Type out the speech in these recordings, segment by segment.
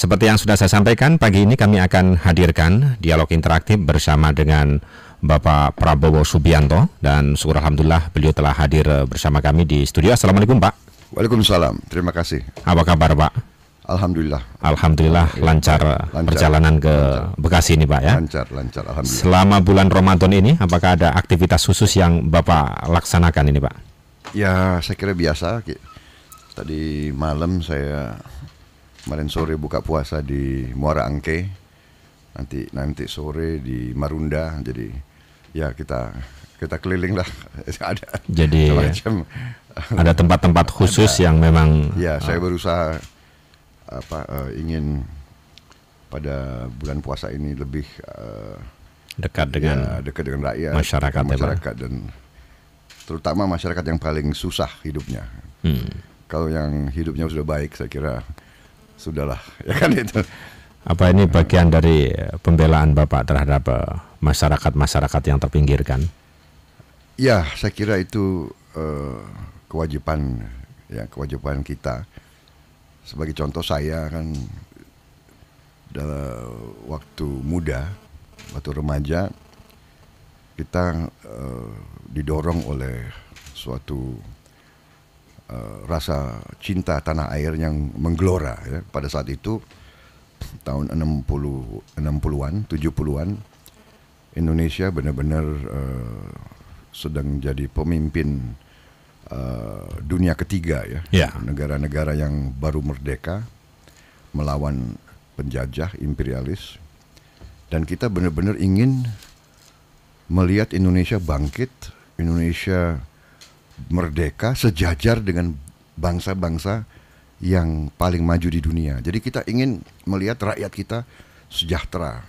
Seperti yang sudah saya sampaikan, pagi ini kami akan hadirkan dialog interaktif bersama dengan Bapak Prabowo Subianto dan syukur Alhamdulillah beliau telah hadir bersama kami di studio. Assalamualaikum Pak. Waalaikumsalam, terima kasih. Apa kabar Pak? Alhamdulillah. Alhamdulillah lancar, lancar perjalanan ke lancar. Bekasi ini Pak ya. Lancar, lancar alhamdulillah. Selama bulan Ramadan ini apakah ada aktivitas khusus yang Bapak laksanakan ini Pak? Ya, saya kira biasa. Tadi malam saya kemarin sore buka puasa di Muara Angke nanti nanti sore di Marunda jadi ya kita kita keliling lah ada jadi ya, semacam. ada tempat-tempat khusus ada, yang memang ya uh, saya eh, berusaha apa uh, ingin pada bulan puasa ini lebih uh, dekat ya, dengan dekat dengan rakyat masyarakat ya, masyarakat dan terutama masyarakat yang paling susah hidupnya hmm. kalau yang hidupnya sudah baik saya kira sudahlah ya kan itu apa ini bagian dari eh, pembelaan Bapak terhadap eh, masyarakat-masyarakat yang terpinggirkan? Ya, saya kira itu eh, kewajiban ya kewajiban kita. Sebagai contoh saya kan dalam waktu muda, waktu remaja kita eh, didorong oleh suatu Eh, rasa cinta tanah air yang menggelora ya. pada saat itu tahun 60 60-an, 70-an Indonesia benar-benar uh, sedang jadi pemimpin uh, dunia ketiga ya. negara ya. Negara-negara yang baru merdeka melawan penjajah imperialis dan kita benar-benar ingin melihat Indonesia bangkit, Indonesia merdeka sejajar dengan bangsa-bangsa yang paling maju di dunia. Jadi kita ingin melihat rakyat kita sejahtera.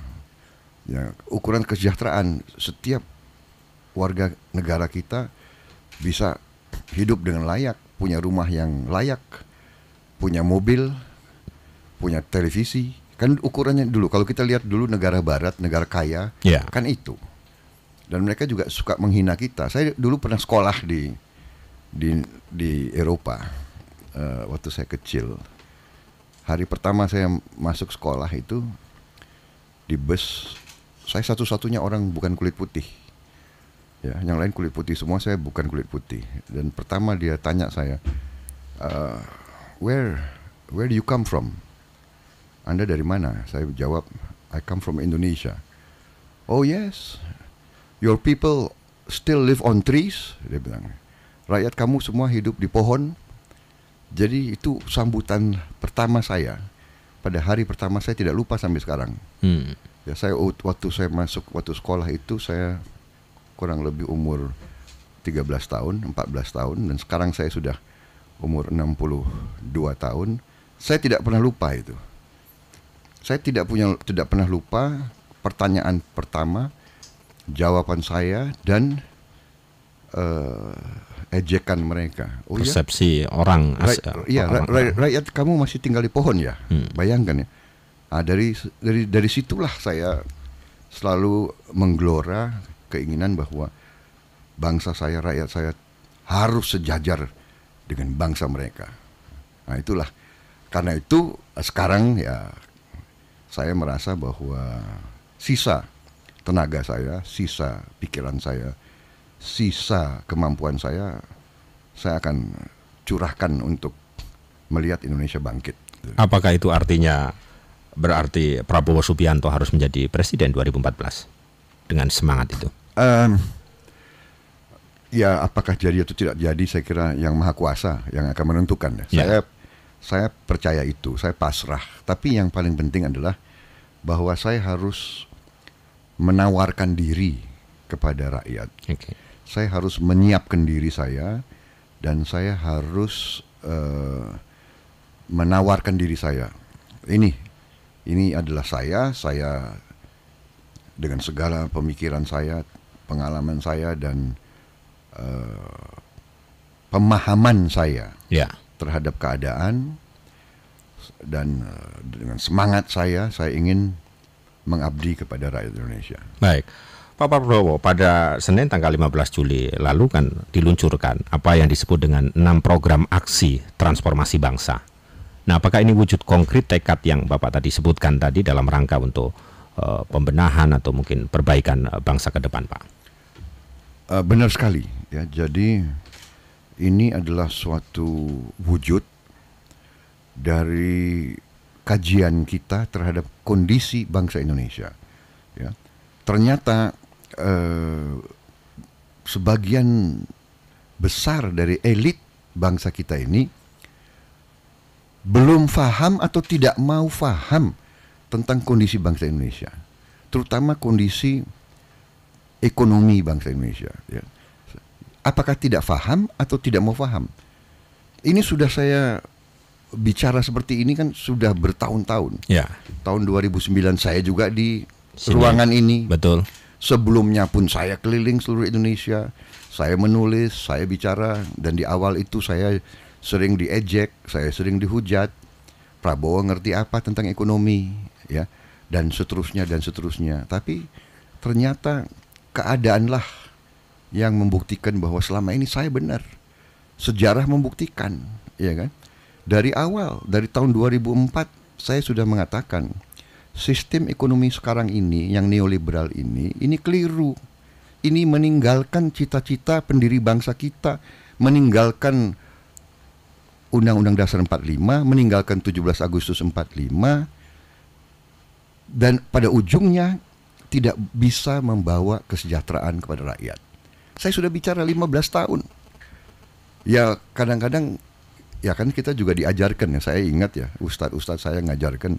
Ya, ukuran kesejahteraan setiap warga negara kita bisa hidup dengan layak, punya rumah yang layak, punya mobil, punya televisi. Kan ukurannya dulu kalau kita lihat dulu negara barat, negara kaya, yeah. kan itu. Dan mereka juga suka menghina kita. Saya dulu pernah sekolah di di di Eropa uh, waktu saya kecil hari pertama saya masuk sekolah itu di bus saya satu-satunya orang bukan kulit putih ya yang lain kulit putih semua saya bukan kulit putih dan pertama dia tanya saya uh, where where do you come from anda dari mana saya jawab I come from Indonesia oh yes your people still live on trees dia bilang rakyat kamu semua hidup di pohon. Jadi itu sambutan pertama saya. Pada hari pertama saya tidak lupa sampai sekarang. Hmm. Ya saya waktu saya masuk waktu sekolah itu saya kurang lebih umur 13 tahun, 14 tahun dan sekarang saya sudah umur 62 tahun. Saya tidak pernah lupa itu. Saya tidak punya tidak pernah lupa pertanyaan pertama, jawaban saya dan uh, ejekan mereka. Oh, iya? Persepsi ya? orang. As, Ra iya, orang, rakyat, rakyat kamu masih tinggal di pohon ya, hmm. bayangkan ya. Nah, dari dari dari situlah saya selalu menggelora keinginan bahwa bangsa saya, rakyat saya harus sejajar dengan bangsa mereka. Nah itulah karena itu ah, sekarang ya saya merasa bahwa sisa tenaga saya, sisa pikiran saya, sisa kemampuan saya saya akan curahkan untuk melihat Indonesia bangkit. Apakah itu artinya berarti Prabowo Subianto harus menjadi presiden 2014 dengan semangat itu? Um, ya apakah jadi atau tidak jadi saya kira yang maha kuasa yang akan menentukan. Ya. Saya saya percaya itu, saya pasrah. Tapi yang paling penting adalah bahwa saya harus menawarkan diri kepada rakyat. Okay saya harus menyiapkan diri saya dan saya harus uh, menawarkan diri saya. Ini ini adalah saya, saya dengan segala pemikiran saya, pengalaman saya dan uh, pemahaman saya yeah. terhadap keadaan dan uh, dengan semangat saya saya ingin mengabdi kepada rakyat Indonesia. Baik. Pak Prabowo pada Senin tanggal 15 Juli lalu kan diluncurkan apa yang disebut dengan enam program aksi transformasi bangsa. Nah, apakah ini wujud konkret tekad yang Bapak tadi sebutkan tadi dalam rangka untuk uh, pembenahan atau mungkin perbaikan uh, bangsa ke depan, Pak? Uh, benar sekali ya. Jadi ini adalah suatu wujud dari kajian kita terhadap kondisi bangsa Indonesia. Ya. Ternyata Eh, sebagian besar dari elit bangsa kita ini belum faham atau tidak mau faham tentang kondisi bangsa Indonesia, terutama kondisi ekonomi bangsa Indonesia. Ya. Apakah tidak faham atau tidak mau faham? Ini sudah saya bicara seperti ini kan sudah bertahun-tahun. Ya. Tahun 2009 saya juga di Sini. ruangan ini. Betul Sebelumnya pun saya keliling seluruh Indonesia, saya menulis, saya bicara dan di awal itu saya sering diejek, saya sering dihujat. Prabowo ngerti apa tentang ekonomi, ya. Dan seterusnya dan seterusnya. Tapi ternyata keadaanlah yang membuktikan bahwa selama ini saya benar. Sejarah membuktikan, ya kan? Dari awal, dari tahun 2004 saya sudah mengatakan sistem ekonomi sekarang ini yang neoliberal ini ini keliru. Ini meninggalkan cita-cita pendiri bangsa kita, meninggalkan Undang-Undang Dasar 45, meninggalkan 17 Agustus 45 dan pada ujungnya tidak bisa membawa kesejahteraan kepada rakyat. Saya sudah bicara 15 tahun. Ya kadang-kadang ya kan kita juga diajarkan ya saya ingat ya ustadz-ustadz saya ngajarkan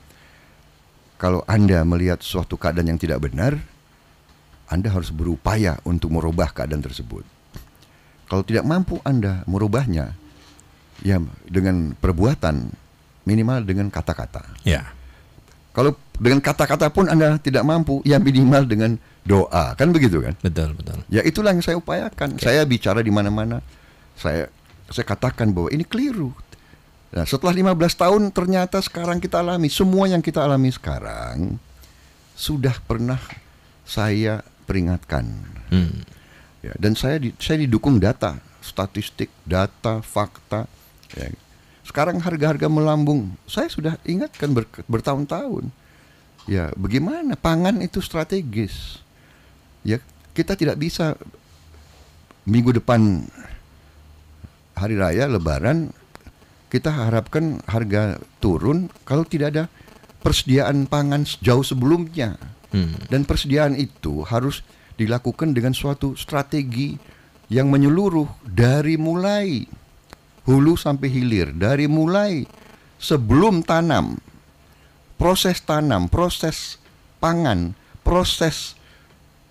kalau Anda melihat suatu keadaan yang tidak benar, Anda harus berupaya untuk merubah keadaan tersebut. Kalau tidak mampu Anda merubahnya, ya dengan perbuatan minimal dengan kata-kata. Ya. Kalau dengan kata-kata pun Anda tidak mampu, ya minimal dengan doa, kan begitu kan? Betul, betul. Ya itulah yang saya upayakan. Okay. Saya bicara di mana-mana. Saya saya katakan bahwa ini keliru, Nah, setelah 15 tahun ternyata sekarang kita alami semua yang kita alami sekarang sudah pernah saya peringatkan. Hmm. Ya, dan saya di, saya didukung data, statistik, data, fakta. Ya. Sekarang harga-harga melambung. Saya sudah ingatkan ber, bertahun-tahun. Ya, bagaimana pangan itu strategis. Ya, kita tidak bisa minggu depan hari raya lebaran kita harapkan harga turun kalau tidak ada persediaan pangan jauh sebelumnya. Hmm. Dan persediaan itu harus dilakukan dengan suatu strategi yang menyeluruh dari mulai hulu sampai hilir, dari mulai sebelum tanam, proses tanam, proses pangan, proses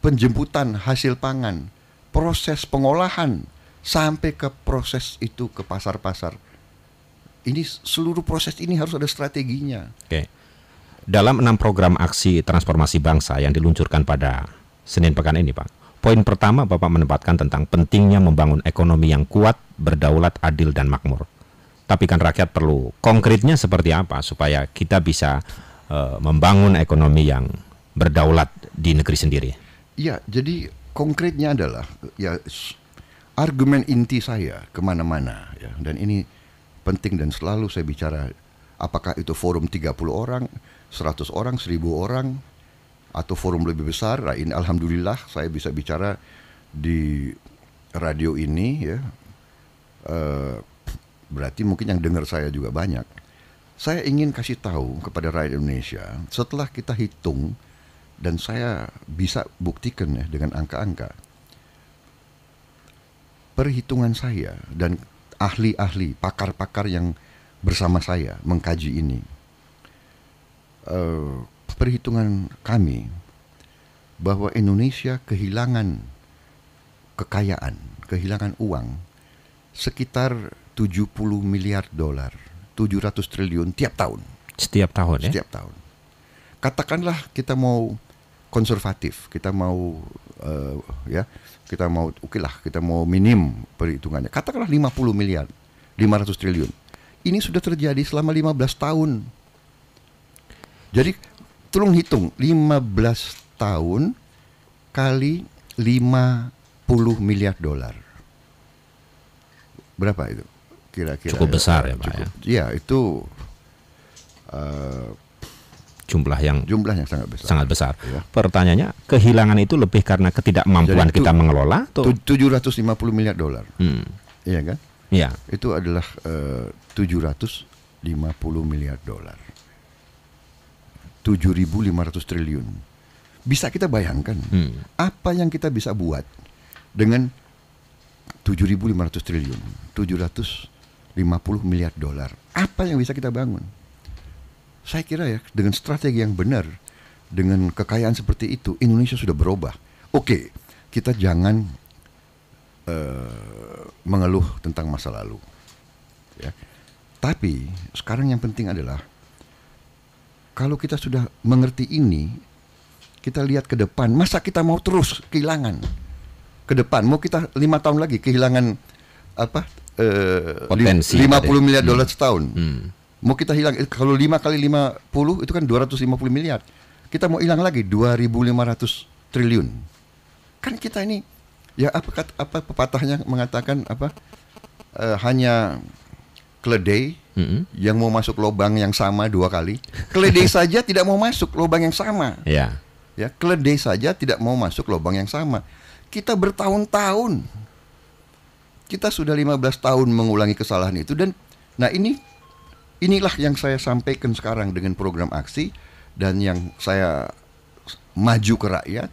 penjemputan hasil pangan, proses pengolahan sampai ke proses itu ke pasar-pasar ini seluruh proses ini harus ada strateginya. Oke. Dalam enam program aksi transformasi bangsa yang diluncurkan pada Senin pekan ini, Pak. Poin pertama Bapak menempatkan tentang pentingnya membangun ekonomi yang kuat, berdaulat, adil dan makmur. Tapi kan rakyat perlu konkretnya seperti apa supaya kita bisa uh, membangun ekonomi yang berdaulat di negeri sendiri. Iya, jadi konkretnya adalah ya argumen inti saya kemana-mana ya dan ini penting dan selalu saya bicara apakah itu forum 30 orang, 100 orang, 1000 orang atau forum lebih besar. Nah, ini alhamdulillah saya bisa bicara di radio ini ya. Uh, berarti mungkin yang dengar saya juga banyak. Saya ingin kasih tahu kepada rakyat Indonesia, setelah kita hitung dan saya bisa buktikan ya dengan angka-angka. Perhitungan saya dan ahli-ahli, pakar-pakar yang bersama saya mengkaji ini. Uh, perhitungan kami bahwa Indonesia kehilangan kekayaan, kehilangan uang sekitar 70 miliar dolar, 700 triliun tiap tahun. Setiap tahun Setiap ya. Setiap tahun. Katakanlah kita mau konservatif, kita mau uh, ya kita mau oke okay lah kita mau minim perhitungannya katakanlah 50 miliar 500 triliun ini sudah terjadi selama 15 tahun jadi tolong hitung 15 tahun kali 50 miliar dolar berapa itu kira-kira cukup ya. besar ya pak ya? cukup, ya, ya itu uh, jumlah yang jumlah yang sangat besar. Sangat besar. Ya. Pertanyaannya, kehilangan itu lebih karena ketidakmampuan Jadi, kita mengelola atau 750 miliar dolar. Hmm. Iya kan? Iya. Itu adalah eh, uh, 750 miliar dolar. 7.500 triliun. Bisa kita bayangkan hmm. apa yang kita bisa buat dengan 7.500 triliun, 750 miliar dolar. Apa yang bisa kita bangun? Saya kira ya dengan strategi yang benar, dengan kekayaan seperti itu Indonesia sudah berubah. Oke, kita jangan uh, mengeluh tentang masa lalu. Ya. Tapi sekarang yang penting adalah kalau kita sudah mengerti ini, kita lihat ke depan. Masa kita mau terus kehilangan ke depan? Mau kita lima tahun lagi kehilangan apa? Eh, Potensi 50 miliar dolar hmm. setahun. Hmm. Mau kita hilang kalau 5 kali 50 itu kan 250 miliar. Kita mau hilang lagi 2500 triliun. Kan kita ini ya apa kata, apa pepatahnya mengatakan apa uh, hanya keledai mm -hmm. yang mau masuk lubang yang sama dua kali. Keledai saja tidak mau masuk lubang yang sama. Yeah. Ya, keledai saja tidak mau masuk lubang yang sama. Kita bertahun-tahun kita sudah 15 tahun mengulangi kesalahan itu dan nah ini Inilah yang saya sampaikan sekarang dengan program aksi dan yang saya maju ke rakyat.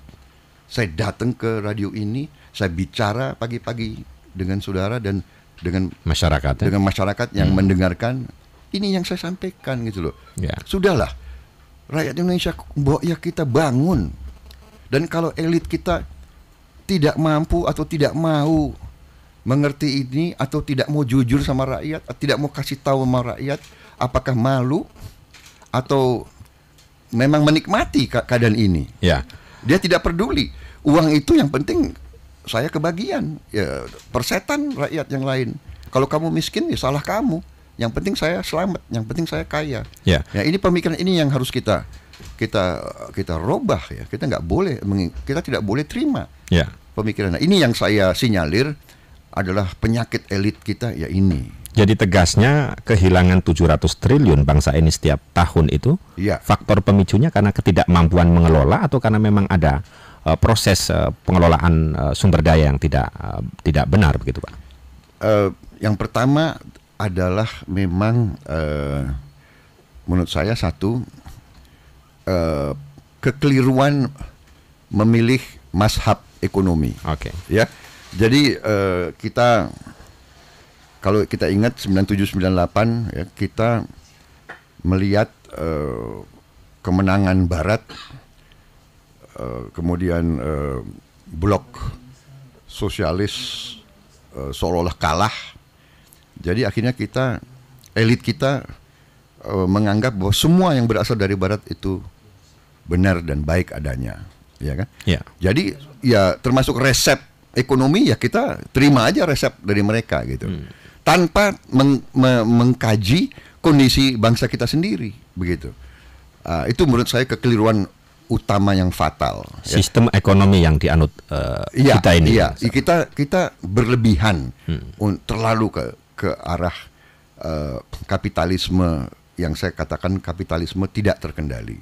Saya datang ke radio ini, saya bicara pagi-pagi dengan saudara dan dengan masyarakat ya? dengan masyarakat yang hmm. mendengarkan ini yang saya sampaikan gitu loh. ya. Sudahlah. Rakyat Indonesia boh ya kita bangun. Dan kalau elit kita tidak mampu atau tidak mau mengerti ini atau tidak mau jujur sama rakyat, tidak mau kasih tahu sama rakyat, apakah malu atau memang menikmati keadaan ini. Ya. Dia tidak peduli. Uang itu yang penting saya kebagian. Ya, persetan rakyat yang lain. Kalau kamu miskin ya salah kamu. Yang penting saya selamat, yang penting saya kaya. Ya. ya ini pemikiran ini yang harus kita kita kita robah ya. Kita nggak boleh kita tidak boleh terima. Ya. Pemikiran. Nah, ini yang saya sinyalir adalah penyakit elit kita ya ini. Jadi tegasnya kehilangan 700 triliun bangsa ini setiap tahun itu ya. faktor pemicunya karena ketidakmampuan mengelola atau karena memang ada uh, proses uh, pengelolaan uh, sumber daya yang tidak uh, tidak benar begitu Pak. Uh, yang pertama adalah memang uh, menurut saya satu uh, kekeliruan memilih mashab ekonomi. Oke. Okay. Ya. Jadi uh, kita kalau kita ingat 9798 ya kita melihat uh, kemenangan barat uh, kemudian uh, blok sosialis uh, seolah-olah kalah jadi akhirnya kita elit kita uh, menganggap bahwa semua yang berasal dari barat itu benar dan baik adanya ya kan ya. jadi ya termasuk resep ekonomi ya kita terima aja resep dari mereka gitu hmm tanpa meng, me, mengkaji kondisi bangsa kita sendiri begitu uh, itu menurut saya kekeliruan utama yang fatal ya. sistem ya. ekonomi yang dianut uh, ya, kita ini ya. kita kita berlebihan hmm. terlalu ke ke arah uh, kapitalisme yang saya katakan kapitalisme tidak terkendali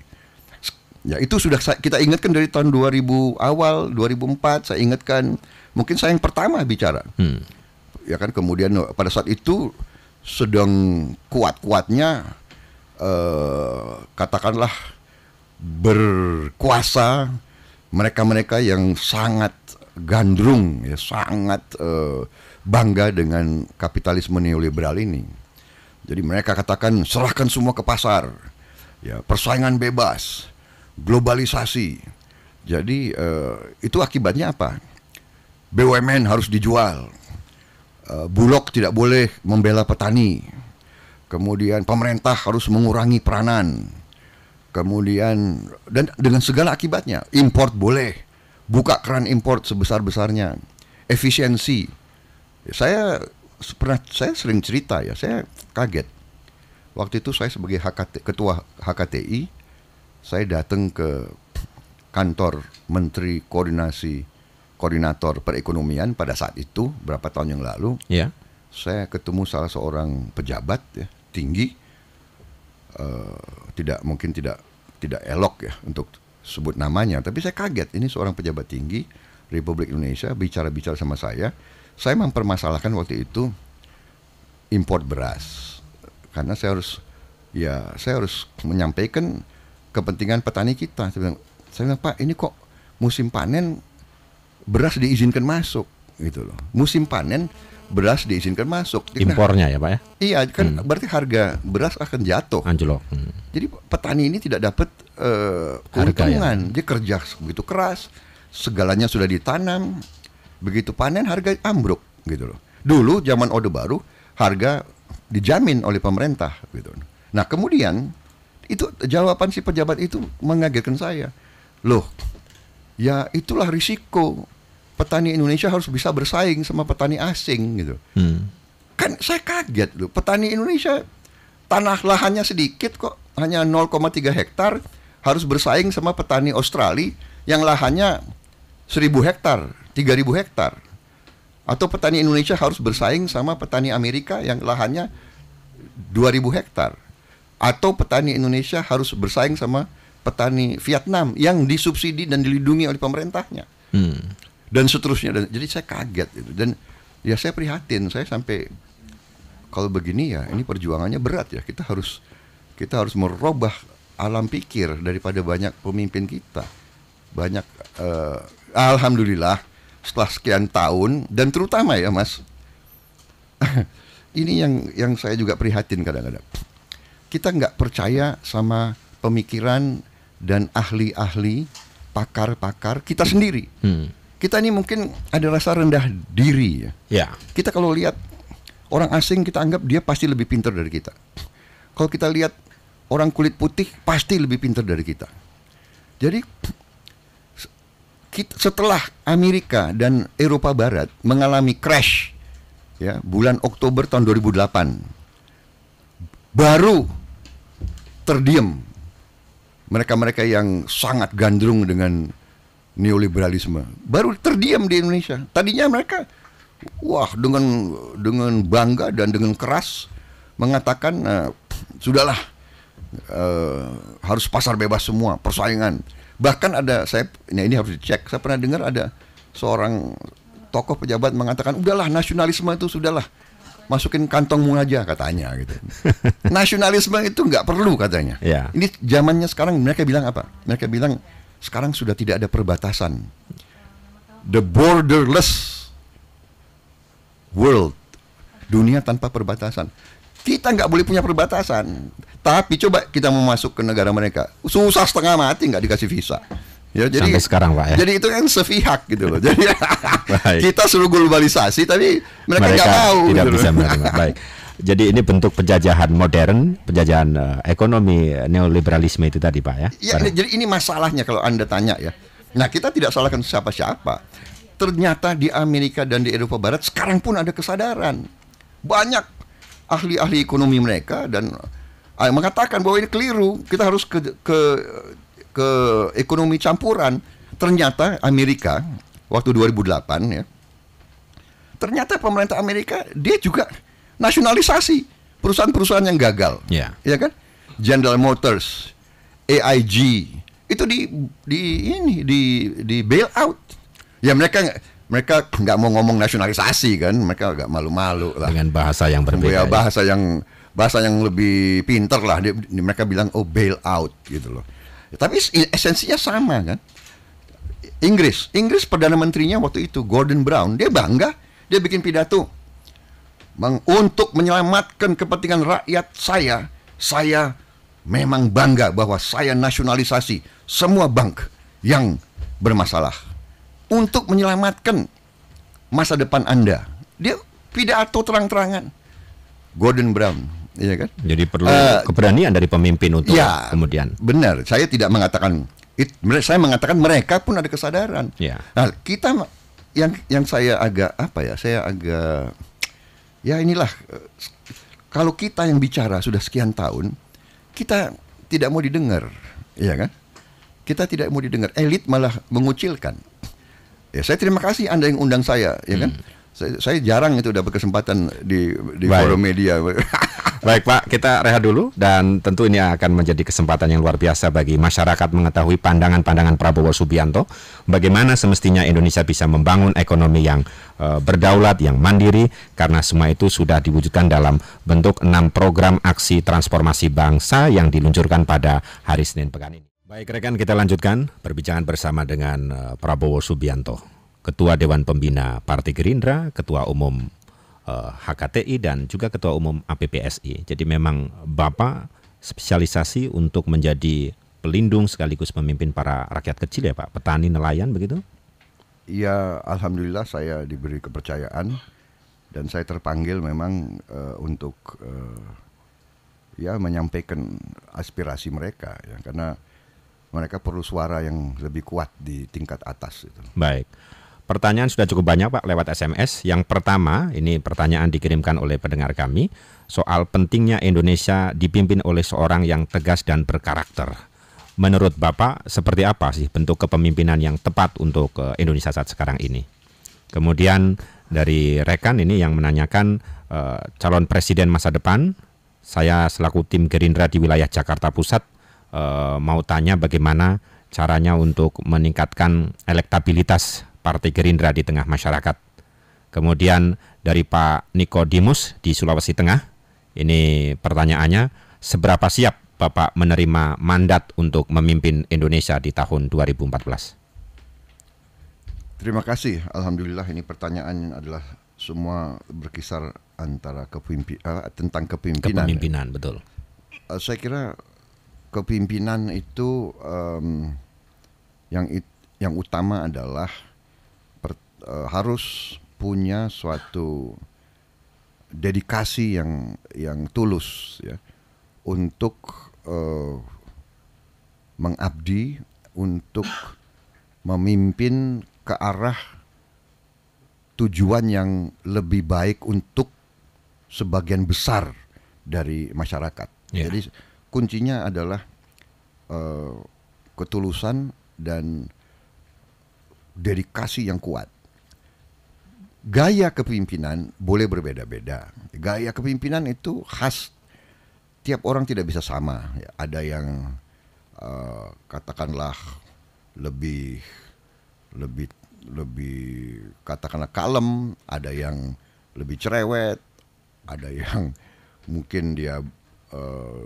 ya itu sudah kita ingatkan dari tahun 2000 awal 2004 saya ingatkan mungkin saya yang pertama bicara hmm ya kan kemudian eh, pada saat itu sedang kuat-kuatnya eh, katakanlah berkuasa mereka-mereka yang sangat gandrung ya sangat eh, bangga dengan kapitalisme neoliberal ini. Jadi mereka katakan serahkan semua ke pasar. Ya, persaingan bebas, globalisasi. Jadi eh, itu akibatnya apa? BUMN harus dijual Eh, bulog tidak boleh membela petani. Kemudian pemerintah harus mengurangi peranan. Kemudian dan dengan segala akibatnya, import boleh, buka keran import sebesar-besarnya. Efisiensi. Saya pernah saya sering cerita ya, saya kaget. Waktu itu saya sebagai HKT, ketua HKTI, saya datang ke kantor Menteri Koordinasi koordinator perekonomian pada saat itu berapa tahun yang lalu ya. saya ketemu salah seorang pejabat ya tinggi uh, tidak mungkin tidak tidak elok ya untuk sebut namanya tapi saya kaget ini seorang pejabat tinggi Republik Indonesia bicara-bicara sama saya saya mempermasalahkan waktu itu import beras karena saya harus ya saya harus menyampaikan kepentingan petani kita saya bilang saya bilang Pak ini kok musim panen beras diizinkan masuk gitu loh. Musim panen beras diizinkan masuk. Jadi kan Impornya ya pak ya? Iya kan hmm. berarti harga beras akan jatuh. Anjlok. Hmm. Jadi petani ini tidak dapat uh, keuntungan. Ya? Dia kerja begitu keras, segalanya sudah ditanam, begitu panen harga ambruk gitu loh. Dulu zaman Orde Baru harga dijamin oleh pemerintah gitu. Nah kemudian itu jawaban si pejabat itu mengagetkan saya. Loh, ya itulah risiko petani Indonesia harus bisa bersaing sama petani asing gitu. Hmm. Kan saya kaget loh, petani Indonesia tanah lahannya sedikit kok, hanya 0,3 hektar harus bersaing sama petani Australia yang lahannya 1000 hektar, 3000 hektar. Atau petani Indonesia harus bersaing sama petani Amerika yang lahannya 2000 hektar. Atau petani Indonesia harus bersaing sama petani Vietnam yang disubsidi dan dilindungi oleh pemerintahnya. Hmm dan seterusnya dan jadi saya kaget itu dan ya saya prihatin saya sampai kalau begini ya ini perjuangannya berat ya kita harus kita harus merubah alam pikir daripada banyak pemimpin kita banyak uh, alhamdulillah setelah sekian tahun dan terutama ya mas ini yang yang saya juga prihatin kadang-kadang kita nggak percaya sama pemikiran dan ahli-ahli pakar-pakar kita sendiri hmm kita ini mungkin ada rasa rendah diri ya. Ya. Kita kalau lihat orang asing kita anggap dia pasti lebih pintar dari kita. Kalau kita lihat orang kulit putih pasti lebih pintar dari kita. Jadi kita, setelah Amerika dan Eropa Barat mengalami crash ya bulan Oktober tahun 2008 baru terdiam mereka-mereka yang sangat gandrung dengan neoliberalisme baru terdiam di Indonesia. Tadinya mereka wah dengan dengan bangga dan dengan keras mengatakan uh, sudahlah uh, harus pasar bebas semua persaingan. Bahkan ada saya ini, ini harus dicek. Saya pernah dengar ada seorang tokoh pejabat mengatakan udahlah nasionalisme itu sudahlah masukin kantongmu aja katanya gitu. nasionalisme itu nggak perlu katanya. Yeah. Ini zamannya sekarang mereka bilang apa? Mereka bilang sekarang sudah tidak ada perbatasan. The borderless world. Dunia tanpa perbatasan. Kita nggak boleh punya perbatasan. Tapi coba kita mau masuk ke negara mereka. Susah setengah mati nggak dikasih visa. Ya, jadi Sampai sekarang Pak ya. Jadi itu kan sepihak gitu loh. Jadi kita suruh globalisasi tapi mereka nggak mau. Tidak gitu bisa Baik. Jadi ini bentuk penjajahan modern, penjajahan uh, ekonomi neoliberalisme itu tadi Pak ya. Iya, jadi ini masalahnya kalau Anda tanya ya. Nah, kita tidak salahkan siapa-siapa. Ternyata di Amerika dan di Eropa Barat sekarang pun ada kesadaran. Banyak ahli-ahli ekonomi mereka dan uh, mengatakan bahwa ini keliru. Kita harus ke ke ke ekonomi campuran. Ternyata Amerika waktu 2008 ya. Ternyata pemerintah Amerika dia juga nasionalisasi perusahaan-perusahaan yang gagal. Yeah. Ya kan? General Motors, AIG itu di di ini di di bail out. Ya mereka mereka nggak mau ngomong nasionalisasi kan, mereka agak malu-malu lah. Dengan bahasa yang berbeda. Ya, bahasa yang bahasa yang lebih pinter lah. Di, di, mereka bilang oh bail out gitu loh. Tapi esensinya sama kan. Inggris, Inggris perdana menterinya waktu itu Gordon Brown, dia bangga, dia bikin pidato untuk menyelamatkan kepentingan rakyat saya, saya memang bangga bahwa saya nasionalisasi semua bank yang bermasalah untuk menyelamatkan masa depan Anda. Dia tidak pidato terang-terangan. Gordon Brown, iya kan? Jadi perlu uh, keberanian dari pemimpin untuk ya, kemudian. Benar, saya tidak mengatakan it, saya mengatakan mereka pun ada kesadaran. Ya. Nah, kita yang yang saya agak apa ya? Saya agak ya inilah kalau kita yang bicara sudah sekian tahun kita tidak mau didengar ya kan kita tidak mau didengar elit malah mengucilkan ya saya terima kasih anda yang undang saya ya kan hmm saya, saya jarang itu dapat kesempatan di di Baik. forum media. Baik Pak, kita rehat dulu dan tentu ini akan menjadi kesempatan yang luar biasa bagi masyarakat mengetahui pandangan-pandangan Prabowo Subianto bagaimana semestinya Indonesia bisa membangun ekonomi yang uh, berdaulat, yang mandiri karena semua itu sudah diwujudkan dalam bentuk enam program aksi transformasi bangsa yang diluncurkan pada hari Senin pekan ini. Baik rekan, kita lanjutkan perbincangan bersama dengan eh, Prabowo Subianto. Ketua Dewan Pembina Partai Gerindra, Ketua Umum eh, HKTI dan juga Ketua Umum APPSI. Jadi memang Bapak spesialisasi untuk menjadi pelindung sekaligus pemimpin para rakyat kecil ya Pak, petani nelayan begitu? Iya, alhamdulillah saya diberi kepercayaan dan saya terpanggil memang uh, untuk uh, ya menyampaikan aspirasi mereka ya karena mereka perlu suara yang lebih kuat di tingkat atas itu. Baik. Pertanyaan sudah cukup banyak Pak lewat SMS. Yang pertama, ini pertanyaan dikirimkan oleh pendengar kami soal pentingnya Indonesia dipimpin oleh seorang yang tegas dan berkarakter. Menurut Bapak, seperti apa sih bentuk kepemimpinan yang tepat untuk eh, Indonesia saat sekarang ini? Kemudian dari rekan ini yang menanyakan eh, calon presiden masa depan, saya selaku tim Gerindra di wilayah Jakarta Pusat eh, mau tanya bagaimana caranya untuk meningkatkan elektabilitas Partai Gerindra di tengah masyarakat. Kemudian dari Pak Nikodimus di Sulawesi Tengah, ini pertanyaannya, seberapa siap Bapak menerima mandat untuk memimpin Indonesia di tahun 2014? Terima kasih. Alhamdulillah ini pertanyaan adalah semua berkisar antara kepimpinan eh, tentang kepimpinan. Kepemimpinan, betul. Eh, saya kira kepimpinan itu um, yang it, yang utama adalah uh, harus punya suatu dedikasi yang yang tulus ya untuk uh, mengabdi untuk memimpin ke arah tujuan yang lebih baik untuk sebagian besar dari masyarakat. Yeah. Jadi kuncinya adalah uh, ketulusan dan dedikasi yang kuat gaya kepimpinan boleh berbeda-beda. Gaya kepimpinan itu khas tiap orang tidak bisa sama. Ada yang uh, katakanlah lebih lebih lebih katakanlah kalem, ada yang lebih cerewet, ada yang mungkin dia uh,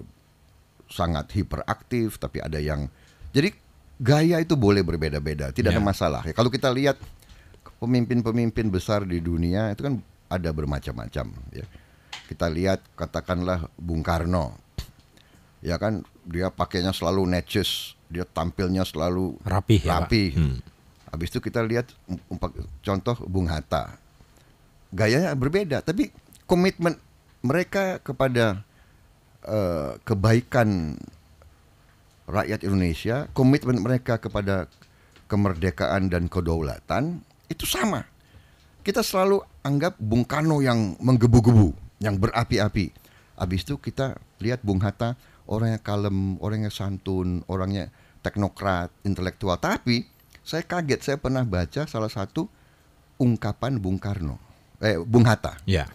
sangat hiperaktif, tapi ada yang jadi gaya itu boleh berbeda-beda, tidak yeah. ada ya. masalah. Ya, kalau kita lihat pemimpin-pemimpin besar di dunia itu kan ada bermacam-macam ya. Kita lihat katakanlah Bung Karno. Ya kan dia pakainya selalu netjes, dia tampilnya selalu rapi. Ya, rapi. Pak. hmm. Habis itu kita lihat contoh Bung Hatta. Gayanya berbeda tapi komitmen mereka kepada uh, kebaikan rakyat Indonesia, komitmen mereka kepada kemerdekaan dan kedaulatan itu sama. Kita selalu anggap Bung Karno yang menggebu-gebu, yang berapi-api. Habis itu kita lihat Bung Hatta orangnya kalem, orangnya santun, orangnya teknokrat, intelektual. Tapi saya kaget, saya pernah baca salah satu ungkapan Bung Karno, eh Bung Hatta. Ya.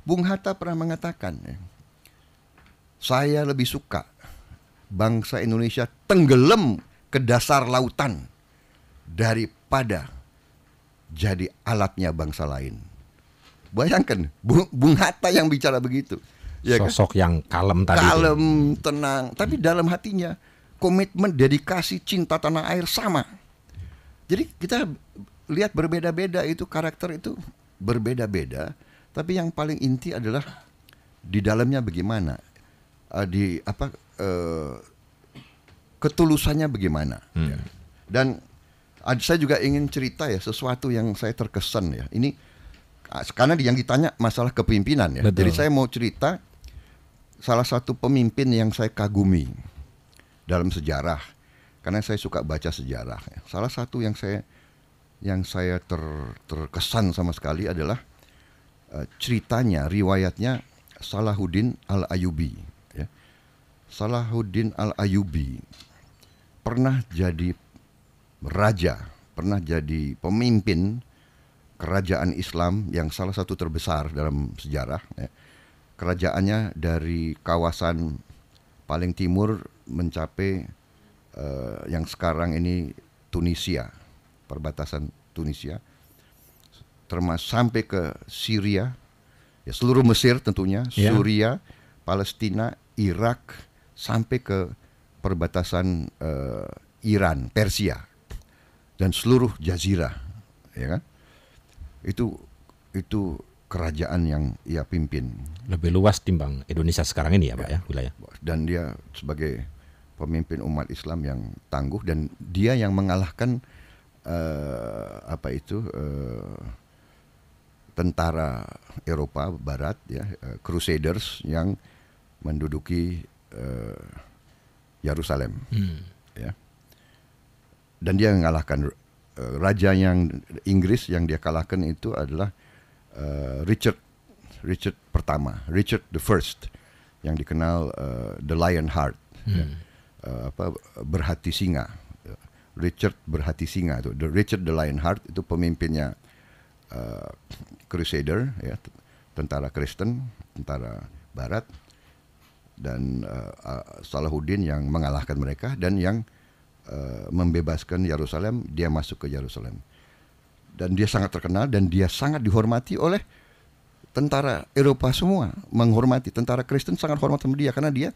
Bung Hatta pernah mengatakan, ya, saya lebih suka bangsa Indonesia tenggelam ke dasar lautan daripada jadi alatnya bangsa lain. Bayangkan Bung, Bung Hatta yang bicara begitu. Ya kan? Sosok yang kalem tadi. Kalem, itu. tenang, tapi hmm. dalam hatinya komitmen, dedikasi, cinta tanah air sama. Jadi kita lihat berbeda-beda itu karakter itu berbeda-beda, tapi yang paling inti adalah di dalamnya bagaimana eh, di apa uh, ketulusannya bagaimana hmm. dan saya juga ingin cerita ya sesuatu yang saya terkesan ya. Ini ah, karena yang ditanya masalah kepimpinan ya. Betul. Jadi saya mau cerita salah satu pemimpin yang saya kagumi dalam sejarah. Karena saya suka baca sejarah. Ya. Salah satu yang saya yang saya ter, terkesan sama sekali adalah uh, ceritanya, riwayatnya Salahuddin Al Ayubi. Ya. Salahuddin Al Ayubi pernah jadi raja, pernah jadi pemimpin kerajaan Islam yang salah satu terbesar dalam sejarah. Ya. Kerajaannya dari kawasan paling timur mencapai uh, yang sekarang ini Tunisia, perbatasan Tunisia, termasuk sampai ke Syria, ya seluruh Mesir tentunya, yeah. Suria, Palestina, Irak, sampai ke perbatasan uh, Iran, Persia dan seluruh jazirah ya kan itu itu kerajaan yang ia pimpin lebih luas timbang Indonesia sekarang ini ya, ya pak ya wilayah dan dia sebagai pemimpin umat Islam yang tangguh dan dia yang mengalahkan uh, apa itu uh, tentara Eropa Barat ya uh, Crusaders yang menduduki Yerusalem uh, hmm. ya dan dia mengalahkan eh, raja yang Inggris yang dia kalahkan itu adalah uh, Richard Richard pertama Richard the First yang dikenal uh, the Lion Heart hmm. ya, uh, apa berhati singa Richard berhati singa itu the Richard the Lion Heart itu pemimpinnya uh, Crusader ya tentara Kristen tentara Barat dan uh, Salahuddin yang mengalahkan mereka dan yang Eh, membebaskan Yerusalem, dia masuk ke Yerusalem. Dan dia sangat terkenal dan dia sangat dihormati oleh tentara Eropa semua menghormati tentara Kristen sangat hormat sama dia karena dia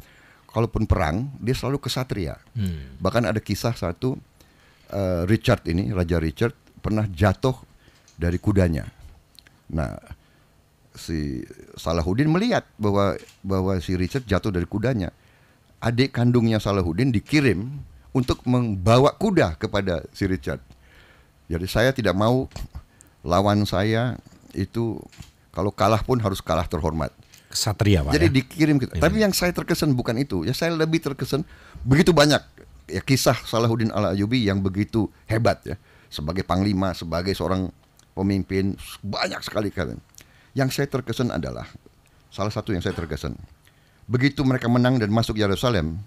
kalaupun perang dia selalu kesatria. Hmm. Bahkan ada kisah satu uh, Richard ini Raja Richard pernah jatuh dari kudanya. Nah, si Salahuddin melihat bahwa bahwa si Richard jatuh dari kudanya. Adik kandungnya Salahuddin dikirim untuk membawa kuda kepada si Richard. Jadi saya tidak mau lawan saya itu kalau kalah pun harus kalah terhormat. Satria, Pak. Jadi ya? dikirim kita. Ya. Tapi yang saya terkesan bukan itu. Ya saya lebih terkesan begitu banyak ya kisah Salahuddin Al Ayyubi yang begitu hebat ya sebagai panglima, sebagai seorang pemimpin banyak sekali kalian. Yang saya terkesan adalah salah satu yang saya terkesan. Begitu mereka menang dan masuk Yerusalem,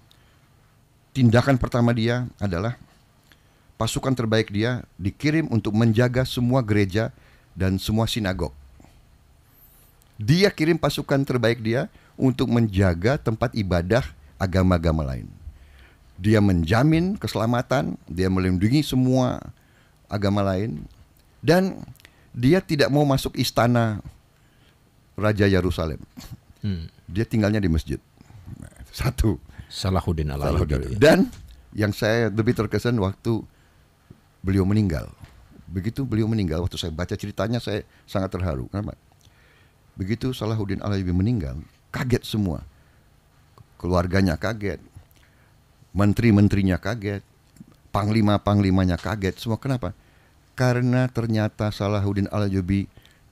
tindakan pertama dia adalah pasukan terbaik dia dikirim untuk menjaga semua gereja dan semua sinagog. Dia kirim pasukan terbaik dia untuk menjaga tempat ibadah agama-agama lain. Dia menjamin keselamatan, dia melindungi semua agama lain dan dia tidak mau masuk istana raja Yerusalem. Hmm. Dia tinggalnya di masjid. Nah, satu. Salahuddin Al Salahuddin. Dan yang saya lebih terkesan waktu beliau meninggal. Begitu beliau meninggal, waktu saya baca ceritanya saya sangat terharu. Kenapa? Begitu Salahuddin Al meninggal, kaget semua. Keluarganya kaget, menteri-menterinya kaget, panglima-panglimanya kaget. Semua kenapa? Karena ternyata Salahuddin Al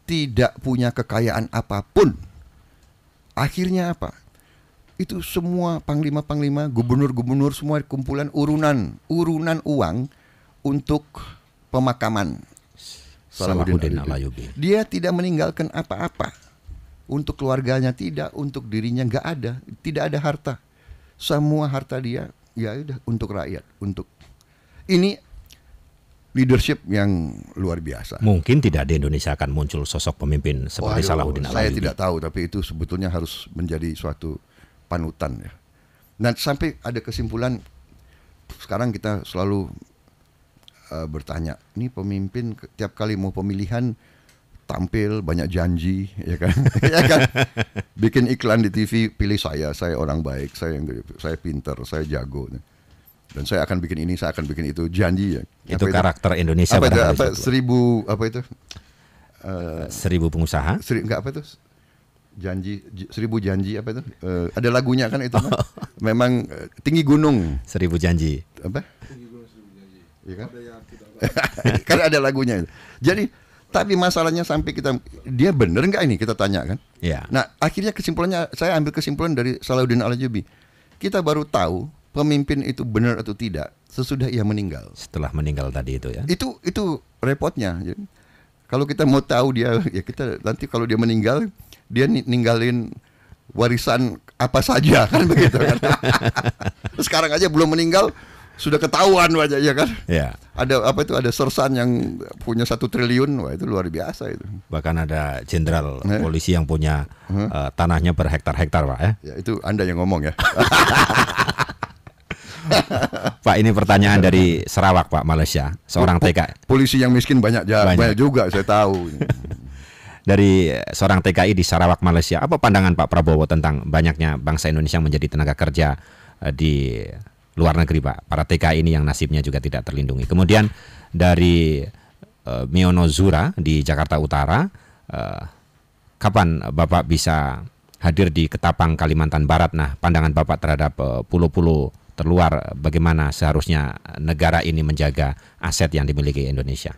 tidak punya kekayaan apapun. Akhirnya apa? itu semua panglima-panglima, gubernur-gubernur semua kumpulan urunan, urunan uang untuk pemakaman Salahuddin Alayubi. Dia tidak meninggalkan apa-apa untuk keluarganya tidak, untuk dirinya nggak ada, tidak ada harta. Semua harta dia ya udah untuk rakyat, untuk ini leadership yang luar biasa. Mungkin tidak di Indonesia akan muncul sosok pemimpin seperti oh, Salahuddin Alayubi. Saya tidak tahu, tapi itu sebetulnya harus menjadi suatu panutan ya. Dan sampai ada kesimpulan sekarang kita selalu uh, bertanya, ini pemimpin tiap kali mau pemilihan tampil banyak janji ya kan ya kan bikin iklan di TV pilih saya saya orang baik saya yang, gitu, saya pinter saya jago dan saya akan bikin ini saya akan bikin itu janji ya itu apa karakter itu? Indonesia apa itu, apa, seribu apa itu uh, seribu pengusaha seri, enggak apa itu janji seribu janji apa itu uh, ada lagunya kan itu kan? memang uh, tinggi gunung seribu janji apa tinggi gunung seribu janji ya kan kan ada lagunya itu. jadi tapi masalahnya sampai kita dia bener nggak ini kita tanya kan ya. nah akhirnya kesimpulannya saya ambil kesimpulan dari Salahuddin Al Jubi kita baru tahu pemimpin itu benar atau tidak sesudah ia meninggal setelah meninggal tadi itu ya itu itu repotnya kalau kita mau tahu dia ya kita nanti kalau dia meninggal dia ninggalin warisan apa saja kan begitu kan. Sekarang aja belum meninggal sudah ketahuan ya kan. Ya. Ada apa itu ada sersan yang punya satu triliun, wah itu luar biasa itu. Bahkan ada jenderal eh? polisi yang punya -huh. Eh? uh, eh, tanahnya per hektar-hektar, Pak ya. Ya itu Anda yang ngomong ya. Pak ini pertanyaan dari Sarawak Pak Malaysia, seorang TK. Polisi yang miskin banyak, banyak. banyak juga saya tahu. dari seorang TKI di Sarawak Malaysia, apa pandangan Pak Prabowo tentang banyaknya bangsa Indonesia menjadi tenaga kerja eh, di luar negeri Pak? Para TKI ini yang nasibnya juga tidak terlindungi. Kemudian dari uh, Miono Zura di Jakarta Utara, uh, kapan Bapak bisa hadir di Ketapang Kalimantan Barat. Nah, pandangan Bapak terhadap pulau-pulau uh, terluar bagaimana seharusnya negara ini menjaga aset yang dimiliki Indonesia.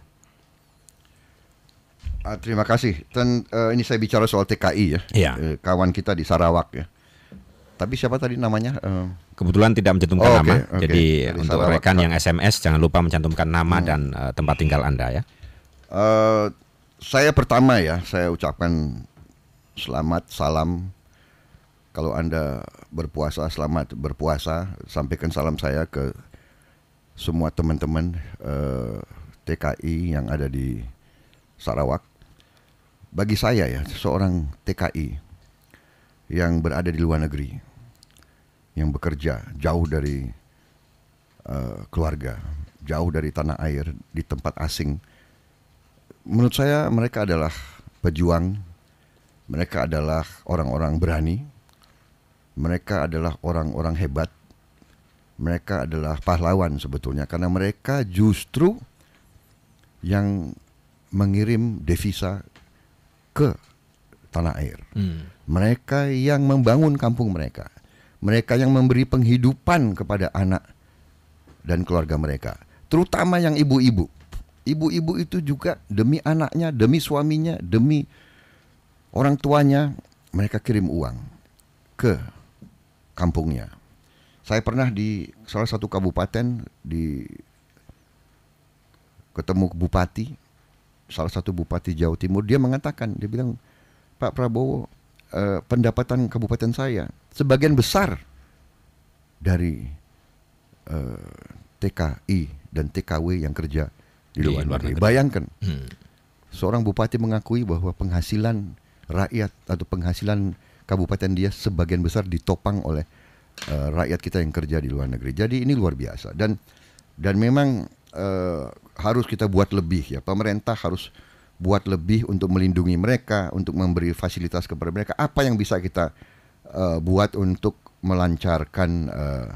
Ah, terima kasih. Dan uh, ini saya bicara soal TKI ya, ya. Uh, kawan kita di Sarawak ya. Tapi siapa tadi namanya? Uh, Kebetulan tidak mencantumkan oh, okay, nama. Okay. Jadi Jadi untuk Sarawak. rekan yang SMS jangan lupa mencantumkan nama hmm. dan uh, tempat tinggal anda ya. Uh, saya pertama ya, saya ucapkan selamat salam kalau anda berpuasa selamat berpuasa sampaikan salam saya ke semua teman-teman uh, eh, TKI yang ada di Sarawak bagi saya ya seorang TKI yang berada di luar negeri yang bekerja jauh dari uh, keluarga jauh dari tanah air di tempat asing menurut saya mereka adalah pejuang mereka adalah orang-orang berani mereka adalah orang-orang hebat. Mereka adalah pahlawan sebetulnya karena mereka justru yang mengirim devisa ke tanah air. Hmm. Mereka yang membangun kampung mereka. Mereka yang memberi penghidupan kepada anak dan keluarga mereka, terutama yang ibu-ibu. Ibu-ibu itu juga demi anaknya, demi suaminya, demi orang tuanya mereka kirim uang ke kampungnya. Saya pernah di salah satu kabupaten di ketemu bupati, salah satu bupati Jawa Timur, dia mengatakan, dia bilang, Pak Prabowo, eh, pendapatan kabupaten saya sebagian besar dari eh, TKI dan TKW yang kerja di luar, negeri. negeri. Bayangkan, hmm. seorang bupati mengakui bahwa penghasilan rakyat atau penghasilan Kabupaten dia sebagian besar ditopang oleh uh, rakyat kita yang kerja di luar negeri. Jadi ini luar biasa dan dan memang uh, harus kita buat lebih ya. Pemerintah harus buat lebih untuk melindungi mereka, untuk memberi fasilitas kepada mereka. Apa yang bisa kita uh, buat untuk melancarkan uh,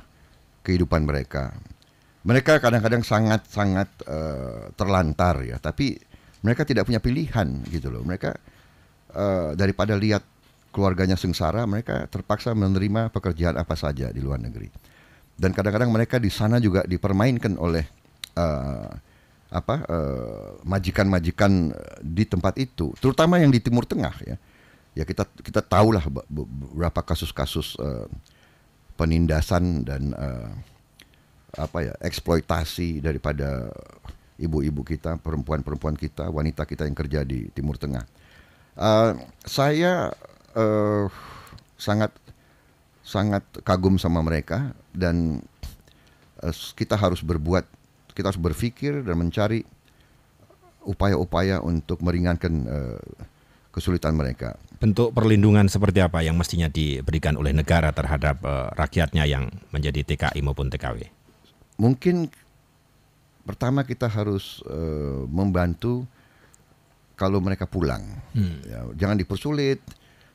kehidupan mereka? Mereka kadang-kadang sangat-sangat uh, terlantar ya, tapi mereka tidak punya pilihan gitu loh. Mereka uh, daripada lihat keluarganya sengsara, mereka terpaksa menerima pekerjaan apa saja di luar negeri. Dan kadang-kadang mereka di sana juga dipermainkan oleh uh, apa eh, majikan-majikan eh, di tempat itu, terutama yang di Timur Tengah ya. Ya kita kita tahulah beberapa kasus-kasus uh, penindasan dan uh, apa ya eksploitasi daripada ibu-ibu kita, perempuan-perempuan kita, wanita kita yang kerja di Timur Tengah. Uh, saya uh, sangat sangat kagum sama mereka dan uh, kita harus berbuat kita harus berpikir dan mencari upaya-upaya untuk meringankan uh, kesulitan mereka. Bentuk perlindungan seperti apa yang mestinya diberikan oleh negara terhadap uh, rakyatnya yang menjadi TKI maupun TKW? Mungkin pertama kita harus uh, membantu kalau mereka pulang, hmm. ya, jangan dipersulit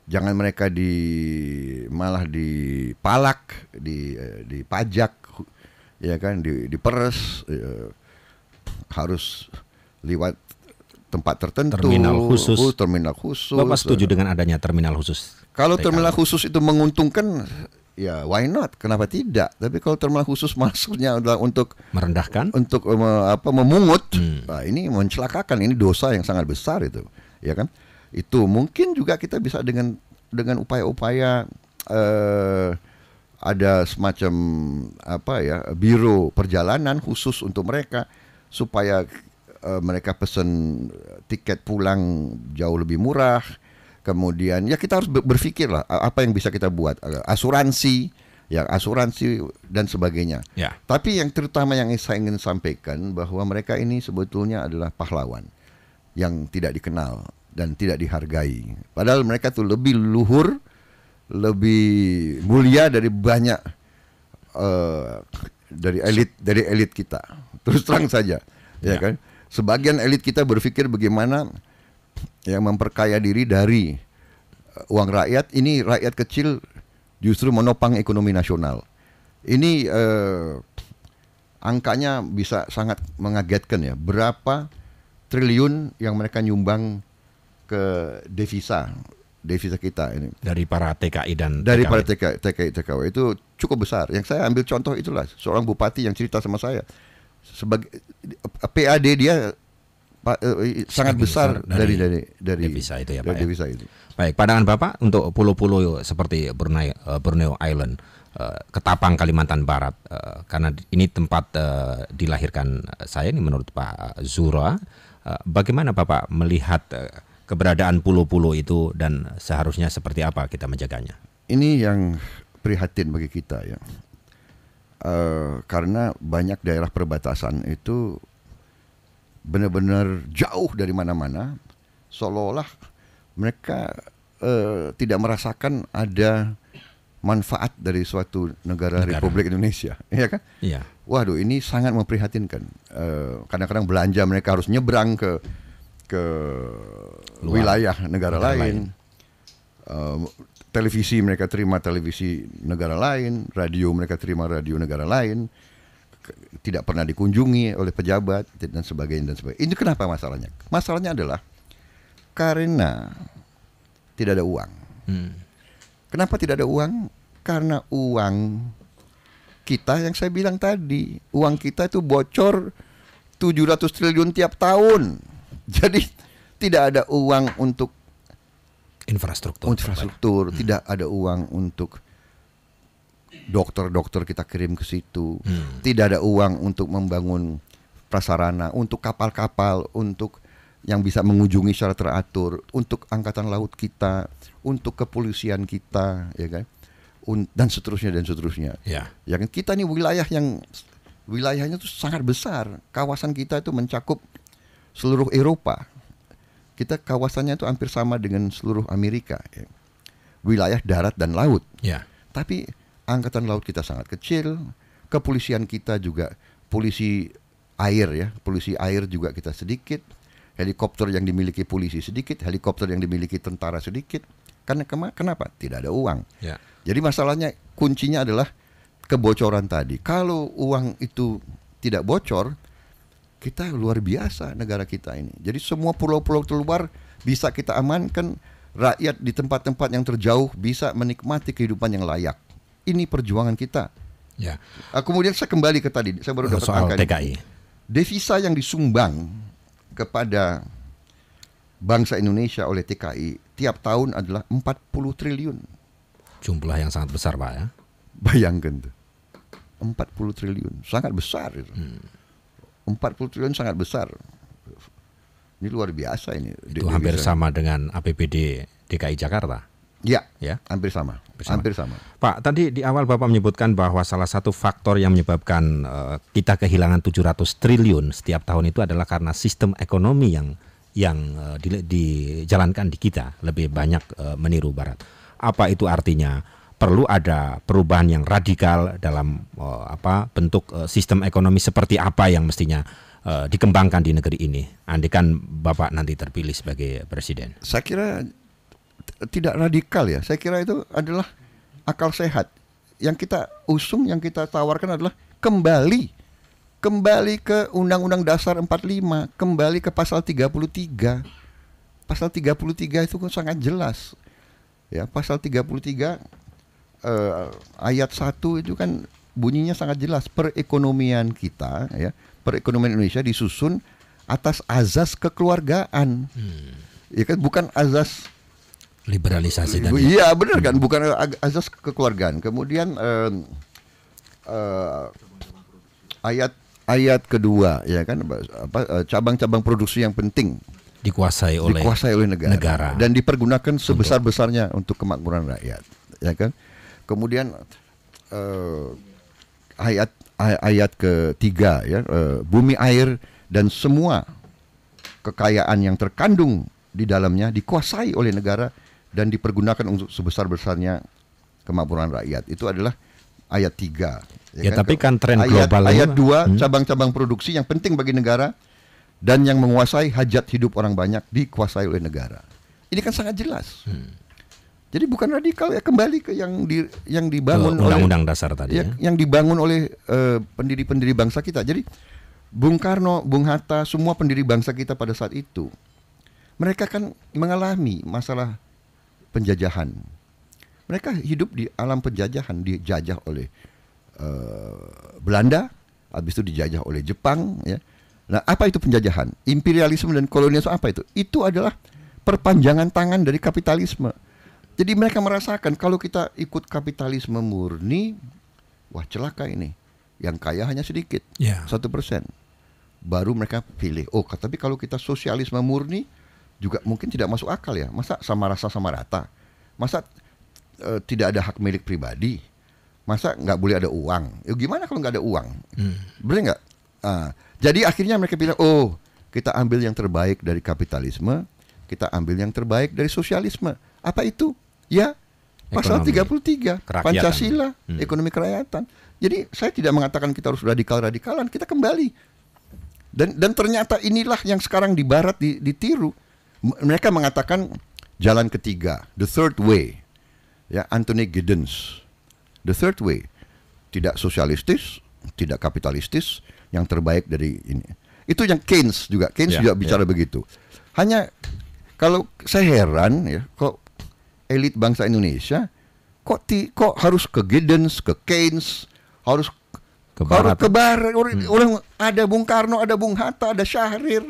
jangan mereka di malah dipalak, di dipajak ya kan di diperes ya, harus lewat tempat tertentu terminal khusus uh, terminal khusus Bapak setuju uh, dengan adanya terminal khusus kalau terminal khusus itu menguntungkan ya why not kenapa tidak tapi kalau terminal khusus maksudnya adalah untuk merendahkan untuk um, apa memungut hmm. nah, ini mencelakakan ini dosa yang sangat besar itu ya kan itu mungkin juga kita bisa dengan dengan upaya-upaya uh, ada semacam apa ya biro perjalanan khusus untuk mereka supaya uh, mereka pesen tiket pulang jauh lebih murah kemudian ya kita harus berpikir lah apa yang bisa kita buat eh, asuransi ya asuransi dan sebagainya. Ya. Tapi yang terutama yang saya ingin sampaikan bahwa mereka ini sebetulnya adalah pahlawan yang tidak dikenal dan tidak dihargai. Padahal mereka tuh lebih luhur, lebih mulia dari banyak uh, dari elit dari elit kita. Terus terang saja, ya, ya kan? Sebagian elit kita berpikir bagaimana yang memperkaya diri dari eh, uang rakyat ini rakyat kecil justru menopang ekonomi nasional. Ini eh, angkanya bisa sangat mengagetkan ya. Berapa triliun yang mereka nyumbang ke devisa devisa kita ini dari para TKI dan dari para TKI, TKI TKW itu cukup besar. Yang saya ambil contoh itulah seorang bupati yang cerita sama saya sebagai PAD dia eh, sangat besar, besar dari dari dari devisa itu ya Pak. Dari ya? devisa itu. Baik, pandangan Bapak untuk pulau-pulau seperti Brunei eh, Brunei Island, eh, Ketapang Kalimantan Barat karena ini tempat dilahirkan saya ini menurut Pak Zura, bagaimana Bapak melihat keberadaan pulau-pulau itu dan seharusnya seperti apa kita menjaganya? Ini yang prihatin bagi kita ya, uh, karena banyak daerah perbatasan itu benar-benar jauh dari mana-mana, seolah-olah mereka uh, tidak merasakan ada manfaat dari suatu negara, negara. Republik Indonesia, ya kan? Iya. Waduh, ini sangat memprihatinkan. Eh, kadang-kadang uh, -kadang belanja mereka harus nyebrang ke ke Luar. wilayah negara, negara lain, lain. Uh, televisi mereka terima televisi negara lain, radio mereka terima radio negara lain, tidak pernah dikunjungi oleh pejabat dan sebagainya dan sebagainya. Ini kenapa masalahnya? Masalahnya adalah karena tidak ada uang. Hmm. Kenapa tidak ada uang? Karena uang kita yang saya bilang tadi, uang kita itu bocor 700 triliun tiap tahun. Jadi tidak ada uang untuk infrastruktur. Infrastruktur, hmm. tidak ada uang untuk dokter-dokter kita kirim ke situ. Hmm. Tidak ada uang untuk membangun prasarana, untuk kapal-kapal, untuk yang bisa mengunjungi secara teratur, untuk angkatan laut kita, untuk kepolisian kita, ya kan? dan seterusnya dan seterusnya. Ya. Yang kan? kita ini wilayah yang wilayahnya itu sangat besar. Kawasan kita itu mencakup seluruh Eropa kita kawasannya itu hampir sama dengan seluruh Amerika ya. wilayah darat dan laut ya. tapi angkatan laut kita sangat kecil kepolisian kita juga polisi air ya polisi air juga kita sedikit helikopter yang dimiliki polisi sedikit helikopter yang dimiliki tentara sedikit karena kenapa tidak ada uang ya. jadi masalahnya kuncinya adalah kebocoran tadi kalau uang itu tidak bocor kita luar biasa negara kita ini. Jadi semua pulau-pulau terluar bisa kita amankan rakyat di tempat-tempat yang terjauh bisa menikmati kehidupan yang layak. Ini perjuangan kita. Ya. Ah, kemudian saya kembali ke tadi, saya baru oh, dapat Soal angka TKI. Ini. Devisa yang disumbang kepada bangsa Indonesia oleh TKI tiap tahun adalah 40 triliun. Jumlah yang sangat besar, Pak ya. Bayangkan tuh. 40 triliun, sangat besar itu. Hmm. Empat puluh triliun sangat besar. Ini luar biasa ini. Itu devisa. hampir sama dengan APBD DKI Jakarta. Ya, ya, hampir sama. hampir sama. Hampir sama. Pak, tadi di awal Bapak menyebutkan bahwa salah satu faktor yang menyebabkan uh, kita kehilangan 700 triliun setiap tahun itu adalah karena sistem ekonomi yang yang uh, eh, di, dijalankan di kita lebih banyak uh, meniru barat. Apa itu artinya? perlu ada perubahan yang radikal dalam uh, apa bentuk uh, sistem ekonomi seperti apa yang mestinya uh, dikembangkan di negeri ini. Andikan Bapak nanti terpilih sebagai presiden. Saya kira tidak radikal ya. Saya kira itu adalah akal sehat. Yang kita usung, yang kita tawarkan adalah kembali kembali ke Undang-Undang Dasar 45, kembali ke pasal 33. Pasal 33 itu sangat jelas. Ya, pasal 33 eh, ayat 1 itu kan bunyinya sangat jelas perekonomian kita ya, perekonomian Indonesia disusun atas azas kekeluargaan. Hmm. Ya kan bukan azas liberalisasi dan Iya, benar kan? Bukan azas kekeluargaan. Kemudian eh, eh, ayat ayat kedua ya kan apa eh, cabang-cabang produksi yang penting dikuasai oleh dikuasai oleh negara, negara. dan dipergunakan sebesar-besarnya untuk kemakmuran rakyat ya kan Kemudian uh, ayat ayat ketiga ya uh, bumi air dan semua kekayaan yang terkandung di dalamnya dikuasai oleh negara dan dipergunakan untuk sebesar-besarnya kemakmuran rakyat. Itu adalah ayat tiga Ya, ya kan? tapi kan tren ayat, global ayat dua hmm. cabang-cabang produksi yang penting bagi negara dan yang menguasai hajat hidup orang banyak dikuasai oleh negara. Ini kan sangat jelas. Hmm. Jadi bukan radikal ya kembali ke yang di yang dibangun oleh undang-undang dasar tadi ya, ya. yang dibangun oleh eh, pendiri-pendiri uh, bangsa kita. Jadi Bung Karno, Bung Hatta, semua pendiri bangsa kita pada saat itu mereka kan mengalami masalah penjajahan. Mereka hidup di alam penjajahan, dijajah oleh uh, Belanda, habis itu dijajah oleh Jepang ya. Nah, apa itu penjajahan? Imperialisme dan kolonialisme apa itu? Itu adalah perpanjangan tangan dari kapitalisme jadi mereka merasakan kalau kita ikut kapitalisme murni, wah celaka ini. Yang kaya hanya sedikit, ya. satu yeah. persen. Baru mereka pilih. Oh, tapi kalau kita sosialisme murni juga mungkin tidak masuk akal ya. Masa sama rasa sama rata? Masa e, tidak ada hak milik pribadi? Masa nggak boleh ada uang? Ya, gimana kalau nggak ada uang? Hmm. Bener nggak? Uh, jadi akhirnya mereka bilang, oh kita ambil yang terbaik dari kapitalisme, kita ambil yang terbaik dari sosialisme. Apa itu? Ya, pasal 33 kerakyatan. Pancasila, hmm. ekonomi kerakyatan. Jadi saya tidak mengatakan kita harus radikal-radikalan, kita kembali. Dan dan ternyata inilah yang sekarang di barat ditiru. Mereka mengatakan jalan ketiga, the third way. Ya, Anthony Giddens. The third way. Tidak sosialistis, tidak kapitalistis, yang terbaik dari ini. Itu yang Keynes juga. Keynes yeah, juga bicara yeah. begitu. Hanya kalau saya heran ya, kok elit bangsa Indonesia kok ti, kok harus ke Giddens, ke Keynes, harus ke barat. Harus ke barat. Orang, hmm. orang ada Bung Karno, ada Bung Hatta, ada Syahrir.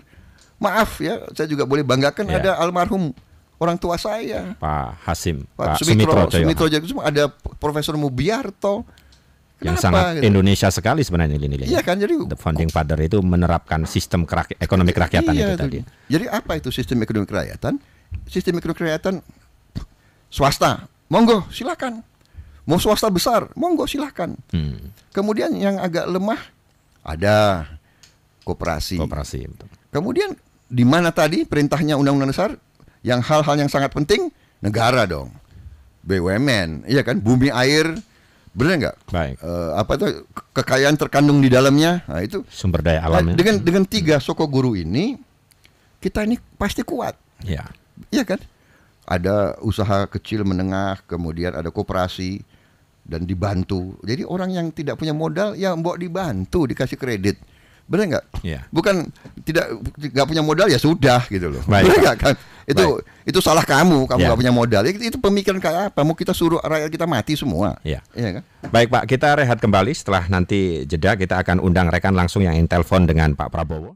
Maaf ya, saya juga boleh banggakan yeah. ada almarhum orang tua saya. Pak Hasim, Pak, Pak Sumitro, Sumitro Jakusum, ada Profesor Mubiarto. Kenapa? Yang sangat gitu? Indonesia sekali sebenarnya ini. nilai Iya kan, jadi the founding father itu menerapkan sistem kerak ekonomi iya kerakyatan iya, itu tadi. Jadi apa itu sistem ekonomi kerakyatan? Sistem ekonomi kerakyatan swasta, monggo silakan. Mau swasta besar, monggo silakan. Hmm. Kemudian yang agak lemah ada koperasi. Koperasi. Betul. Kemudian di mana tadi perintahnya undang-undang dasar yang hal-hal yang sangat penting negara dong. BUMN, iya kan? Bumi air, benar nggak? Baik. E, apa itu kekayaan terkandung di dalamnya? Nah, itu sumber daya alam. Nah, ya. dengan dengan tiga soko guru ini, kita ini pasti kuat. Iya. Iya kan? ada usaha kecil menengah, kemudian ada koperasi dan dibantu. Jadi orang yang tidak punya modal ya mbok dibantu, dikasih kredit. Benar nggak? Yeah. Bukan tidak nggak punya modal ya sudah gitu loh. Benar nggak kan? Itu Baik. itu salah kamu, kamu iya. nggak yeah. punya modal. Itu, itu pemikiran kayak apa? Mau kita suruh rakyat kita mati semua? Iya. Yeah, kan? Baik Pak, kita rehat kembali setelah nanti jeda kita akan undang rekan langsung yang telepon dengan Pak Prabowo.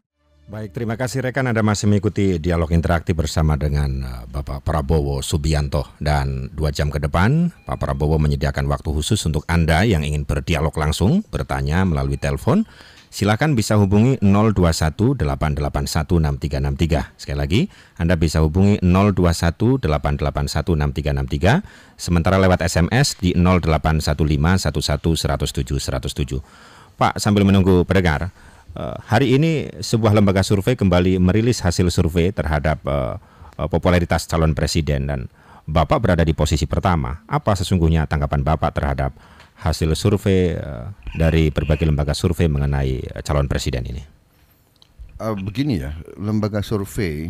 Baik, terima kasih rekan Anda masih mengikuti dialog interaktif bersama dengan eh, Bapak Prabowo Subianto dan dua jam ke depan Pak Prabowo menyediakan waktu khusus untuk Anda yang ingin berdialog langsung bertanya melalui telepon. Silakan bisa hubungi 0218816363. Sekali lagi, Anda bisa hubungi 0218816363. sementara lewat SMS di 0815 Pak, sambil menunggu pendengar, Eh, hari ini sebuah lembaga survei kembali merilis hasil survei terhadap eh, eh, popularitas calon presiden dan Bapak berada di posisi pertama. Apa sesungguhnya tanggapan Bapak terhadap hasil survei dari berbagai lembaga survei mengenai calon presiden ini? Uh, begini ya, lembaga survei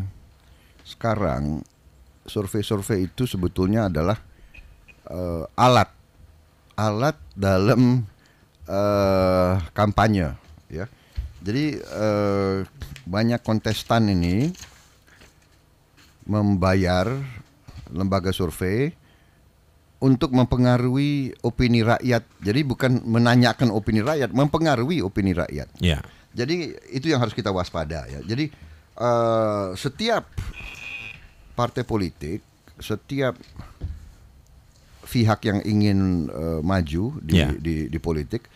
sekarang survei-survei itu sebetulnya adalah uh, alat alat dalam uh, kampanye ya. Jadi uh, banyak kontestan ini membayar lembaga survei untuk mempengaruhi opini rakyat. Jadi bukan menanyakan opini rakyat, mempengaruhi opini rakyat. Ya. Jadi itu yang harus kita waspada ya. Jadi uh, setiap partai politik, setiap pihak yang ingin uh, maju di, ya. di, di, di politik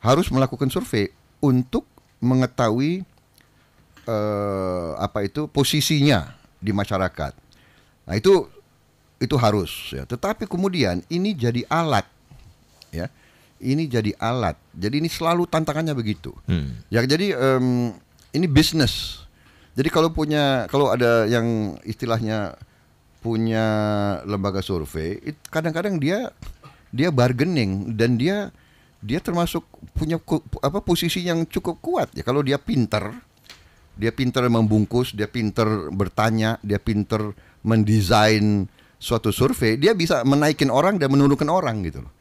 harus melakukan survei untuk mengetahui eh, apa itu posisinya di masyarakat. Nah itu itu harus. Ya. Tetapi kemudian ini jadi alat, ya ini jadi alat. Jadi ini selalu tantangannya begitu. Hmm. Ya jadi um, ini bisnis. Jadi kalau punya kalau ada yang istilahnya punya lembaga survei, kadang-kadang dia dia bargaining dan dia dia termasuk punya apa posisi yang cukup kuat ya kalau dia pinter dia pinter membungkus dia pinter bertanya dia pinter mendesain suatu survei dia bisa menaikin orang dan menurunkan orang gitu loh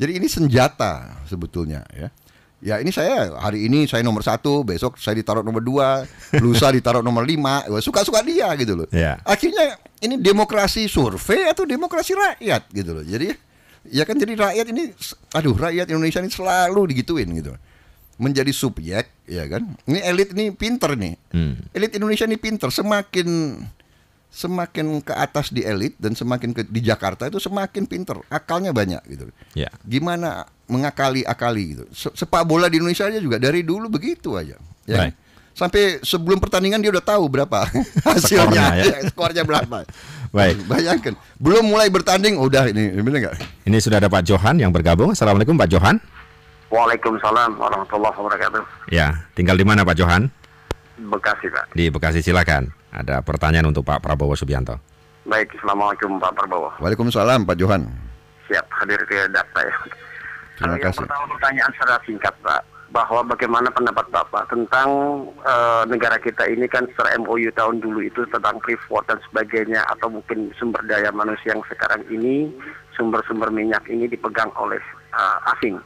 jadi ini senjata sebetulnya ya ya ini saya hari ini saya nomor satu besok saya ditaruh nomor dua lusa ditaruh nomor lima suka suka dia gitu loh yeah. akhirnya ini demokrasi survei atau demokrasi rakyat gitu loh jadi Ya kan jadi rakyat ini aduh rakyat Indonesia ini selalu digituin gitu. Menjadi subjek ya kan. Ini elit ini pinter nih. Hmm. Elit Indonesia ini pinter semakin semakin ke atas di elit dan semakin ke, di Jakarta itu semakin pinter, akalnya banyak gitu. Yeah. Gimana mengakali-akali gitu. Sepak bola di Indonesia aja juga dari dulu begitu aja. Ya. Right. Kan? sampai sebelum pertandingan dia udah tahu berapa hasilnya, skornya, ya? skornya berapa. Baik. Bayangkan, belum mulai bertanding oh, udah ini, benar nggak? Ini sudah ada Pak Johan yang bergabung. Assalamualaikum Pak Johan. Waalaikumsalam warahmatullahi wabarakatuh. Ya, tinggal di mana Pak Johan? Bekasi Pak. Di Bekasi silakan. Ada pertanyaan untuk Pak Prabowo Subianto. Baik, assalamualaikum Pak Prabowo. Waalaikumsalam Pak Johan. Siap hadir ke data ya. Terima kasih. Yang pertama pertanyaan secara singkat Pak bahwa bagaimana pendapat Bapak tentang e, negara kita ini kan secara MOU tahun dulu itu tentang free dan sebagainya atau mungkin sumber daya manusia yang sekarang ini sumber-sumber minyak ini dipegang oleh e, asing.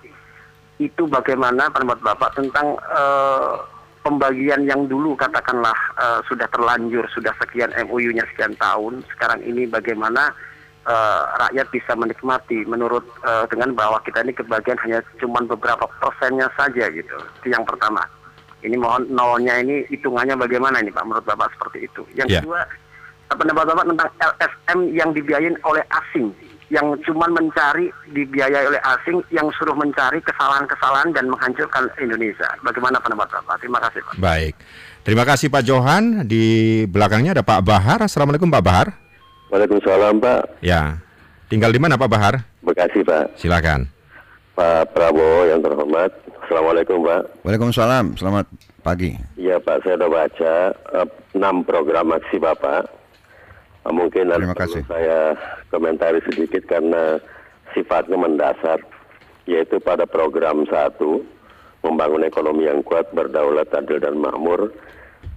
Itu bagaimana pendapat Bapak tentang e, pembagian yang dulu katakanlah e, sudah terlanjur sudah sekian MOU-nya sekian tahun, sekarang ini bagaimana uh, rakyat bisa menikmati menurut uh, dengan bahwa kita ini kebagian hanya cuman beberapa persennya saja gitu. Itu yang pertama. Ini mohon nolnya ini hitungannya bagaimana ini Pak menurut Bapak seperti itu. Yang yeah. kedua pendapat Bapak tentang LSM yang dibiayain oleh asing yang cuman mencari dibiayai oleh asing yang suruh mencari kesalahan-kesalahan dan menghancurkan Indonesia. Bagaimana pendapat Bapak? Terima kasih Pak. Baik. Terima kasih Pak Johan. Di belakangnya ada Pak Bahar. Assalamualaikum Pak Bahar. Waalaikumsalam Pak. Ya. Tinggal di mana Pak Bahar? Bekasi Pak. Silakan. Pak Prabowo yang terhormat. Assalamualaikum Pak. Waalaikumsalam. Selamat pagi. Iya Pak, saya sudah baca uh, program aksi Bapak. Uh, eh, mungkin Terima kasih. saya komentari sedikit karena sifatnya mendasar yaitu pada program satu membangun ekonomi yang kuat, berdaulat, adil dan makmur.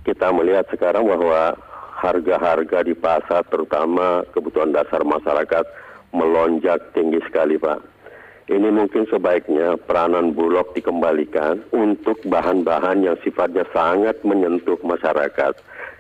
Kita melihat sekarang bahwa harga-harga di pasar terutama kebutuhan dasar masyarakat melonjak tinggi sekali Pak. Ini mungkin sebaiknya peranan Bulog dikembalikan untuk bahan-bahan yang sifatnya sangat menyentuh masyarakat.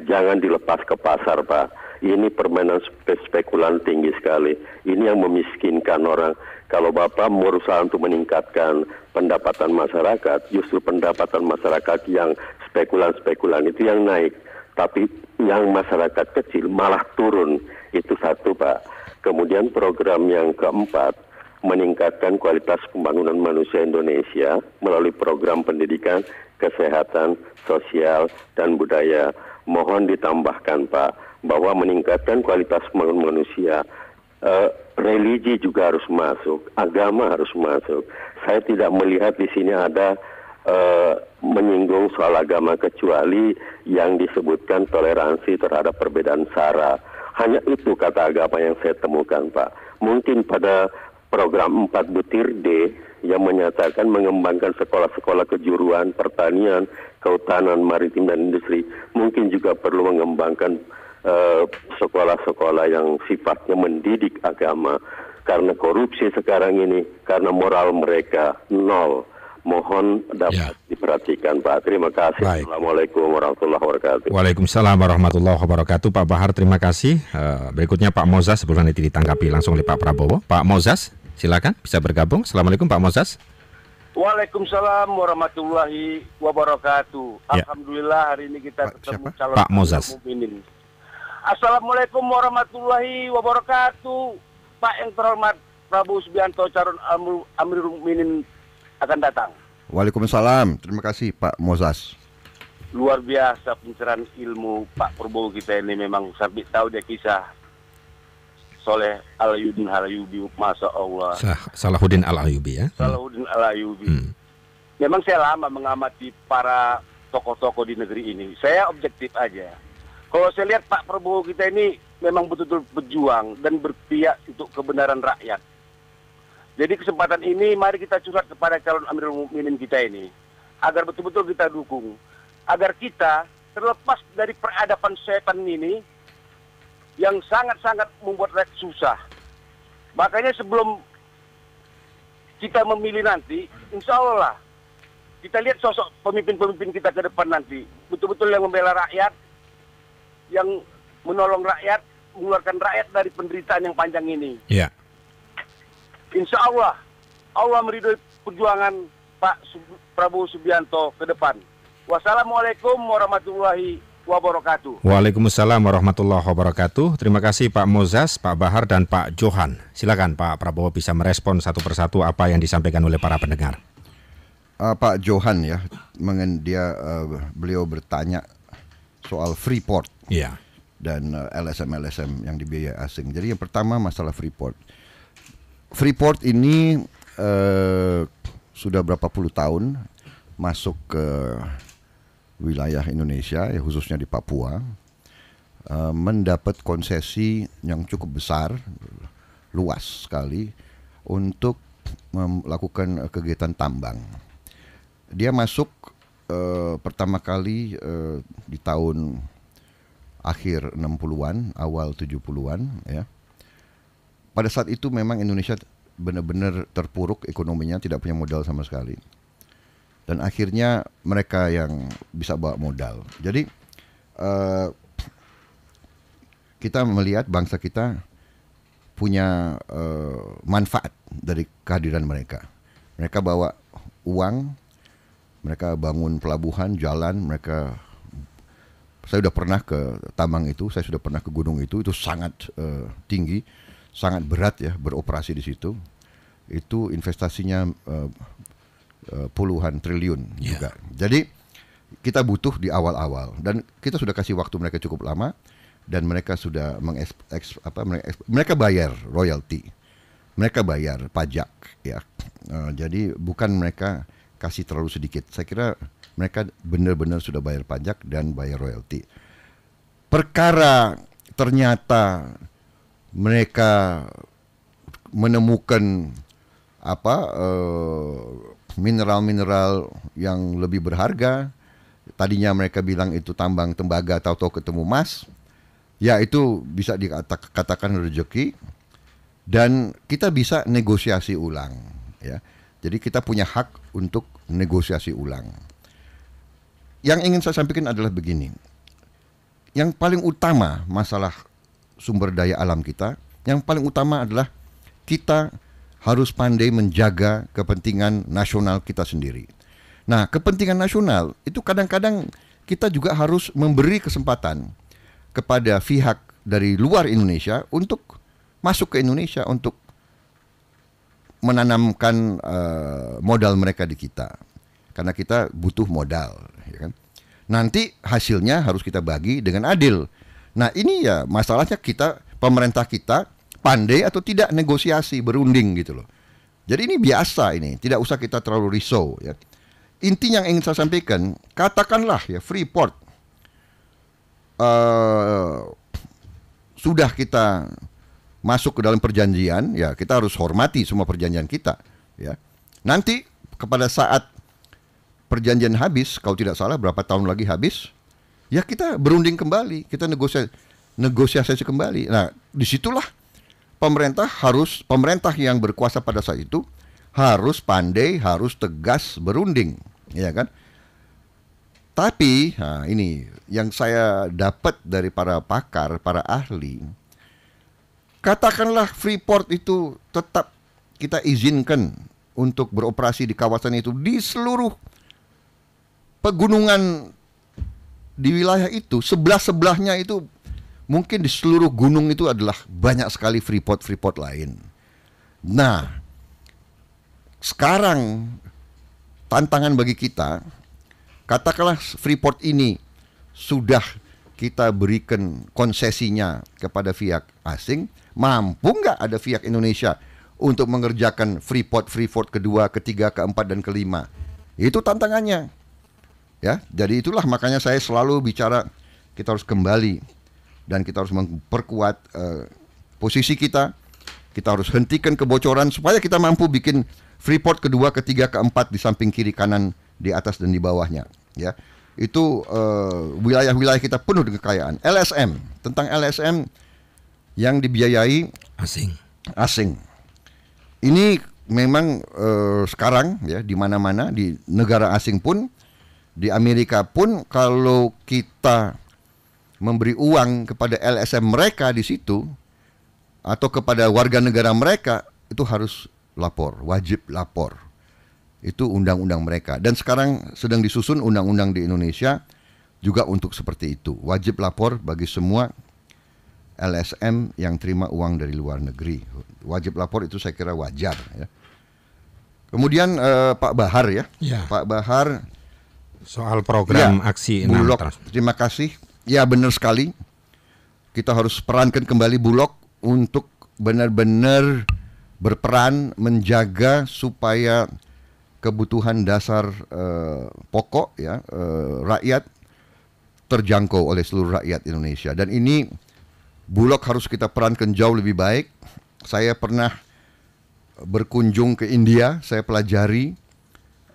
Jangan dilepas ke pasar Pak. Ini permainan spekulan tinggi sekali. Ini yang memiskinkan orang. Kalau Bapak berusaha untuk meningkatkan pendapatan masyarakat, justru pendapatan masyarakat yang spekulan-spekulan itu yang naik tapi yang masyarakat kecil malah turun. Itu satu, Pak. Kemudian program yang keempat, meningkatkan kualitas pembangunan manusia Indonesia melalui program pendidikan, kesehatan, sosial, dan budaya. Mohon ditambahkan, Pak, bahwa meningkatkan kualitas pembangunan manusia, eh, religi juga harus masuk, agama harus masuk. Saya tidak melihat di sini ada Eh, menyinggung soal agama kecuali yang disebutkan toleransi terhadap perbedaan sara. Hanya itu kata agama yang saya temukan, Pak. Mungkin pada program 4 butir D yang menyatakan mengembangkan sekolah-sekolah kejuruan, pertanian, kehutanan, maritim dan industri, mungkin juga perlu mengembangkan sekolah sekolah-sekolah yang sifatnya mendidik agama karena korupsi sekarang ini, karena moral mereka nol mohon dapat ya. diperhatikan Pak. Terima kasih. Baik. Assalamualaikum warahmatullahi wabarakatuh. Waalaikumsalam warahmatullahi wabarakatuh. Pak Bahar terima kasih. Eh, berikutnya Pak Mozas sebelum nanti ditanggapi langsung oleh Pak Prabowo. Pak Mozas silakan bisa bergabung. Assalamualaikum Pak Mozas. Waalaikumsalam warahmatullahi wabarakatuh. Ya. Alhamdulillah hari ini kita Pak, ketemu siapa? calon Pak Mozas. Assalamualaikum warahmatullahi wabarakatuh. Pak yang terhormat Prabowo Subianto calon Amirul Mukminin akan datang. Waalaikumsalam. Terima kasih Pak Mozas. Luar biasa pencerahan ilmu Pak Prabowo kita ini memang sampai tahu dia kisah soleh Al alayubi Al Ayubi, Allah. Sah, Salahuddin Al Ayubi ya. Salahuddin hmm. Al Ayubi. Hmm. Memang saya lama mengamati para tokoh-tokoh di negeri ini. Saya objektif aja. Kalau saya lihat Pak Prabowo kita ini memang betul-betul berjuang dan berpihak untuk kebenaran rakyat. Jadi kesempatan ini mari kita curhat kepada calon Amirul Mukminin kita ini agar betul-betul kita dukung, agar kita terlepas dari peradaban setan ini yang sangat-sangat membuat rakyat susah. Makanya sebelum kita memilih nanti, insya Allah kita lihat sosok pemimpin-pemimpin kita ke depan nanti betul-betul yang membela rakyat, yang menolong rakyat, mengeluarkan rakyat dari penderitaan yang panjang ini. Yeah insya Allah Allah meridhoi perjuangan Pak Prabowo Subianto ke depan. Wassalamualaikum warahmatullahi wabarakatuh. Waalaikumsalam warahmatullahi wabarakatuh. Terima kasih Pak Mozas, Pak Bahar, dan Pak Johan. Silakan Pak Prabowo bisa merespon satu persatu apa yang disampaikan oleh para pendengar. Uh, Pak Johan ya, mengen dia uh, beliau bertanya soal Freeport yeah. dan eh, LSM LSM yang dibiayai asing. Jadi yang pertama masalah Freeport. Uh, Freeport ini uh, sudah berapa puluh tahun masuk ke wilayah Indonesia, ya khususnya di Papua, uh, mendapat konsesi yang cukup besar, luas sekali untuk melakukan kegiatan tambang. Dia masuk uh, pertama kali uh, di tahun akhir 60-an, awal 70-an ya pada saat itu memang Indonesia benar-benar terpuruk ekonominya tidak punya modal sama sekali dan akhirnya mereka yang bisa bawa modal jadi uh, kita melihat bangsa kita punya uh, manfaat dari kehadiran mereka mereka bawa uang mereka bangun pelabuhan jalan mereka saya sudah pernah ke tambang itu saya sudah pernah ke gunung itu itu sangat uh, tinggi sangat berat ya beroperasi di situ. Itu investasinya uh, puluhan triliun yeah. juga. Jadi kita butuh di awal-awal dan kita sudah kasih waktu mereka cukup lama dan mereka sudah mengeks apa mereka bayar royalty Mereka bayar pajak ya. Uh, jadi bukan mereka kasih terlalu sedikit. Saya kira mereka benar-benar sudah bayar pajak dan bayar royalty Perkara ternyata mereka menemukan apa mineral eh, mineral-mineral yang lebih berharga. Tadinya mereka bilang itu tambang tembaga atau ketemu emas. Ya itu bisa dikatakan rezeki dan kita bisa negosiasi ulang ya. Jadi kita punya hak untuk negosiasi ulang. Yang ingin saya sampaikan adalah begini. Yang paling utama masalah sumber daya alam kita. Yang paling utama adalah kita harus pandai menjaga kepentingan nasional kita sendiri. Nah, kepentingan nasional itu kadang-kadang kita juga harus memberi kesempatan kepada pihak dari luar Indonesia untuk masuk ke Indonesia untuk menanamkan uh, modal mereka di kita karena kita butuh modal ya kan nanti hasilnya harus kita bagi dengan adil Nah ini ya masalahnya kita pemerintah kita pandai atau tidak negosiasi berunding gitu loh. Jadi ini biasa ini, tidak usah kita terlalu risau ya. Inti yang ingin saya sampaikan, katakanlah ya Freeport uh, sudah kita masuk ke dalam perjanjian, ya kita harus hormati semua perjanjian kita ya. Nanti kepada saat perjanjian habis, kalau tidak salah berapa tahun lagi habis, ya kita berunding kembali, kita negosiasi negosiasi kembali. Nah, disitulah pemerintah harus pemerintah yang berkuasa pada saat itu harus pandai, harus tegas berunding, ya kan? Tapi, nah ini yang saya dapat dari para pakar, para ahli. Katakanlah Freeport itu tetap kita izinkan untuk beroperasi di kawasan itu di seluruh pegunungan di wilayah itu sebelah sebelahnya itu mungkin di seluruh gunung itu adalah banyak sekali freeport freeport lain. Nah, sekarang tantangan bagi kita katakanlah freeport ini sudah kita berikan konsesinya kepada pihak asing, mampu nggak ada pihak Indonesia untuk mengerjakan freeport freeport kedua, ketiga, keempat dan kelima? Itu tantangannya. Ya, jadi itulah makanya saya selalu bicara kita harus kembali dan kita harus memperkuat uh, posisi kita. Kita harus hentikan kebocoran supaya kita mampu bikin Freeport kedua, ketiga, keempat di samping kiri kanan, di atas dan di bawahnya, ya. Itu eh, wilayah-wilayah uh, kita penuh dengan kekayaan. LSM, tentang LSM yang dibiayai asing. Asing. Ini memang uh, sekarang ya di mana-mana di negara asing pun di Amerika pun kalau kita memberi uang kepada LSM mereka di situ atau kepada warga negara mereka itu harus lapor, wajib lapor. Itu undang-undang mereka. Dan sekarang sedang disusun undang-undang di Indonesia juga untuk seperti itu. Wajib lapor bagi semua LSM yang terima uang dari luar negeri. Wajib lapor itu saya kira wajar ya. Kemudian eh, Pak Bahar ya. ya. Pak Bahar soal program ya, aksi Bulog. Terima kasih. Ya benar sekali. Kita harus perankan kembali Bulog untuk benar-benar berperan menjaga supaya kebutuhan dasar eh, pokok ya eh, rakyat terjangkau oleh seluruh rakyat Indonesia dan ini Bulog harus kita perankan jauh lebih baik. Saya pernah berkunjung ke India, saya pelajari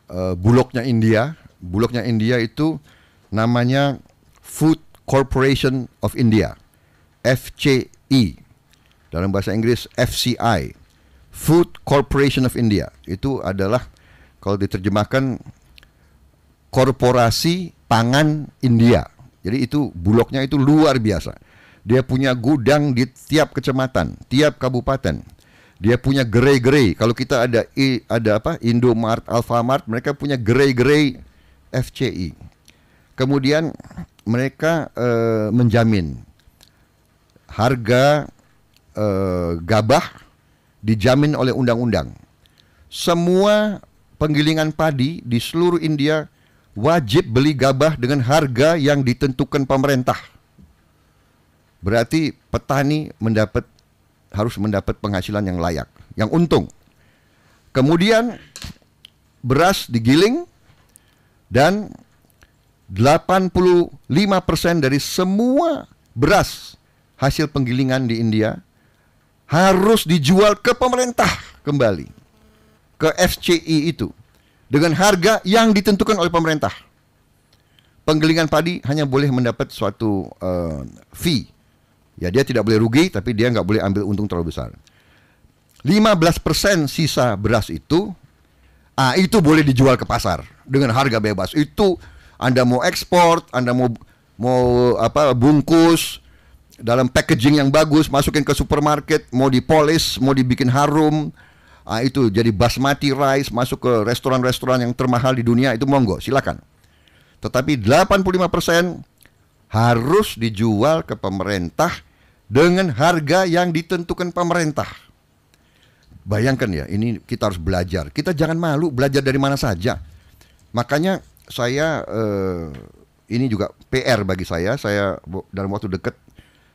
uh, Bulognya India bulognya India itu namanya Food Corporation of India, FCI. E. Dalam bahasa Inggris FCI, Food Corporation of India. Itu adalah kalau diterjemahkan korporasi pangan India. Jadi itu buloknya itu luar biasa. Dia punya gudang di tiap kecamatan, tiap kabupaten. Dia punya gerai-gerai. Kalau kita ada ada apa? Indomart, Alfamart, mereka punya gerai-gerai FCI. Kemudian mereka eh, menjamin harga eh, gabah dijamin oleh undang-undang. Semua penggilingan padi di seluruh India wajib beli gabah dengan harga yang ditentukan pemerintah. Berarti petani mendapat harus mendapat penghasilan yang layak, yang untung. Kemudian beras digiling dan 85% dari semua beras hasil penggilingan di India harus dijual ke pemerintah kembali ke FCI itu dengan harga yang ditentukan oleh pemerintah. Penggilingan padi hanya boleh mendapat suatu uh, fee. Ya dia tidak boleh rugi tapi dia nggak boleh ambil untung terlalu besar. 15% sisa beras itu ah, itu boleh dijual ke pasar dengan harga bebas. Itu Anda mau ekspor, Anda mau mau apa bungkus dalam packaging yang bagus, masukin ke supermarket, mau dipolis, mau dibikin harum. Ah, itu jadi basmati rice masuk ke restoran-restoran yang termahal di dunia itu monggo, silakan. Tetapi 85% harus dijual ke pemerintah dengan harga yang ditentukan pemerintah. Bayangkan ya, ini kita harus belajar. Kita jangan malu belajar dari mana saja. Makanya saya eh, ini juga PR bagi saya. Saya dalam waktu dekat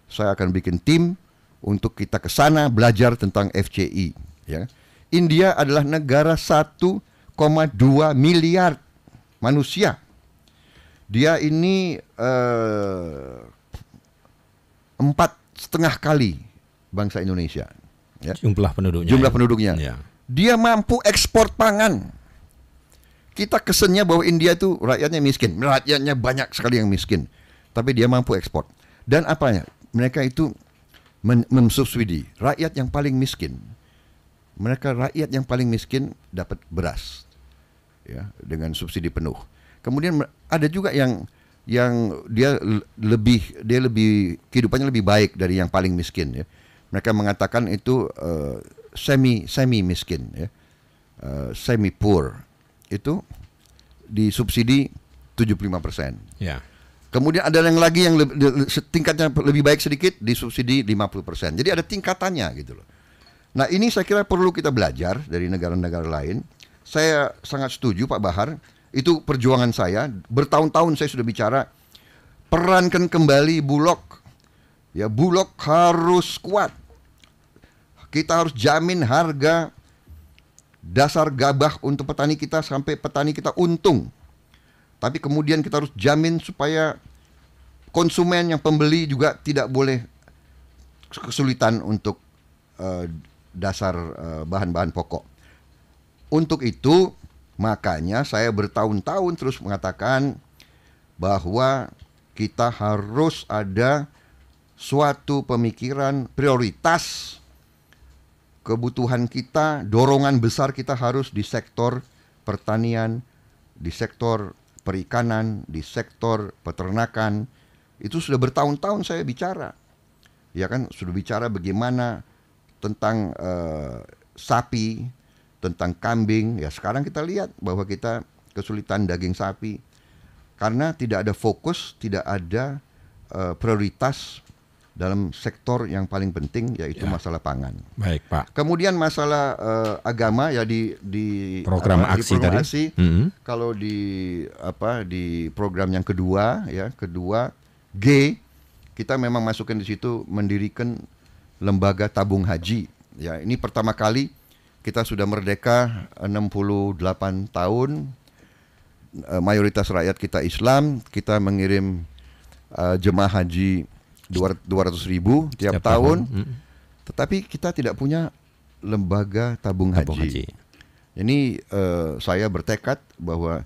saya akan bikin tim untuk kita ke sana belajar tentang FCI. Ya, India adalah negara 1,2 miliar manusia. Dia ini eh, empat setengah kali bangsa Indonesia ya. jumlah penduduknya. Jumlah ya. penduduknya. Ya. Dia mampu ekspor pangan. Kita kesennya bahwa India itu rakyatnya miskin, rakyatnya banyak sekali yang miskin, tapi dia mampu ekspor. Dan apanya? Mereka itu mensubsidi rakyat yang paling miskin. Mereka rakyat yang paling miskin dapat beras, ya dengan subsidi penuh. Kemudian ada juga yang yang dia lebih dia lebih kehidupannya lebih baik dari yang paling miskin ya mereka mengatakan itu uh, semi semi miskin ya. Uh, semi poor itu disubsidi 75%. Ya. Kemudian ada yang lagi yang lebih, tingkatnya lebih baik sedikit disubsidi 50%. persen. Jadi ada tingkatannya gitu loh. Nah, ini saya kira perlu kita belajar dari negara-negara lain. Saya sangat setuju Pak Bahar, itu perjuangan saya bertahun-tahun saya sudah bicara perankan kembali Bulog. Ya, Bulog harus kuat. Kita harus jamin harga dasar gabah untuk petani kita sampai petani kita untung. Tapi kemudian kita harus jamin supaya konsumen yang pembeli juga tidak boleh kesulitan untuk uh, dasar bahan eh, bahan-bahan pokok. Untuk itu, makanya saya bertahun-tahun terus mengatakan bahwa kita harus ada suatu pemikiran prioritas kebutuhan kita, dorongan besar kita harus di sektor pertanian, di sektor perikanan, di sektor peternakan. Itu sudah bertahun-tahun saya bicara. Ya kan, sudah bicara bagaimana tentang uh, sapi, tentang kambing. Ya sekarang kita lihat bahwa kita kesulitan daging sapi karena tidak ada fokus, tidak ada uh, prioritas dalam sektor yang paling penting yaitu ya. masalah pangan. Baik pak. Kemudian masalah uh, agama ya di di program apa, aksi tadi. mm -hmm. Kalau di apa di program yang kedua ya kedua G kita memang masukkan di situ mendirikan lembaga tabung haji. Ya ini pertama kali kita sudah merdeka 68 tahun eh, mayoritas rakyat kita Islam kita mengirim uh, jemaah haji 200 ribu tiap, tiap tahun, tahun. Hmm. tetapi kita tidak punya lembaga tabung, tabung haji. haji. Ini uh, saya bertekad bahwa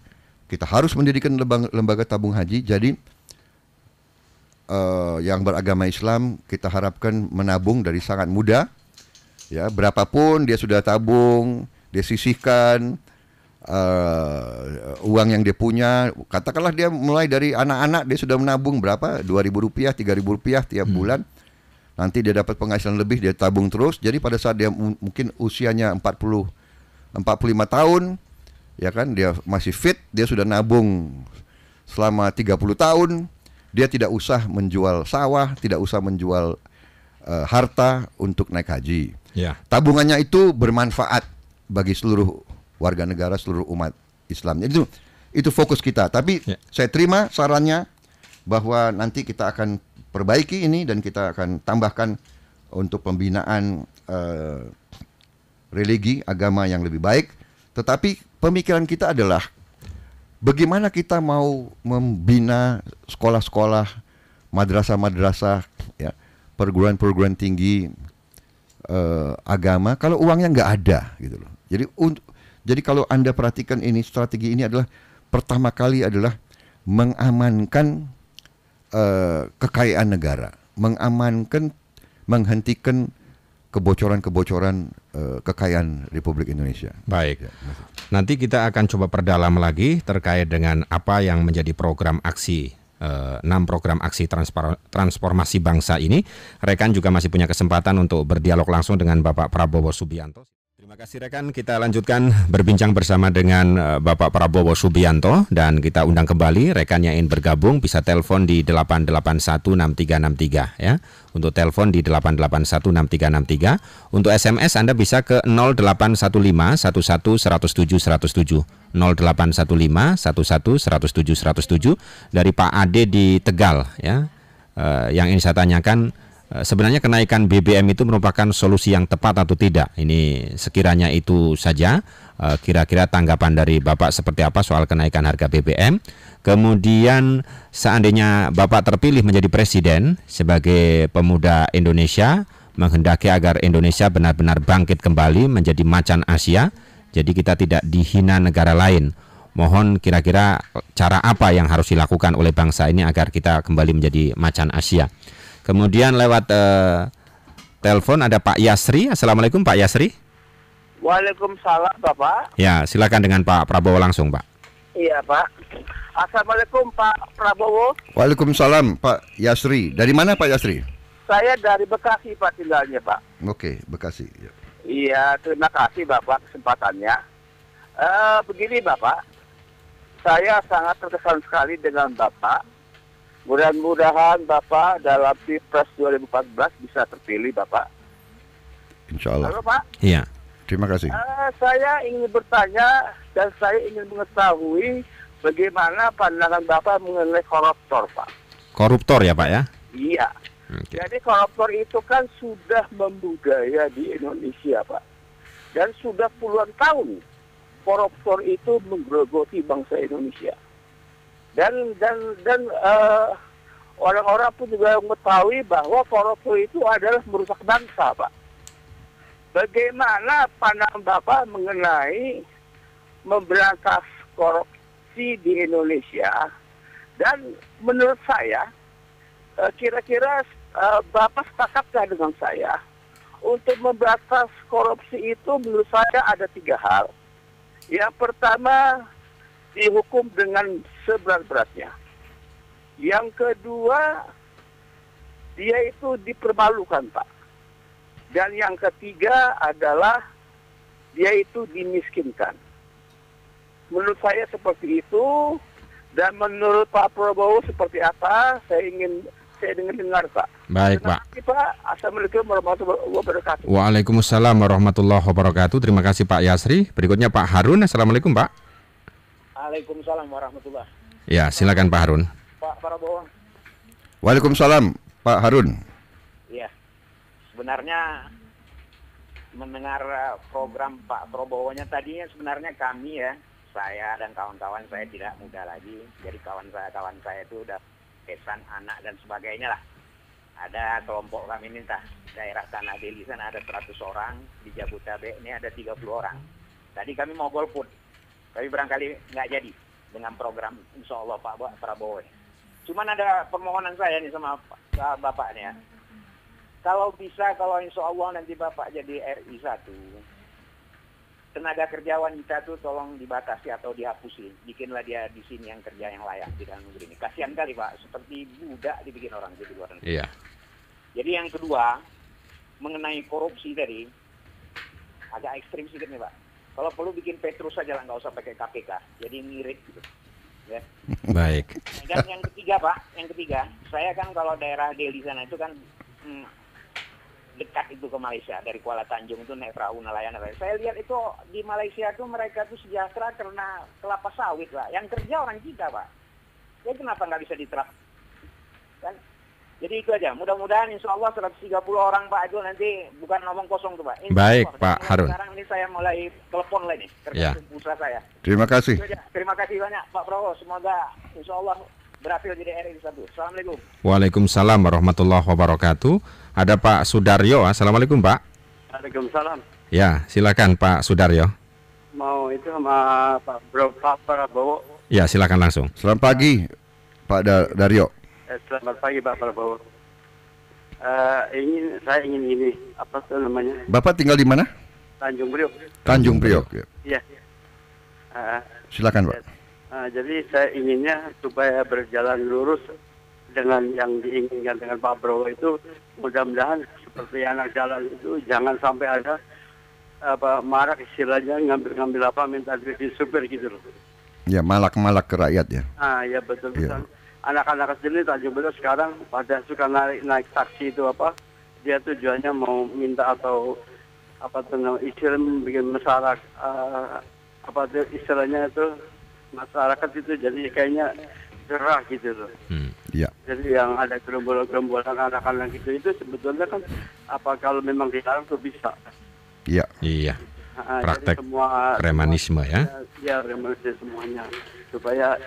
kita harus mendirikan lembaga, tabung haji. Jadi uh, yang beragama Islam kita harapkan menabung dari sangat muda ya berapapun dia sudah tabung dia sisihkan uh, uang yang dia punya katakanlah dia mulai dari anak-anak dia sudah menabung berapa dua ribu rupiah tiga ribu rupiah tiap hmm. bulan nanti dia dapat penghasilan lebih dia tabung terus jadi pada saat dia mungkin usianya empat empat puluh puluh lima tahun ya kan dia masih fit dia sudah nabung selama tiga puluh tahun dia tidak usah menjual sawah tidak usah menjual uh, harta untuk naik haji ya. tabungannya itu bermanfaat bagi seluruh warga negara seluruh umat Islam. Jadi itu itu fokus kita. Tapi ya. saya terima sarannya bahwa nanti kita akan perbaiki ini dan kita akan tambahkan untuk pembinaan uh, religi agama yang lebih baik. Tetapi pemikiran kita adalah bagaimana kita mau membina sekolah-sekolah, madrasah-madrasah, ya, perguruan-perguruan tinggi uh, agama kalau uangnya nggak ada gitu loh. Jadi untuk jadi kalau Anda perhatikan ini strategi ini adalah pertama kali adalah mengamankan uh, kekayaan negara, mengamankan menghentikan kebocoran-kebocoran uh, kekayaan Republik Indonesia. Baik. Ya, Nanti kita akan coba perdalam lagi terkait dengan apa yang menjadi program aksi eh, enam program aksi transformasi bangsa ini. Rekan juga masih punya kesempatan untuk berdialog langsung dengan Bapak Prabowo Subianto. Terima kasih rekan, kita lanjutkan berbincang bersama dengan eh, Bapak Prabowo Subianto dan kita undang kembali rekan yang ingin bergabung bisa telepon di 8816363 ya. Untuk telepon di 8816363, untuk SMS Anda bisa ke 081511107107 0815 dari Pak Ade di Tegal ya. Uh, yang ini saya tanyakan Eh, sebenarnya kenaikan BBM itu merupakan solusi yang tepat atau tidak? Ini sekiranya itu saja eh, kira-kira tanggapan dari Bapak seperti apa soal kenaikan harga BBM. Kemudian seandainya Bapak terpilih menjadi presiden sebagai pemuda Indonesia menghendaki agar Indonesia benar-benar bangkit kembali menjadi macan Asia. Jadi kita tidak dihina negara lain. Mohon kira-kira cara apa yang harus dilakukan oleh bangsa ini agar kita kembali menjadi macan Asia. Kemudian lewat uh, telepon ada Pak Yasri. Assalamualaikum Pak Yasri. Waalaikumsalam Bapak. Ya, silakan dengan Pak Prabowo langsung Pak. Iya Pak. Assalamualaikum Pak Prabowo. Waalaikumsalam Pak Yasri. Dari mana Pak Yasri? Saya dari Bekasi Pak tinggalnya Pak. Oke, Bekasi. Ya. Iya, terima kasih Bapak kesempatannya. Uh, begini Bapak, saya sangat terkesan sekali dengan Bapak Mudah-mudahan Bapak dalam Pilpres 2014 bisa terpilih Bapak. Insya Allah. Halo Pak. Iya. Terima kasih. Uh, saya ingin bertanya dan saya ingin mengetahui bagaimana pandangan Bapak mengenai koruptor Pak. Koruptor ya Pak ya? Iya. Okay. Jadi koruptor itu kan sudah membudaya di Indonesia Pak. Dan sudah puluhan tahun koruptor itu menggerogoti bangsa Indonesia dan dan dan orang eh, orang-orang pun juga mengetahui bahwa korupsi itu adalah merusak bangsa, Pak. Bagaimana pandang Bapak mengenai memberantas korupsi di Indonesia? Dan menurut saya, eh, kira-kira eh, Bapak sepakatkah dengan saya? Untuk memberantas korupsi itu menurut saya ada tiga hal. Yang pertama dihukum dengan seberat-beratnya. Yang kedua, dia itu dipermalukan, Pak. Dan yang ketiga adalah dia itu dimiskinkan. Menurut saya seperti itu dan menurut Pak Prabowo seperti apa? Saya ingin saya dengar dengar Pak. Baik Pak. kasih, Pak. Assalamualaikum warahmatullahi wabarakatuh. Waalaikumsalam warahmatullahi wabarakatuh. Terima kasih Pak Yasri. Berikutnya Pak Harun. Assalamualaikum Pak. Waalaikumsalam warahmatullah. Ya, silakan Pak Harun. Pak Prabowo. Waalaikumsalam Pak Harun. Ya. Sebenarnya mendengar eh, program Pak Prabowo-nya tadinya sebenarnya kami ya, saya dan kawan-kawan saya tidak muda lagi. Jadi kawan saya-kawan saya itu udah pesan anak dan sebagainya lah. Ada kelompok kami ini entah daerah Tanah Deli sana ada 100 orang, di Jabutabek ini ada 30 orang. Tadi kami mau golput tapi barangkali nggak jadi dengan program Insya Allah Pak Prabowo. Cuman ada permohonan saya nih sama Bapak nih ya. Kalau bisa, kalau insya Allah nanti Bapak jadi RI 1, tenaga kerja wanita tuh tolong dibatasi atau dihapusin. Bikinlah dia di sini yang kerja yang layak di dalam negeri ini. Kasihan kali Pak, seperti budak dibikin orang di luar negeri. Iya. Jadi yang kedua, mengenai korupsi tadi, agak ekstrim sedikit nih Pak kalau perlu bikin Petrus saja lah nggak usah pakai KPK jadi mirip gitu ya baik dan yang ketiga pak yang ketiga saya kan kalau daerah Delhi sana itu kan hmm, dekat itu ke Malaysia dari Kuala Tanjung itu naik perahu nelayan nelayan saya lihat itu di Malaysia tuh mereka tuh sejahtera karena kelapa sawit lah. yang kerja orang kita pak ya kenapa nggak bisa diterap kan jadi itu aja. Mudah-mudahan insya Allah 130 orang Pak Ajul nanti bukan ngomong kosong tuh Pak. Insya Baik Allah. Pak Harun. Sekarang ini saya mulai telepon lagi kerja ya. usaha saya. Terima kasih. Terima kasih banyak Pak Prabowo. Semoga insya Allah berhasil jadi RI satu. Assalamualaikum. Waalaikumsalam warahmatullahi wabarakatuh. Ada Pak Sudaryo. Assalamualaikum Pak. Waalaikumsalam. Ya, silakan Pak Sudaryo. Mau itu sama Pak Pak Prabowo. Ya, silakan langsung. Selamat pagi Pak Daryo. Eh, selamat pagi Pak Prabowo. Uh, ingin saya ingin ini apa tuh namanya? Bapak tinggal di mana? Tanjung Priok. Tanjung Priok. Ya. Iya. Ya. Uh, Silakan Pak. Uh, jadi saya inginnya supaya berjalan lurus dengan yang diinginkan dengan Pak Prabowo itu mudah-mudahan seperti anak jalan itu jangan sampai ada apa marak istilahnya ngambil-ngambil apa minta duit di supir gitu loh. Ya malak-malak ke rakyat ya. Ah ya betul iya. betul. Ya anak-anak sendiri Tanjung Priok sekarang pada suka naik naik taksi itu apa dia tujuannya mau minta atau apa tentang istilah bikin masyarakat uh, apa istilahnya itu masyarakat itu jadi kayaknya cerah gitu loh. Hmm, ya. Jadi yang ada gerombolan-gerombolan anak-anak gitu itu sebetulnya kan apa kalau memang dilarang tuh bisa. Iya. Iya. Ah, ah, Praktek semua, remanisme ya. semua, ya. Ya, remanisme semuanya supaya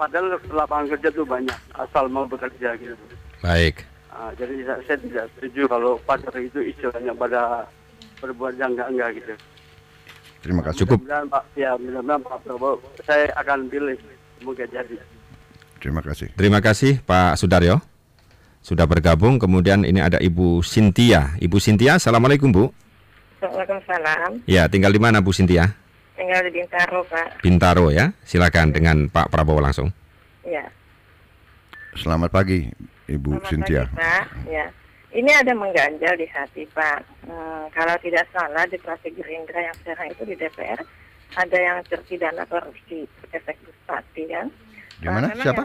padahal lapangan kerja tuh banyak asal mau bekerja gitu. Baik. Uh, jadi saya, saya tidak setuju kalau pacar itu istilahnya pada berbuat yang enggak-enggak gitu. Terima kasih. Cukup. Pak, ya mudah-mudahan Pak Prabowo saya akan pilih semoga jadi. Terima kasih. Terima kasih Pak Sudaryo sudah bergabung. Kemudian ini ada Ibu Sintia. Ibu Sintia, assalamualaikum Bu. Waalaikumsalam. Ya, tinggal di mana Bu Sintia? tinggal di Bintaro, Pak. Bintaro ya. Silakan dengan Pak Prabowo langsung. Ya. Selamat pagi, Ibu Selamat Cynthia. Pagi, Pak. Ya. Ini ada mengganjal di hati, Pak. Hmm, kalau tidak salah di fraksi Gerindra yang sekarang itu di DPR ada yang terpidana korupsi bekas bupati kan. Gimana Uh, Siapa?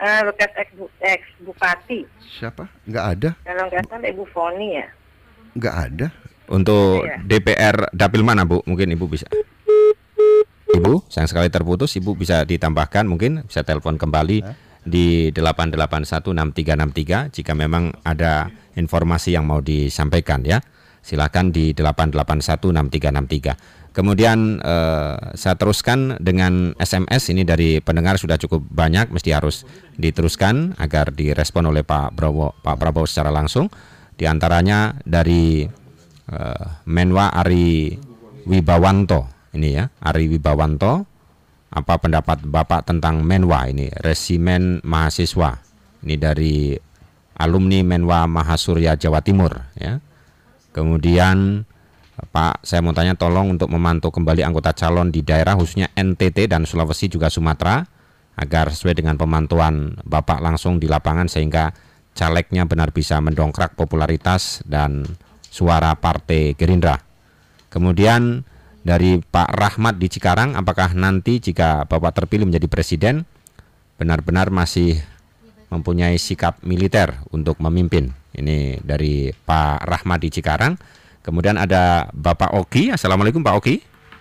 Uh, bekas ex, ex bupati. Siapa? Enggak ada. Kalau enggak salah Ibu Foni ya. Enggak ada. Untuk iya, ya. DPR dapil mana Bu? Mungkin Ibu bisa. Ibu, sayang sekali terputus. Ibu bisa ditambahkan mungkin bisa telepon kembali tiga di 8816363 jika memang ada informasi yang mau disampaikan ya. Silakan di 8816363. Kemudian eh, saya teruskan dengan SMS ini dari pendengar sudah cukup banyak mesti harus diteruskan agar direspon oleh Pak Prabowo Pak Prabowo secara langsung. Di antaranya dari Eh, Menwa Ari Wibawanto ini ya Ari Wibawanto apa pendapat Bapak tentang Menwa ini resimen mahasiswa ini dari alumni Menwa Mahasurya Jawa Timur ya kemudian Pak saya mau tanya tolong untuk memantau kembali anggota calon di daerah khususnya NTT dan Sulawesi juga Sumatera agar sesuai dengan pemantauan Bapak langsung di lapangan sehingga calegnya benar bisa mendongkrak popularitas dan suara Partai Gerindra. Kemudian dari Pak Rahmat di Cikarang, apakah nanti jika Bapak terpilih menjadi presiden benar-benar masih mempunyai sikap militer untuk memimpin? Ini dari Pak Rahmat di Cikarang. Kemudian ada Bapak Oki. Assalamualaikum Pak Oki.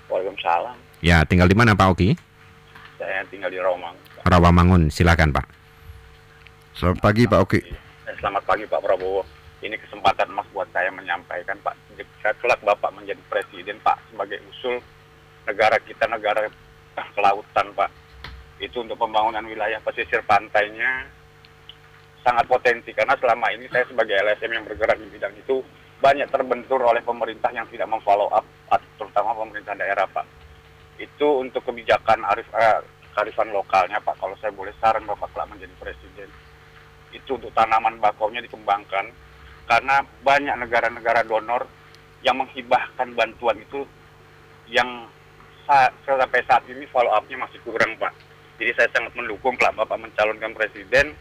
Waalaikumsalam. Ya, tinggal di mana Pak Oki? Saya tinggal di Rawamangun. Rawamangun, silakan Pak. Selamat pagi Pak Oki. Selamat pagi Pak Prabowo ini kesempatan emas buat saya menyampaikan Pak jika kelak Bapak menjadi presiden Pak sebagai usul negara kita negara kelautan Pak itu untuk pembangunan wilayah pesisir pantainya sangat potensi karena selama ini saya sebagai LSM yang bergerak di bidang itu banyak terbentur oleh pemerintah yang tidak memfollow up terutama pemerintah daerah Pak itu untuk kebijakan arif eh, lokalnya Pak kalau saya boleh saran Bapak kelak menjadi presiden itu untuk tanaman bakaunya dikembangkan karena banyak negara-negara donor yang menghibahkan bantuan itu yang saat, sampai saat ini follow up-nya masih kurang Pak. Jadi saya sangat mendukung kalau Bapak mencalonkan presiden,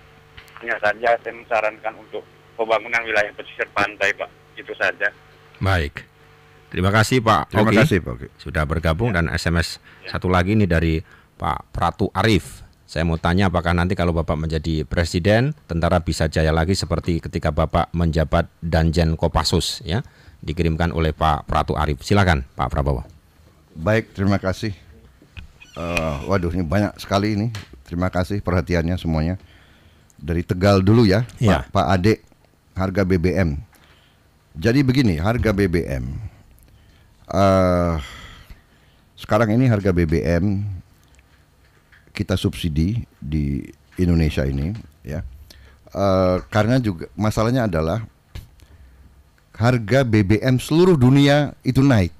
hanya saja saya menyarankan untuk pembangunan wilayah pesisir pantai Pak. Itu saja. Baik. Terima kasih Pak Terima Oki. kasih Pak Oki. Sudah bergabung ya. dan SMS ya. satu lagi ini dari Pak Pratu Arif. Saya mau tanya apakah nanti kalau Bapak menjadi presiden, tentara bisa jaya lagi seperti ketika Bapak menjabat Danjen Kopassus ya, dikirimkan oleh Pak Pratu Arif. Silakan Pak Prabowo. Baik, terima kasih. Uh, waduh, ini banyak sekali ini. Terima kasih perhatiannya semuanya. Dari Tegal dulu ya, ya. Pak, Pak Ade, harga BBM. Jadi begini, harga BBM. Uh, eh, sekarang ini harga BBM kita subsidi di Indonesia ini ya uh, karena juga masalahnya adalah harga BBM seluruh dunia itu naik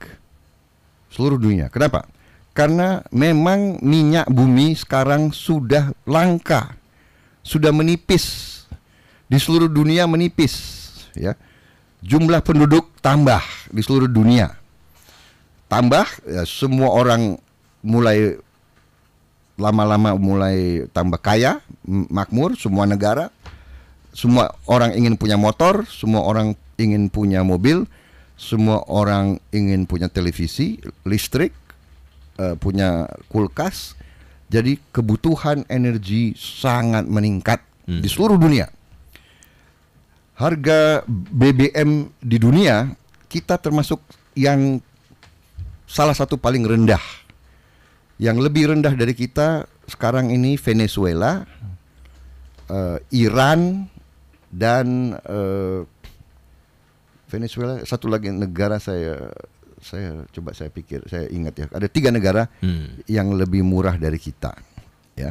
seluruh dunia kenapa karena memang minyak bumi sekarang sudah langka, sudah menipis di seluruh dunia menipis, ya. Jumlah penduduk tambah di seluruh dunia. Tambah ya, semua orang mulai lama-lama mulai tambah kaya, makmur semua negara, semua orang ingin punya motor, semua orang ingin punya mobil, semua orang ingin punya televisi, listrik, uh, punya kulkas. Jadi kebutuhan energi sangat meningkat hmm. di seluruh dunia. Harga BBM di dunia kita termasuk yang salah satu paling rendah yang lebih rendah dari kita sekarang ini Venezuela, uh, Iran dan uh, Venezuela satu lagi negara saya saya coba saya pikir saya ingat ya ada tiga negara hmm. yang lebih murah dari kita ya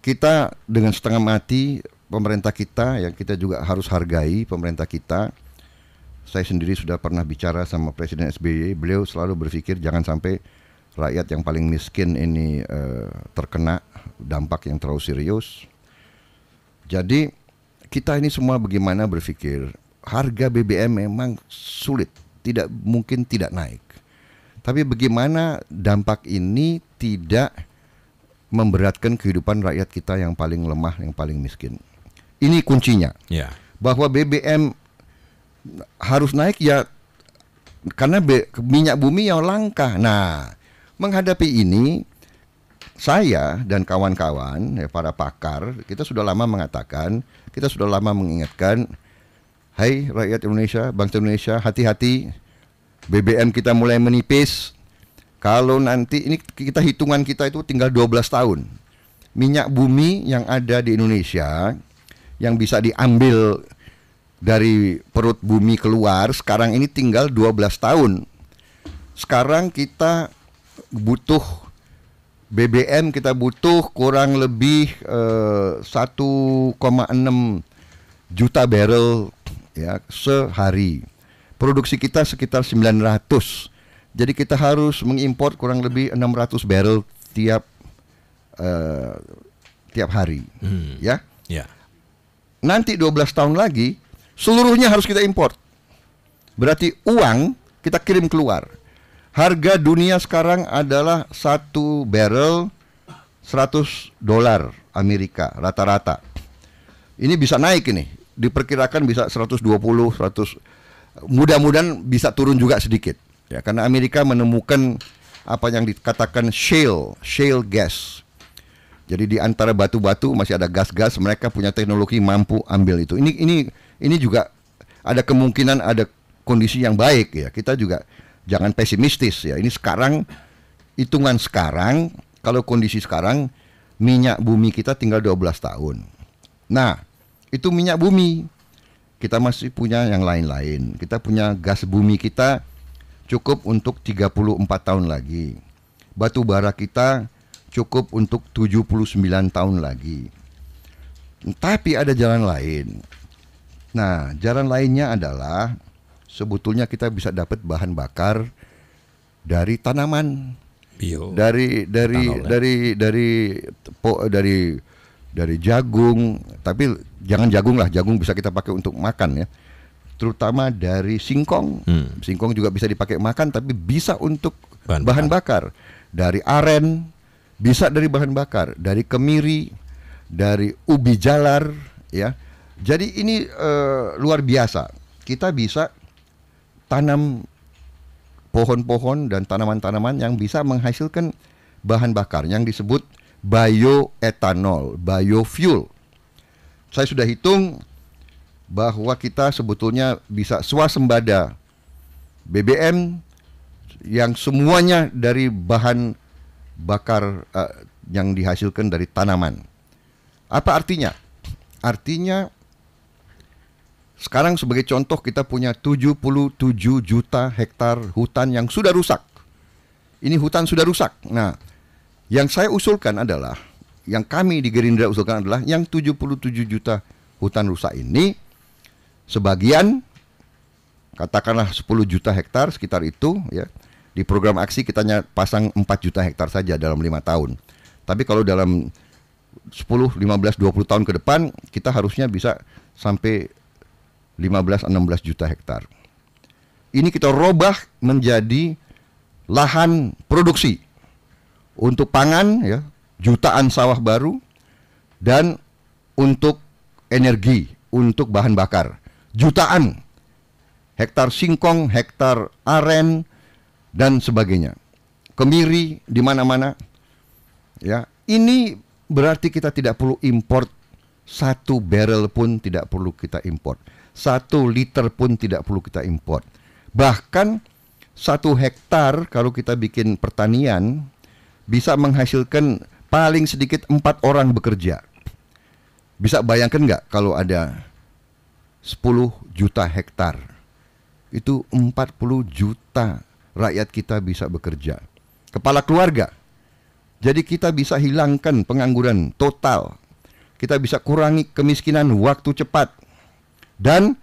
kita dengan setengah mati pemerintah kita yang kita juga harus hargai pemerintah kita saya sendiri sudah pernah bicara sama Presiden SBY beliau selalu berpikir jangan sampai rakyat yang paling miskin ini uh, terkena dampak yang terlalu serius. Jadi kita ini semua bagaimana berpikir harga BBM memang sulit, tidak mungkin tidak naik. Tapi bagaimana dampak ini tidak memberatkan kehidupan rakyat kita yang paling lemah, yang paling miskin. Ini kuncinya. Ya. Bahwa BBM harus naik ya karena minyak bumi yang langka. Nah, Menghadapi ini, saya dan kawan-kawan, ya, para pakar, kita sudah lama mengatakan, kita sudah lama mengingatkan, hai rakyat Indonesia, bangsa Indonesia, hati-hati, BBM kita mulai menipis. Kalau nanti ini kita hitungan kita itu tinggal 12 tahun. Minyak bumi yang ada di Indonesia yang bisa diambil dari perut bumi keluar sekarang ini tinggal 12 tahun. Sekarang kita butuh BBM kita butuh kurang lebih uh, eh, 1,6 juta barrel ya sehari. Produksi kita sekitar 900. Jadi kita harus mengimpor kurang lebih 600 barrel tiap uh, tiap hari. Hmm. Ya. Ya. Yeah. Nanti 12 tahun lagi seluruhnya harus kita import. Berarti uang kita kirim keluar. Harga dunia sekarang adalah satu barrel 100 dolar Amerika rata-rata. Ini bisa naik ini, diperkirakan bisa 120, 100 mudah-mudahan bisa turun juga sedikit. Ya, karena Amerika menemukan apa yang dikatakan shale, shale gas. Jadi di antara batu-batu masih ada gas-gas, mereka punya teknologi mampu ambil itu. Ini ini ini juga ada kemungkinan ada kondisi yang baik ya. Kita juga jangan pesimistis ya. Ini sekarang hitungan sekarang kalau kondisi sekarang minyak bumi kita tinggal 12 tahun. Nah, itu minyak bumi. Kita masih punya yang lain-lain. Kita punya gas bumi kita cukup untuk 34 tahun lagi. Batu bara kita cukup untuk 79 tahun lagi. Tapi ada jalan lain. Nah, jalan lainnya adalah sebetulnya kita bisa dapat bahan bakar dari tanaman bio dari dari Tanol, ya. dari dari po, dari dari jagung tapi jangan jagung lah jagung bisa kita pakai untuk makan ya terutama dari singkong hmm. singkong juga bisa dipakai makan tapi bisa untuk bahan, bahan bakar. bakar dari aren bisa dari bahan bakar dari kemiri dari ubi jalar ya jadi ini uh, luar biasa kita bisa tanam pohon-pohon dan tanaman-tanaman yang bisa menghasilkan bahan bakar yang disebut bioetanol, biofuel. Saya sudah hitung bahwa kita sebetulnya bisa swasembada BBM yang semuanya dari bahan bakar uh, yang dihasilkan dari tanaman. Apa artinya? Artinya sekarang sebagai contoh kita punya 77 juta hektar hutan yang sudah rusak. Ini hutan sudah rusak. Nah, yang saya usulkan adalah yang kami di Gerindra usulkan adalah yang 77 juta hutan rusak ini sebagian katakanlah 10 juta hektar sekitar itu ya di program aksi kita pasang 4 juta hektar saja dalam 5 tahun. Tapi kalau dalam 10, 15, 20 tahun ke depan kita harusnya bisa sampai 15-16 juta hektar. Ini kita robah menjadi lahan produksi untuk pangan ya, jutaan sawah baru dan untuk energi, untuk bahan bakar. Jutaan hektar singkong, hektar aren dan sebagainya. Kemiri di mana-mana. Ya, ini berarti kita tidak perlu import satu barrel pun tidak perlu kita import satu liter pun tidak perlu kita import. Bahkan satu hektar kalau kita bikin pertanian bisa menghasilkan paling sedikit empat orang bekerja. Bisa bayangkan nggak kalau ada 10 juta hektar itu 40 juta rakyat kita bisa bekerja. Kepala keluarga. Jadi kita bisa hilangkan pengangguran total. Kita bisa kurangi kemiskinan waktu cepat dan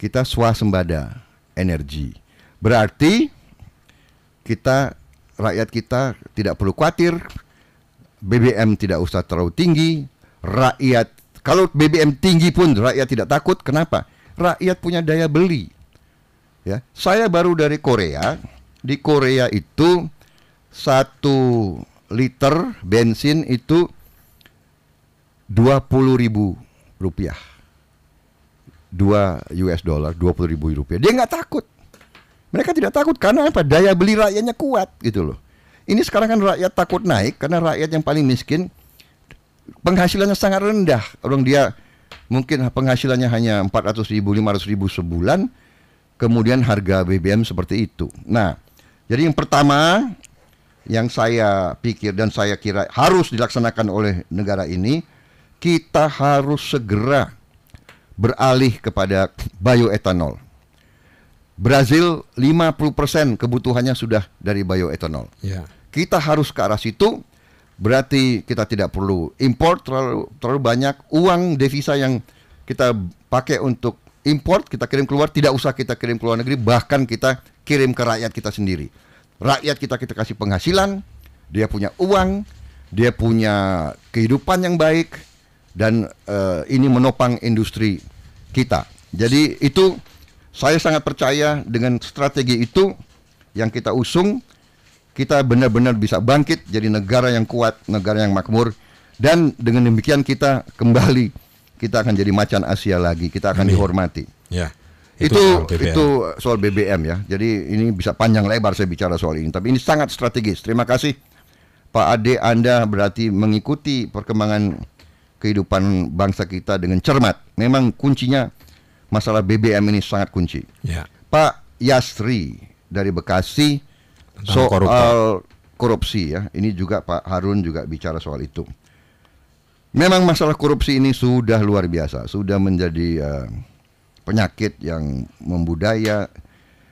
kita swasembada energi. Berarti kita rakyat kita tidak perlu khawatir BBM tidak usah terlalu tinggi, rakyat kalau BBM tinggi pun rakyat tidak takut. Kenapa? Rakyat punya daya beli. Ya, saya baru dari Korea. Di Korea itu satu liter bensin itu dua puluh ribu rupiah. 2 US dollar, 20 ribu rupiah. Dia nggak takut. Mereka tidak takut karena apa? Daya beli rakyatnya kuat gitu loh. Ini sekarang kan rakyat takut naik karena rakyat yang paling miskin penghasilannya sangat rendah. Orang dia mungkin penghasilannya hanya 400 ribu, 500 ribu sebulan. Kemudian harga BBM seperti itu. Nah, jadi yang pertama yang saya pikir dan saya kira harus dilaksanakan oleh negara ini, kita harus segera beralih kepada bioetanol. Brazil 50% kebutuhannya sudah dari bioetanol. Ya. Kita harus ke arah situ, berarti kita tidak perlu import terlalu terlalu banyak uang devisa yang kita pakai untuk import kita kirim keluar tidak usah kita kirim ke luar negeri bahkan kita kirim ke rakyat kita sendiri. Rakyat kita kita kasih penghasilan, dia punya uang, dia punya kehidupan yang baik dan uh, ini menopang industri kita. Jadi itu saya sangat percaya dengan strategi itu yang kita usung kita benar-benar bisa bangkit jadi negara yang kuat, negara yang makmur dan dengan demikian kita kembali kita akan jadi macan Asia lagi, kita akan Amin. dihormati. Ya. Itu itu, itu soal BBM ya. Jadi ini bisa panjang lebar saya bicara soal ini, tapi ini sangat strategis. Terima kasih Pak Ade Anda berarti mengikuti perkembangan kehidupan bangsa kita dengan cermat. Memang kuncinya masalah BBM ini sangat kunci. Ya. Pak Yasri dari Bekasi Tentang soal korupsi. korupsi ya. Ini juga Pak Harun juga bicara soal itu. Memang masalah korupsi ini sudah luar biasa, sudah menjadi uh, penyakit yang membudaya.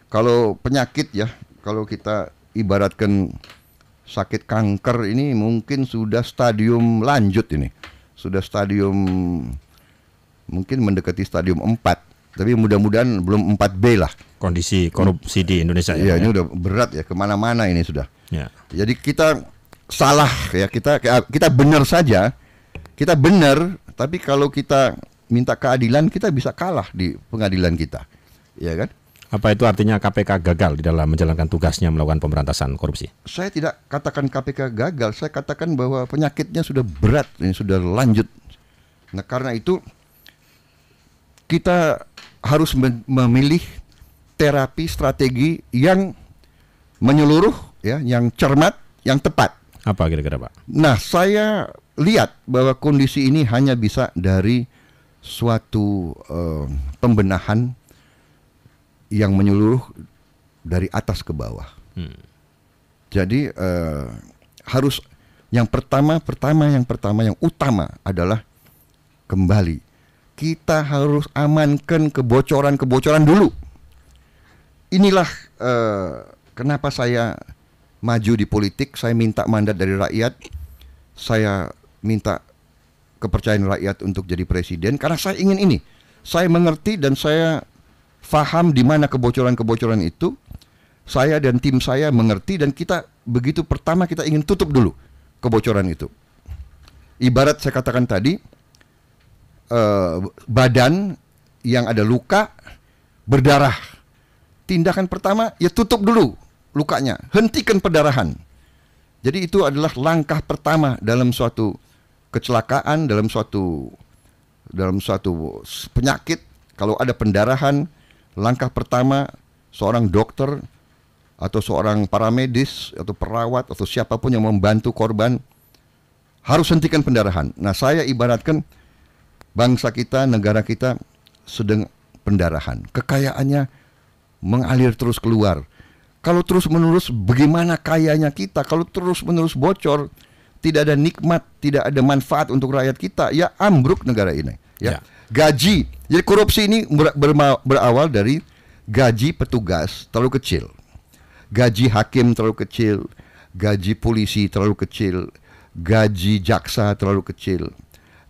Kalau penyakit ya, kalau kita ibaratkan sakit kanker ini mungkin sudah stadium lanjut ini sudah stadium mungkin mendekati stadium 4 tapi mudah-mudahan belum 4B lah kondisi korupsi di Indonesia ya, ya ini udah berat ya kemana-mana ini sudah ya. jadi kita salah ya kita kita benar saja kita benar tapi kalau kita minta keadilan kita bisa kalah di pengadilan kita ya kan apa itu artinya KPK gagal di dalam menjalankan tugasnya melakukan pemberantasan korupsi? Saya tidak katakan KPK gagal, saya katakan bahwa penyakitnya sudah berat, ini sudah lanjut. Nah, karena itu kita harus memilih terapi strategi yang menyeluruh ya, yang cermat, yang tepat. Apa kira-kira, Pak? Nah, saya lihat bahwa kondisi ini hanya bisa dari suatu uh, pembenahan yang menyeluruh dari atas ke bawah. Hmm. Jadi uh, harus yang pertama, pertama, yang pertama, yang utama adalah kembali. Kita harus amankan kebocoran-kebocoran dulu. Inilah uh, kenapa saya maju di politik. Saya minta mandat dari rakyat. Saya minta kepercayaan rakyat untuk jadi presiden karena saya ingin ini. Saya mengerti dan saya faham di mana kebocoran-kebocoran itu. Saya dan tim saya mengerti dan kita begitu pertama kita ingin tutup dulu kebocoran itu. Ibarat saya katakan tadi, eh, badan yang ada luka berdarah. Tindakan pertama ya tutup dulu lukanya, hentikan perdarahan. Jadi itu adalah langkah pertama dalam suatu kecelakaan, dalam suatu dalam suatu penyakit kalau ada pendarahan Langkah pertama seorang dokter atau seorang paramedis atau perawat atau siapapun yang membantu korban harus hentikan pendarahan. Nah, saya ibaratkan bangsa kita, negara kita sedang pendarahan. Kekayaannya mengalir terus keluar. Kalau terus-menerus bagaimana kayanya kita? Kalau terus-menerus bocor, tidak ada nikmat, tidak ada manfaat untuk rakyat kita, ya ambruk negara ini. Ya. Yeah gaji. Jadi korupsi ini berawal dari gaji petugas terlalu kecil. Gaji hakim terlalu kecil, gaji polisi terlalu kecil, gaji jaksa terlalu kecil,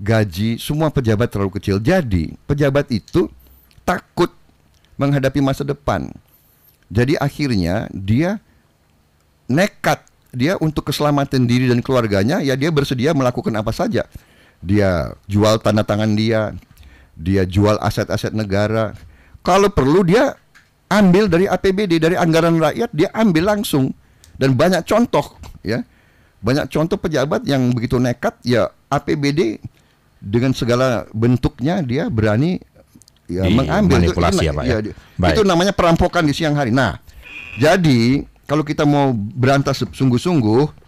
gaji semua pejabat terlalu kecil. Jadi, pejabat itu takut menghadapi masa depan. Jadi akhirnya dia nekat dia untuk keselamatan diri dan keluarganya ya dia bersedia melakukan apa saja. Dia jual tanda tangan dia, dia jual aset-aset negara. Kalau perlu dia ambil dari APBD dari anggaran rakyat dia ambil langsung dan banyak contoh ya. Banyak contoh pejabat yang begitu nekat ya APBD dengan segala bentuknya dia berani ya di mengambil itu, ya, Pak, ya. ya itu namanya perampokan di siang hari. Nah, jadi kalau kita mau berantas sungguh-sungguh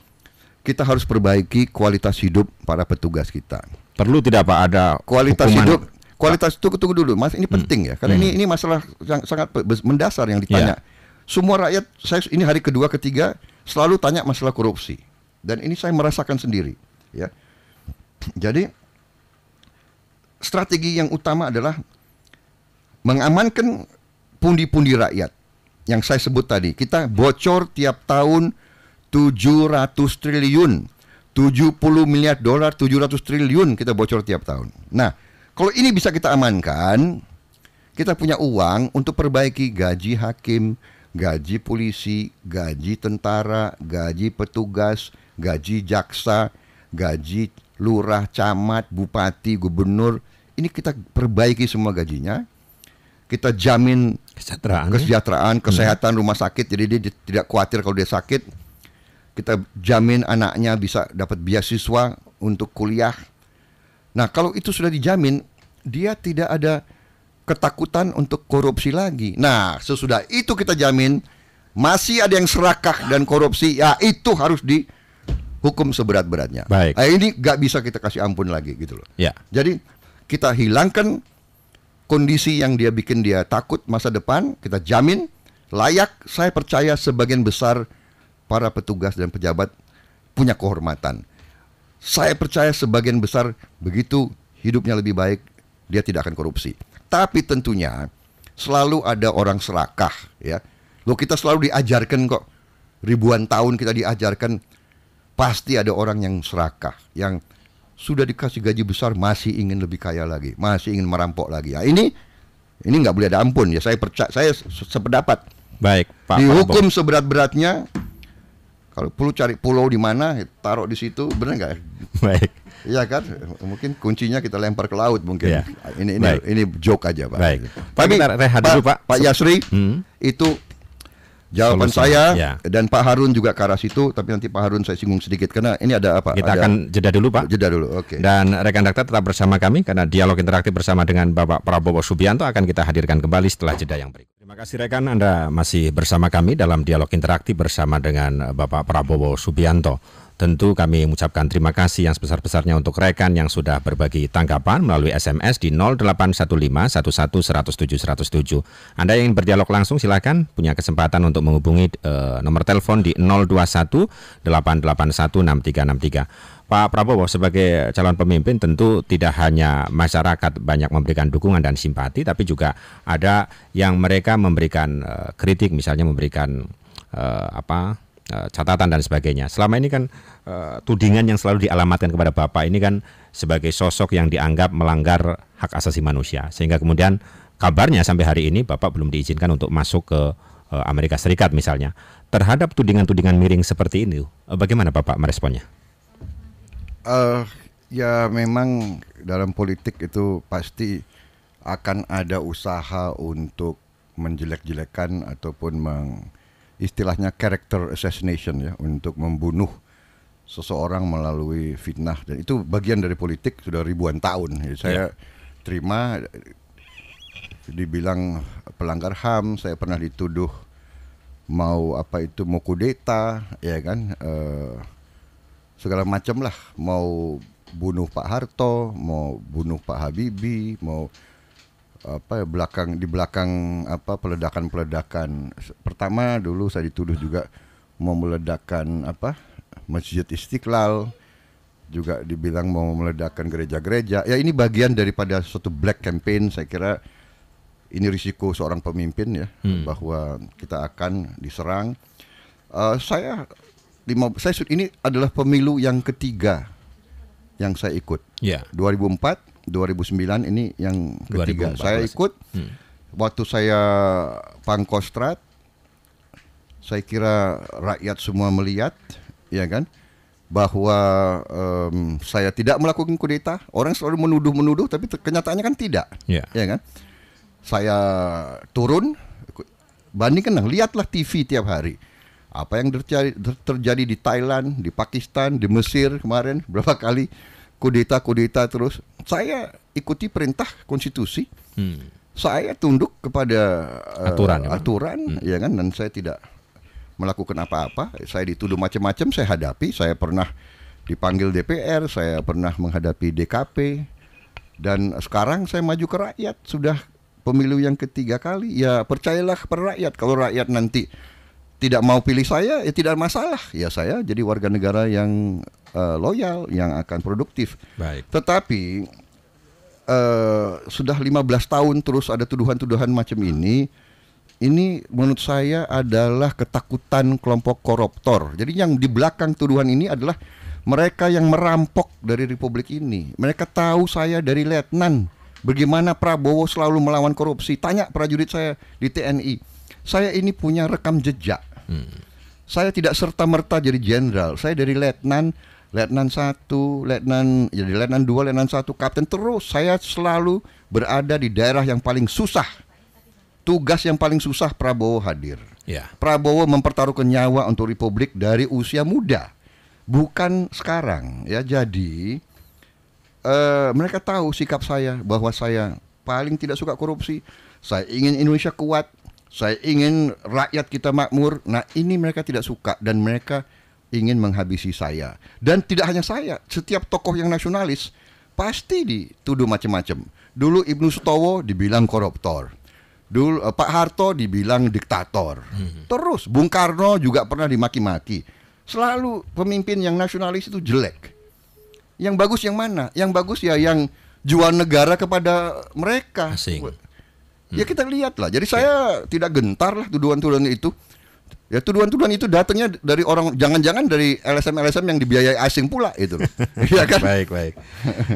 kita harus perbaiki kualitas hidup para petugas kita. Perlu tidak Pak ada kualitas hukuman? hidup Kualitas itu tunggu dulu, Mas. Ini hmm. penting hmm. ya, karena hmm. ini ini masalah yang sangat mendasar yang ditanya. Yeah. Semua rakyat saya ini hari kedua ketiga selalu tanya masalah korupsi dan ini saya merasakan sendiri ya. Jadi strategi yang utama adalah mengamankan pundi-pundi rakyat yang saya sebut tadi. Kita bocor tiap tahun 700 triliun, 70 miliar dolar, 700 triliun kita bocor tiap tahun. Nah, kalau ini bisa kita amankan, kita punya uang untuk perbaiki gaji hakim, gaji polisi, gaji tentara, gaji petugas, gaji jaksa, gaji lurah, camat, bupati, gubernur. Ini kita perbaiki semua gajinya. Kita jamin kesejahteraan, ya. kesejahteraan hmm. kesehatan rumah sakit. Jadi dia tidak khawatir kalau dia sakit. Kita jamin anaknya bisa dapat beasiswa untuk kuliah Nah, kalau itu sudah dijamin, dia tidak ada ketakutan untuk korupsi lagi. Nah, sesudah itu kita jamin masih ada yang serakah dan korupsi, ya itu harus dihukum seberat-beratnya. Baik. Nah, ini gak bisa kita kasih ampun lagi gitu loh. Ya. Jadi kita hilangkan kondisi yang dia bikin dia takut masa depan, kita jamin layak. Saya percaya sebagian besar para petugas dan pejabat punya kehormatan. Saya percaya sebagian besar begitu hidupnya lebih baik, dia tidak akan korupsi. Tapi tentunya selalu ada orang serakah ya. Lo kita selalu diajarkan kok ribuan tahun kita diajarkan pasti ada orang yang serakah yang sudah dikasih gaji besar masih ingin lebih kaya lagi, masih ingin merampok lagi. Ya ini ini nggak boleh ada ampun ya. Saya percaya saya sependapat. Baik, Pak. Dihukum seberat-beratnya kalau perlu cari pulau di mana, taruh di situ, benar nggak? Ya? Baik. Iya kan? Mungkin kuncinya kita lempar ke laut mungkin. Ya. Ini ini Baik. ini joke aja, Pak. Baik. Tapi bentar, rehat Pak, dulu, Pak. Pak Yasri, hmm? itu jawaban Solusi. saya ya. dan Pak Harun juga ke arah situ, tapi nanti Pak Harun saya singgung sedikit karena ini ada apa? Kita ada... akan jeda dulu, Pak. Jeda dulu, oke. Okay. Dan rekan dokter tetap bersama kami karena dialog interaktif bersama dengan Bapak Prabowo Subianto akan kita hadirkan kembali setelah jeda yang berikut. Terima kasih rekan Anda masih bersama kami dalam dialog interaktif bersama dengan Bapak Prabowo Subianto. Tentu kami mengucapkan terima kasih yang sebesar-besarnya untuk rekan yang sudah berbagi tanggapan melalui SMS di 0815111717. Anda yang ingin berdialog langsung silakan punya kesempatan untuk menghubungi uh, nomor telepon di 021 Pak Prabowo sebagai calon pemimpin tentu tidak hanya masyarakat banyak memberikan dukungan dan simpati, tapi juga ada yang mereka memberikan uh, kritik, misalnya memberikan uh, apa uh, catatan dan sebagainya. Selama ini kan uh, tudingan yang selalu dialamatkan kepada Bapak ini kan sebagai sosok yang dianggap melanggar hak asasi manusia, sehingga kemudian kabarnya sampai hari ini Bapak belum diizinkan untuk masuk ke uh, Amerika Serikat misalnya. Terhadap tudingan-tudingan miring seperti ini, bagaimana Bapak meresponnya? uh, ya memang dalam politik itu pasti akan ada usaha untuk menjelek-jelekan ataupun meng istilahnya character assassination ya untuk membunuh seseorang melalui fitnah dan itu bagian dari politik sudah ribuan tahun. Jadi ya. saya yeah. terima dibilang pelanggar HAM, saya pernah dituduh mau apa itu mau kudeta ya kan uh, segala macam lah mau bunuh Pak Harto mau bunuh Pak Habibie mau apa belakang di belakang apa peledakan-peledakan pertama dulu saya dituduh juga mau meledakan apa Masjid Istiqlal juga dibilang mau meledakan gereja-gereja ya ini bagian daripada suatu black campaign saya kira ini risiko seorang pemimpin ya hmm. bahwa kita akan diserang uh, saya lima, saya ini adalah pemilu yang ketiga yang saya ikut. Ya. 2004, 2009 ini yang ketiga 2004, saya ikut. Hmm. Waktu saya pangkostrat, saya kira rakyat semua melihat, ya kan, bahwa um, saya tidak melakukan kudeta. Orang selalu menuduh-menuduh, tapi kenyataannya kan tidak, ya, ya kan. Saya turun, bandingkan, lihatlah TV tiap hari apa yang terjadi, terjadi di Thailand, di Pakistan, di Mesir kemarin berapa kali kudeta-kudeta terus. Saya ikuti perintah konstitusi. Hmm. Saya tunduk kepada aturan, uh, eh, aturan, ya, aturan, hmm. ya kan, dan saya tidak melakukan apa-apa. Saya dituduh macam-macam, saya hadapi. Saya pernah dipanggil DPR, saya pernah menghadapi DKP, dan sekarang saya maju ke rakyat. Sudah pemilu yang ketiga kali, ya percayalah kepada rakyat. Kalau rakyat nanti tidak mau pilih saya ya tidak masalah ya saya jadi warga negara yang uh, loyal yang akan produktif. Baik. Tetapi uh, sudah 15 tahun terus ada tuduhan-tuduhan macam ini ini menurut saya adalah ketakutan kelompok koruptor. Jadi yang di belakang tuduhan ini adalah mereka yang merampok dari republik ini. Mereka tahu saya dari letnan. Bagaimana Prabowo selalu melawan korupsi? Tanya prajurit saya di TNI. Saya ini punya rekam jejak. Hmm. Saya tidak serta merta jadi jenderal. Saya dari letnan, letnan satu, letnan jadi ya, letnan dua, letnan satu, kapten terus. Saya selalu berada di daerah yang paling susah. Tugas yang paling susah Prabowo hadir. Yeah. Prabowo mempertaruhkan nyawa untuk Republik dari usia muda, bukan sekarang. Ya jadi uh, mereka tahu sikap saya bahwa saya paling tidak suka korupsi. Saya ingin Indonesia kuat. Saya ingin rakyat kita makmur. Nah, ini mereka tidak suka dan mereka ingin menghabisi saya. Dan tidak hanya saya, setiap tokoh yang nasionalis pasti dituduh macam-macam. Dulu Ibnu Sutowo dibilang koruptor. Dulu eh, Pak Harto dibilang diktator. Hmm. Terus Bung Karno juga pernah dimaki-maki. Selalu pemimpin yang nasionalis itu jelek. Yang bagus yang mana? Yang bagus ya yang jual negara kepada mereka. Asing. Ya hmm. kita lihat lah. Jadi saya tidak gentar lah tuduhan-tuduhan itu. Ya tuduhan-tuduhan itu datangnya dari orang jangan-jangan dari LSM-LSM yang dibiayai asing pula itu loh. Iya kan? Baik, baik.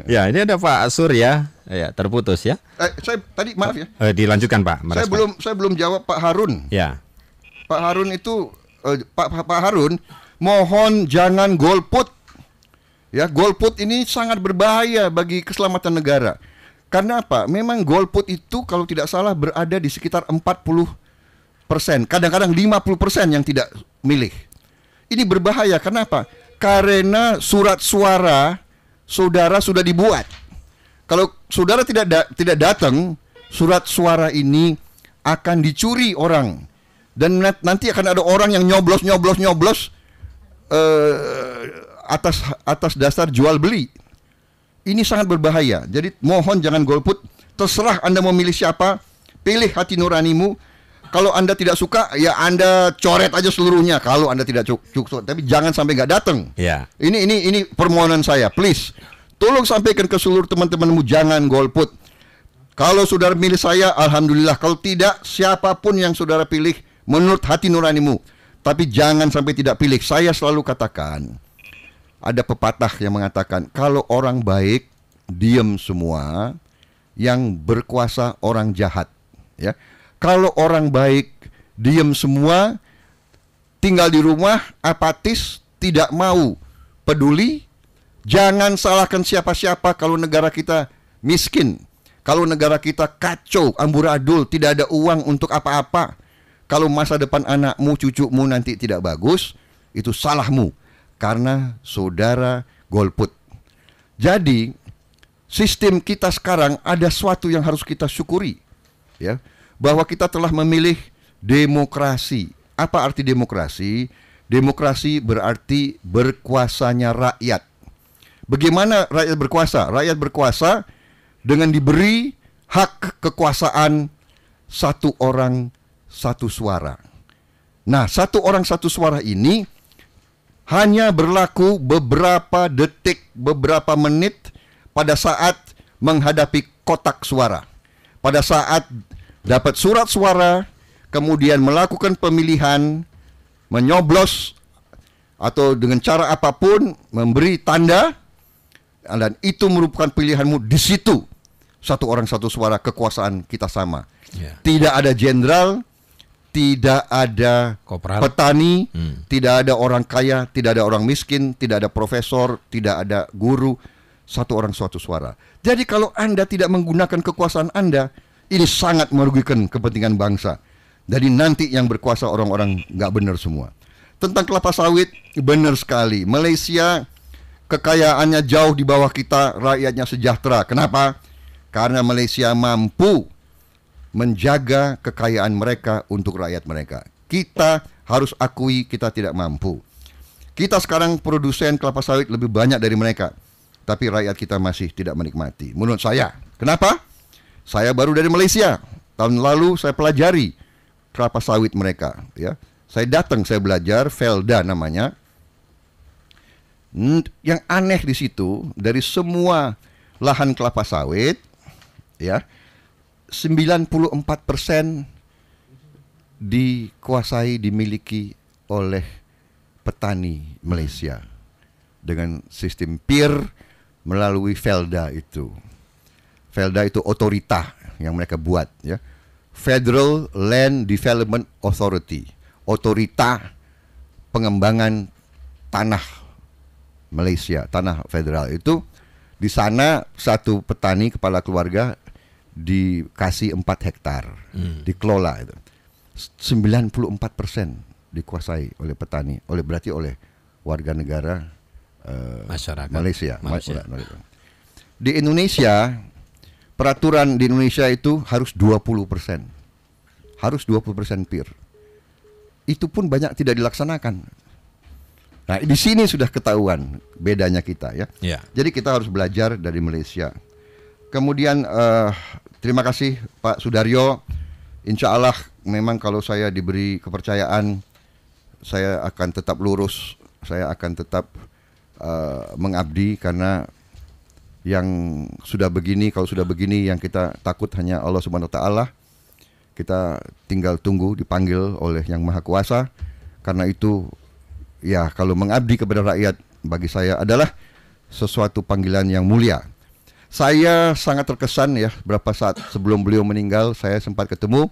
Ya, ini ada Pak Surya. Ya, terputus ya. Eh, saya tadi maaf ya. Eh, dilanjutkan, Pak. Merespon. Saya belum saya belum jawab Pak Harun. Ya. Pak Harun itu eh, Pak, Pak Pak Harun mohon jangan golput. Ya, golput ini sangat berbahaya bagi keselamatan negara. Karena apa? Memang golput itu kalau tidak salah berada di sekitar 40 persen, kadang-kadang 50 persen yang tidak milih. Ini berbahaya. Kenapa? Karena surat suara saudara sudah dibuat. Kalau saudara tidak da tidak datang, surat suara ini akan dicuri orang dan nanti akan ada orang yang nyoblos nyoblos nyoblos uh, atas atas dasar jual beli ini sangat berbahaya. Jadi mohon jangan golput. Terserah Anda memilih siapa, pilih hati nuranimu. Kalau Anda tidak suka, ya Anda coret aja seluruhnya. Kalau Anda tidak cukup, tapi jangan sampai nggak datang. Ya. Ini ini ini permohonan saya, please. Tolong sampaikan ke seluruh teman-temanmu jangan golput. Kalau saudara milih saya, alhamdulillah. Kalau tidak, siapapun yang saudara pilih menurut hati nuranimu. Tapi jangan sampai tidak pilih. Saya selalu katakan, ada pepatah yang mengatakan kalau orang baik diem semua, yang berkuasa orang jahat, ya. Kalau orang baik diem semua, tinggal di rumah, apatis, tidak mau peduli, jangan salahkan siapa-siapa kalau negara kita miskin, kalau negara kita kacau, amburadul, tidak ada uang untuk apa-apa. Kalau masa depan anakmu, cucumu nanti tidak bagus, itu salahmu karena saudara golput. Jadi sistem kita sekarang ada suatu yang harus kita syukuri ya bahwa kita telah memilih demokrasi. Apa arti demokrasi? Demokrasi berarti berkuasanya rakyat. Bagaimana rakyat berkuasa? Rakyat berkuasa dengan diberi hak kekuasaan satu orang satu suara. Nah, satu orang satu suara ini hanya berlaku beberapa detik, beberapa menit pada saat menghadapi kotak suara. Pada saat dapat surat suara, kemudian melakukan pemilihan, menyoblos atau dengan cara apapun memberi tanda dan itu merupakan pilihanmu di situ satu orang satu suara kekuasaan kita sama yeah. tidak ada jenderal tidak ada Kopral. petani, hmm. tidak ada orang kaya, tidak ada orang miskin, tidak ada profesor, tidak ada guru, satu orang suatu suara. Jadi kalau Anda tidak menggunakan kekuasaan Anda, ini sangat merugikan kepentingan bangsa. Jadi nanti yang berkuasa orang-orang nggak benar semua. Tentang kelapa sawit, benar sekali. Malaysia kekayaannya jauh di bawah kita, rakyatnya sejahtera. Kenapa? Karena Malaysia mampu menjaga kekayaan mereka untuk rakyat mereka. Kita harus akui kita tidak mampu. Kita sekarang produsen kelapa sawit lebih banyak dari mereka, tapi rakyat kita masih tidak menikmati. Menurut saya, kenapa? Saya baru dari Malaysia. Tahun lalu saya pelajari kelapa sawit mereka, ya. Saya datang, saya belajar felda namanya. Yang aneh di situ dari semua lahan kelapa sawit, ya, 94% dikuasai dimiliki oleh petani Malaysia dengan sistem peer melalui Felda itu. Felda itu otorita yang mereka buat ya. Federal Land Development Authority, otorita pengembangan tanah Malaysia, tanah federal itu di sana satu petani kepala keluarga dikasih 4 hektar, hmm. dikelola itu. 94% dikuasai oleh petani, oleh berarti oleh warga negara uh, masyarakat Malaysia. Malaysia. Malaysia. Di Indonesia peraturan di Indonesia itu harus 20%. Harus 20% PIR. Itu pun banyak tidak dilaksanakan. Nah, di sini sudah ketahuan bedanya kita ya. ya. Jadi kita harus belajar dari Malaysia. Kemudian uh, Terima kasih Pak Sudaryo. Insya Allah memang kalau saya diberi kepercayaan, saya akan tetap lurus, saya akan tetap uh, mengabdi karena yang sudah begini, kalau sudah begini yang kita takut hanya Allah Subhanahu Wa Taala. Kita tinggal tunggu dipanggil oleh Yang Maha Kuasa. Karena itu, ya kalau mengabdi kepada rakyat bagi saya adalah sesuatu panggilan yang mulia saya sangat terkesan ya berapa saat sebelum beliau meninggal saya sempat ketemu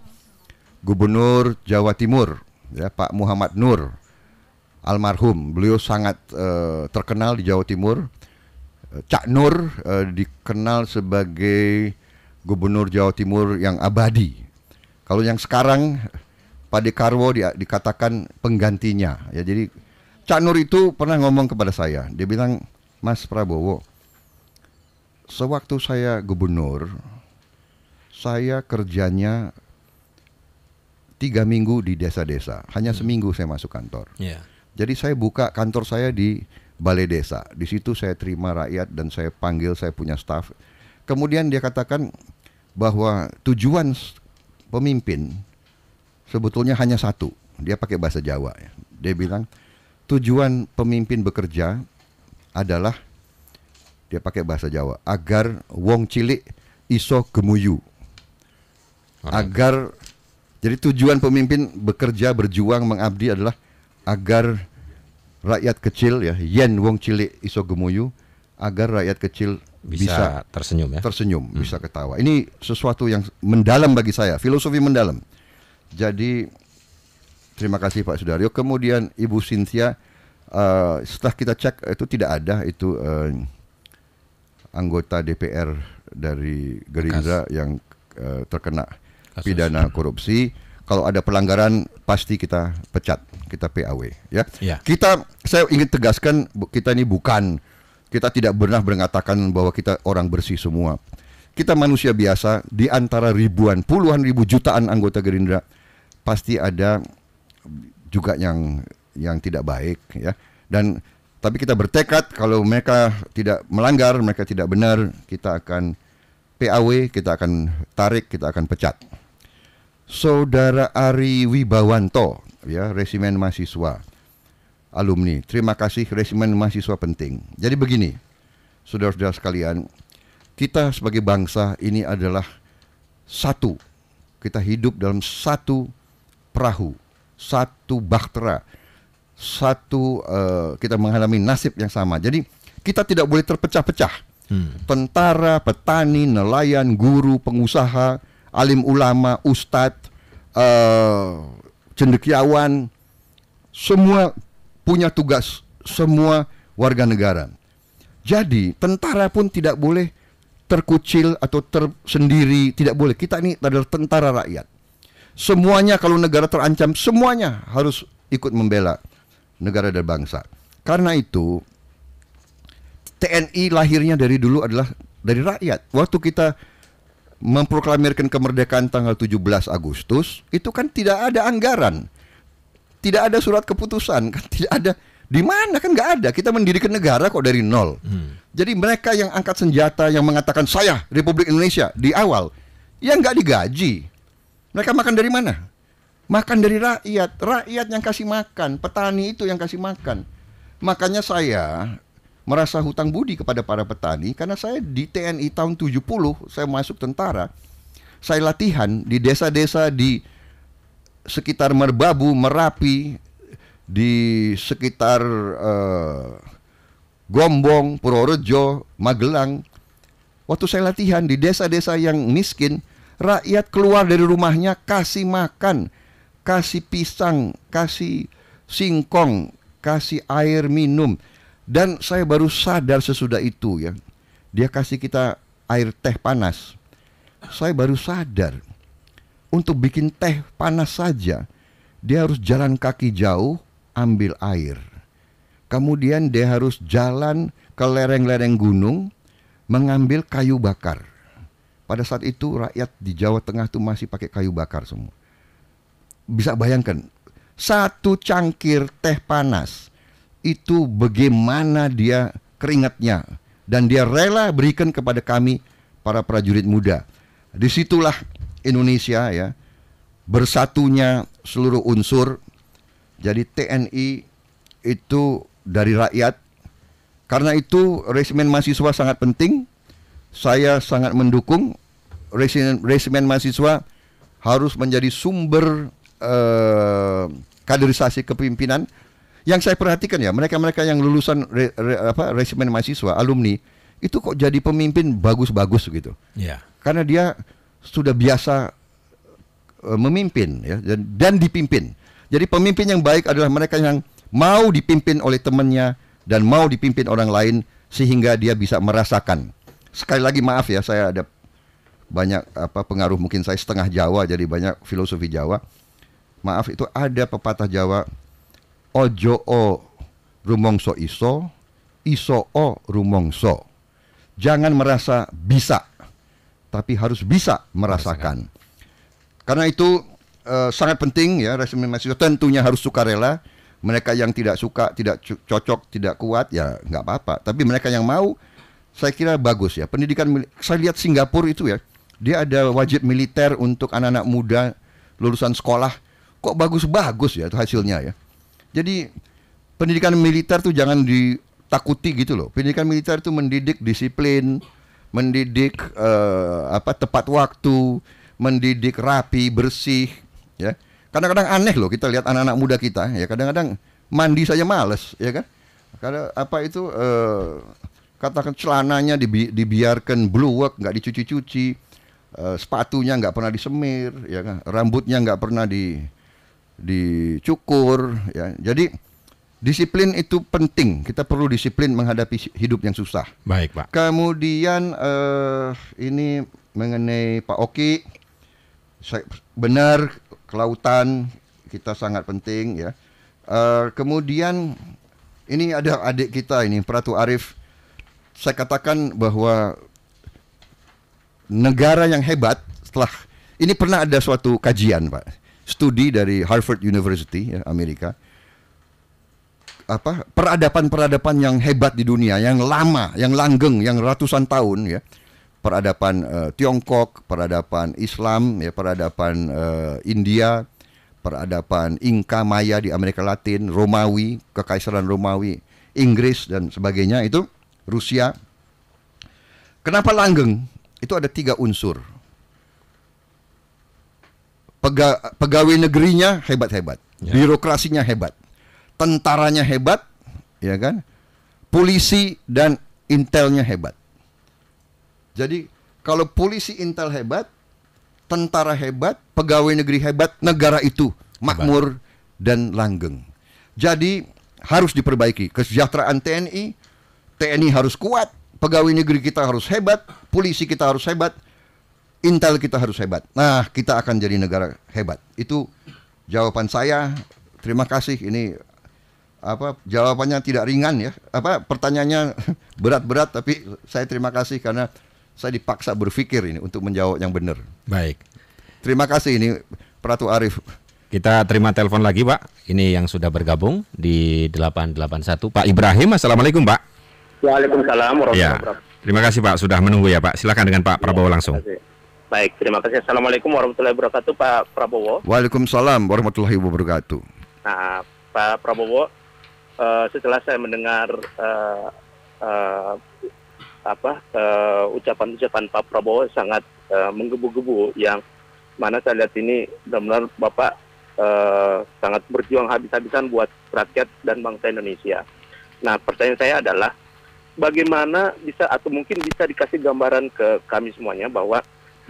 Gubernur Jawa Timur ya Pak Muhammad Nur almarhum. Beliau sangat uh, terkenal di Jawa Timur. Eh, Cak Nur uh, dikenal sebagai Gubernur Jawa Timur yang abadi. Kalau yang sekarang Pak Dekarwo di, dikatakan penggantinya. Ya jadi Cak Nur itu pernah ngomong kepada saya. Dia bilang, "Mas Prabowo, sewaktu saya gubernur, saya kerjanya tiga minggu di desa-desa. Hanya hmm. seminggu saya masuk kantor. Yeah. Jadi saya buka kantor saya di balai desa. Di situ saya terima rakyat dan saya panggil saya punya staff. Kemudian dia katakan bahwa tujuan pemimpin sebetulnya hanya satu. Dia pakai bahasa Jawa. Ya. Dia bilang tujuan pemimpin bekerja adalah dia pakai bahasa Jawa agar wong cilik iso gemuyu agar jadi tujuan pemimpin bekerja berjuang mengabdi adalah agar rakyat kecil ya yen wong cilik iso gemuyu agar rakyat kecil bisa, bisa tersenyum ya tersenyum hmm. bisa ketawa ini sesuatu yang mendalam bagi saya filosofi mendalam jadi terima kasih Pak Sudaryo kemudian Ibu Cynthia uh, setelah kita cek itu tidak ada itu uh, anggota DPR dari Gerindra Kas. yang uh, terkena Kasus. pidana korupsi. Kalau ada pelanggaran pasti kita pecat, kita PAW ya. ya. Kita saya ingin tegaskan kita ini bukan kita tidak pernah mengatakan bahwa kita orang bersih semua. Kita manusia biasa di antara ribuan, puluhan ribu jutaan anggota Gerindra pasti ada juga yang yang tidak baik ya. Dan tapi kita bertekad kalau mereka tidak melanggar, mereka tidak benar, kita akan PAW, kita akan tarik, kita akan pecat. Saudara Ari Wibawanto, ya, resimen mahasiswa alumni. Terima kasih resimen mahasiswa penting. Jadi begini, saudara-saudara sekalian, kita sebagai bangsa ini adalah satu. Kita hidup dalam satu perahu, satu bahtera satu uh, kita mengalami nasib yang sama. Jadi kita tidak boleh terpecah-pecah. Hmm. Tentara, petani, nelayan, guru, pengusaha, alim ulama, ustadz, uh, eh, cendekiawan, semua punya tugas, semua warga negara. Jadi tentara pun tidak boleh terkucil atau tersendiri, tidak boleh. Kita ini adalah tentara rakyat. Semuanya kalau negara terancam, semuanya harus ikut membela negara dan bangsa. Karena itu TNI lahirnya dari dulu adalah dari rakyat. Waktu kita memproklamirkan kemerdekaan tanggal 17 Agustus, itu kan tidak ada anggaran. Tidak ada surat keputusan, kan tidak ada di mana kan nggak ada. Kita mendirikan negara kok dari nol. Hmm. Jadi mereka yang angkat senjata yang mengatakan saya Republik Indonesia di awal, yang nggak digaji. Mereka makan dari mana? Makan dari rakyat, rakyat yang kasih makan, petani itu yang kasih makan. Makanya saya merasa hutang budi kepada para petani karena saya di TNI tahun 70 saya masuk tentara. Saya latihan di desa-desa di sekitar Merbabu, Merapi, di sekitar uh, Gombong, Purworejo, Magelang. Waktu saya latihan di desa-desa yang miskin, rakyat keluar dari rumahnya kasih makan kasih pisang, kasih singkong, kasih air minum. Dan saya baru sadar sesudah itu ya. Dia kasih kita air teh panas. Saya baru sadar untuk bikin teh panas saja dia harus jalan kaki jauh ambil air. Kemudian dia harus jalan ke lereng-lereng gunung mengambil kayu bakar. Pada saat itu rakyat di Jawa Tengah itu masih pakai kayu bakar semua bisa bayangkan satu cangkir teh panas itu bagaimana dia keringatnya dan dia rela berikan kepada kami para prajurit muda. Disitulah Indonesia ya bersatunya seluruh unsur. Jadi TNI itu dari rakyat. Karena itu resimen mahasiswa sangat penting. Saya sangat mendukung resimen, resimen mahasiswa harus menjadi sumber eh, kaderisasi kepemimpinan yang saya perhatikan ya mereka-mereka yang lulusan re, re, apa resimen mahasiswa alumni itu kok jadi pemimpin bagus-bagus gitu yeah. karena dia sudah biasa uh, memimpin ya dan, dan dipimpin jadi pemimpin yang baik adalah mereka yang mau dipimpin oleh temannya dan mau dipimpin orang lain sehingga dia bisa merasakan sekali lagi maaf ya saya ada banyak apa pengaruh mungkin saya setengah Jawa jadi banyak filosofi Jawa maaf itu ada pepatah Jawa ojo o rumongso iso iso o rumongso jangan merasa bisa tapi harus bisa merasakan karena itu uh, sangat penting ya resmi mahasiswa tentunya harus sukarela mereka yang tidak suka tidak cocok tidak kuat ya nggak apa-apa tapi mereka yang mau saya kira bagus ya pendidikan saya lihat Singapura itu ya dia ada wajib militer untuk anak-anak muda lulusan sekolah kok bagus-bagus ya itu hasilnya ya. Jadi pendidikan militer tuh jangan ditakuti gitu loh. Pendidikan militer itu mendidik disiplin, mendidik uh, apa tepat waktu, mendidik rapi, bersih ya. Kadang-kadang aneh loh kita lihat anak-anak muda kita ya kadang-kadang mandi saja males ya kan. Karena apa itu uh, katakan celananya dibi dibiarkan blue work nggak dicuci-cuci. Uh, sepatunya nggak pernah disemir, ya kan? rambutnya nggak pernah di dicukur ya. Jadi disiplin itu penting. Kita perlu disiplin menghadapi hidup yang susah. Baik, Pak. Kemudian uh, ini mengenai Pak Oki saya, benar kelautan kita sangat penting ya. Uh, kemudian ini ada adik kita ini Pratu Arif. Saya katakan bahwa negara yang hebat setelah ini pernah ada suatu kajian, Pak studi dari Harvard University ya, Amerika apa peradaban-peradaban yang hebat di dunia yang lama yang langgeng yang ratusan tahun ya peradaban uh, Tiongkok peradaban Islam ya peradaban uh, India peradaban Inka Maya di Amerika Latin Romawi kekaisaran Romawi Inggris dan sebagainya itu Rusia kenapa langgeng itu ada tiga unsur pega, pegawai negerinya hebat-hebat, ya. birokrasinya hebat, tentaranya hebat, ya kan? Polisi dan intelnya hebat. Jadi kalau polisi intel hebat, tentara hebat, pegawai negeri hebat, negara itu makmur hebat. dan langgeng. Jadi harus diperbaiki kesejahteraan TNI, TNI harus kuat, pegawai negeri kita harus hebat, polisi kita harus hebat, intel kita harus hebat. Nah, kita akan jadi negara hebat. Itu jawaban saya. Terima kasih. Ini apa jawabannya tidak ringan ya. Apa pertanyaannya berat-berat tapi saya terima kasih karena saya dipaksa berpikir ini untuk menjawab yang benar. Baik. Terima kasih ini Pratu Arif. Kita terima telepon lagi Pak. Ini yang sudah bergabung di 881 Pak Ibrahim. Assalamualaikum Pak. Waalaikumsalam warahmatullahi ya. wabarakatuh. Ya. Terima kasih Pak sudah menunggu ya Pak. Silakan dengan Pak ya, Prabowo langsung. Ya, Baik, terima kasih. Assalamualaikum warahmatullahi wabarakatuh, Pak Prabowo. Waalaikumsalam warahmatullahi wabarakatuh. Nah, Pak Prabowo, uh, setelah saya mendengar uh, uh, apa ucapan-ucapan uh, Pak Prabowo sangat uh, menggebu-gebu, yang mana saya lihat ini benar-benar Bapak uh, sangat berjuang habis-habisan buat rakyat dan bangsa Indonesia. Nah, pertanyaan saya adalah, bagaimana bisa atau mungkin bisa dikasih gambaran ke kami semuanya bahwa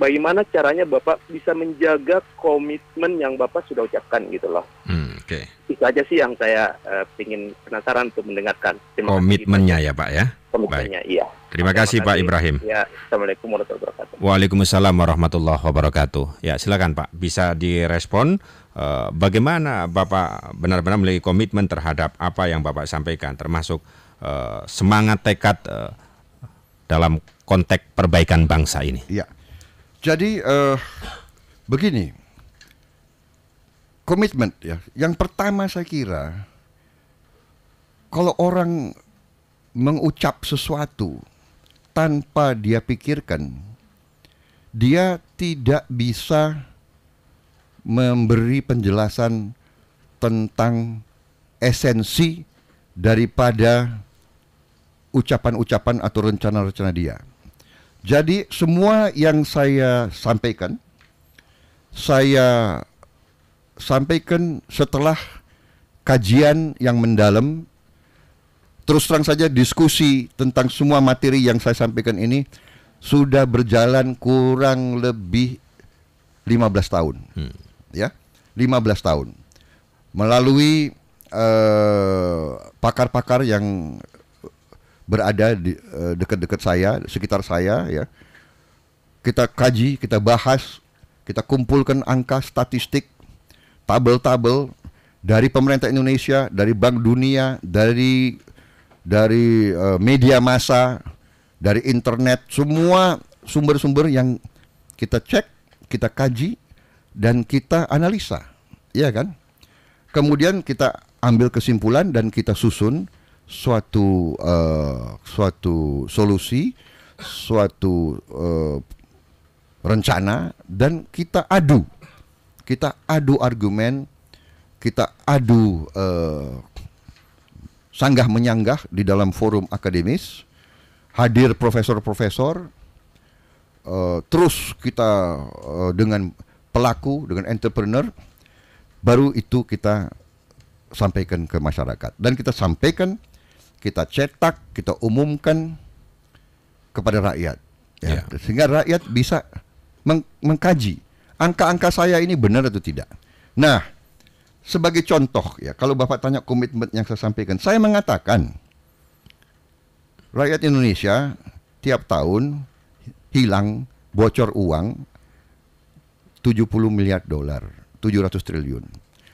bagaimana caranya Bapak bisa menjaga komitmen yang Bapak sudah ucapkan gitu loh. Hmm, Oke. Okay. Itu aja sih yang saya uh, eh, ingin penasaran untuk mendengarkan. Terima Komitmennya kasih, ya Pak ya. Komitmennya Baik. iya. Terima, Terima kasih, kasih Pak Ibrahim. Ya, Assalamualaikum warahmatullahi wabarakatuh. Waalaikumsalam warahmatullahi wabarakatuh. Ya silakan Pak, bisa direspon. Eh, bagaimana Bapak benar-benar memiliki komitmen terhadap apa yang Bapak sampaikan, termasuk eh, semangat tekad dalam konteks perbaikan bangsa ini. Ya jadi uh, begini, komitmen ya. Yang pertama saya kira kalau orang mengucap sesuatu tanpa dia pikirkan, dia tidak bisa memberi penjelasan tentang esensi daripada ucapan-ucapan atau rencana-rencana dia. Jadi semua yang saya sampaikan saya sampaikan setelah kajian yang mendalam terus terang saja diskusi tentang semua materi yang saya sampaikan ini sudah berjalan kurang lebih 15 tahun. Hmm. Ya. 15 tahun. Melalui eh, pakar-pakar uh, pakar -pakar yang berada di eh, dekat-dekat saya, sekitar saya ya. Kita kaji, kita bahas, kita kumpulkan angka statistik, tabel-tabel dari pemerintah Indonesia, dari Bank Dunia, dari dari eh, media massa, dari internet, semua sumber-sumber yang kita cek, kita kaji dan kita analisa, ya kan? Kemudian kita ambil kesimpulan dan kita susun suatu uh, suatu solusi, suatu uh, rencana dan kita adu. Kita adu argumen, kita adu uh, sanggah menyanggah di dalam forum akademis. Hadir profesor-profesor uh, terus kita uh, dengan pelaku, dengan entrepreneur baru itu kita sampaikan ke masyarakat dan kita sampaikan kita cetak, kita umumkan kepada rakyat. Ya. Yeah. Sehingga rakyat bisa meng mengkaji angka-angka saya ini benar atau tidak. Nah, sebagai contoh ya, kalau Bapak tanya komitmen yang saya sampaikan, saya mengatakan rakyat Indonesia tiap tahun hilang bocor uang 70 miliar dolar, 700 triliun.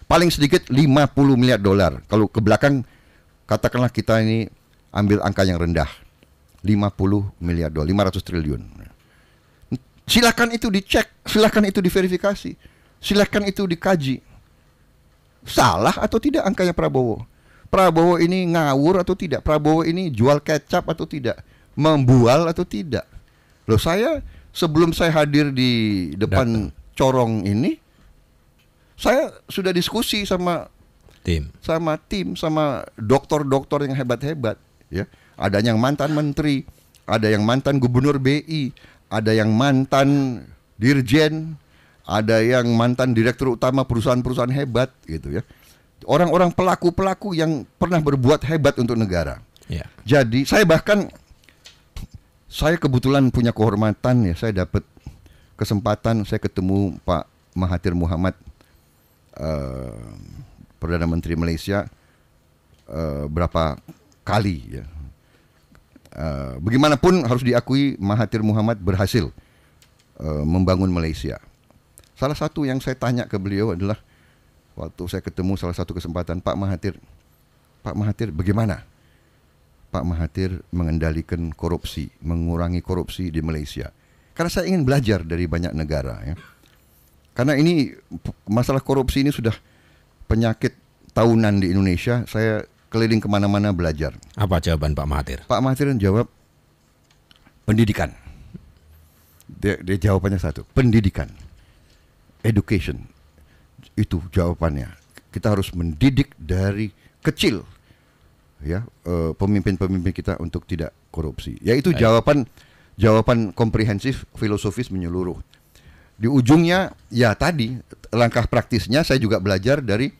Paling sedikit 50 miliar dolar. Kalau ke belakang katakanlah kita ini ambil angka yang rendah 50 miliar dolar 500 triliun silakan itu dicek silakan itu diverifikasi silakan itu dikaji salah atau tidak angkanya Prabowo Prabowo ini ngawur atau tidak Prabowo ini jual kecap atau tidak membual atau tidak loh saya sebelum saya hadir di depan Datang. corong ini saya sudah diskusi sama tim sama tim sama dokter-dokter yang hebat-hebat ya ada yang mantan menteri ada yang mantan gubernur BI ada yang mantan dirjen ada yang mantan direktur utama perusahaan-perusahaan hebat gitu ya orang-orang pelaku-pelaku yang pernah berbuat hebat untuk negara ya. jadi saya bahkan saya kebetulan punya kehormatan ya saya dapat kesempatan saya ketemu Pak Mahathir Muhammad eh, perdana menteri Malaysia uh, berapa kali ya. Uh, bagaimanapun harus diakui Mahathir Muhammad berhasil uh, membangun Malaysia. Salah satu yang saya tanya ke beliau adalah waktu saya ketemu salah satu kesempatan Pak Mahathir, Pak Mahathir bagaimana Pak Mahathir mengendalikan korupsi, mengurangi korupsi di Malaysia? Karena saya ingin belajar dari banyak negara ya. Karena ini masalah korupsi ini sudah penyakit tahunan di Indonesia, saya keliling kemana-mana belajar. Apa jawaban Pak Mahathir? Pak Mahathir menjawab pendidikan. Dia, dia jawabannya satu, pendidikan, education itu jawabannya. Kita harus mendidik dari kecil ya eh, pemimpin-pemimpin kita untuk tidak korupsi. Yaitu Ayo. jawaban jawaban komprehensif filosofis menyeluruh. Di ujungnya ya tadi langkah praktisnya saya juga belajar dari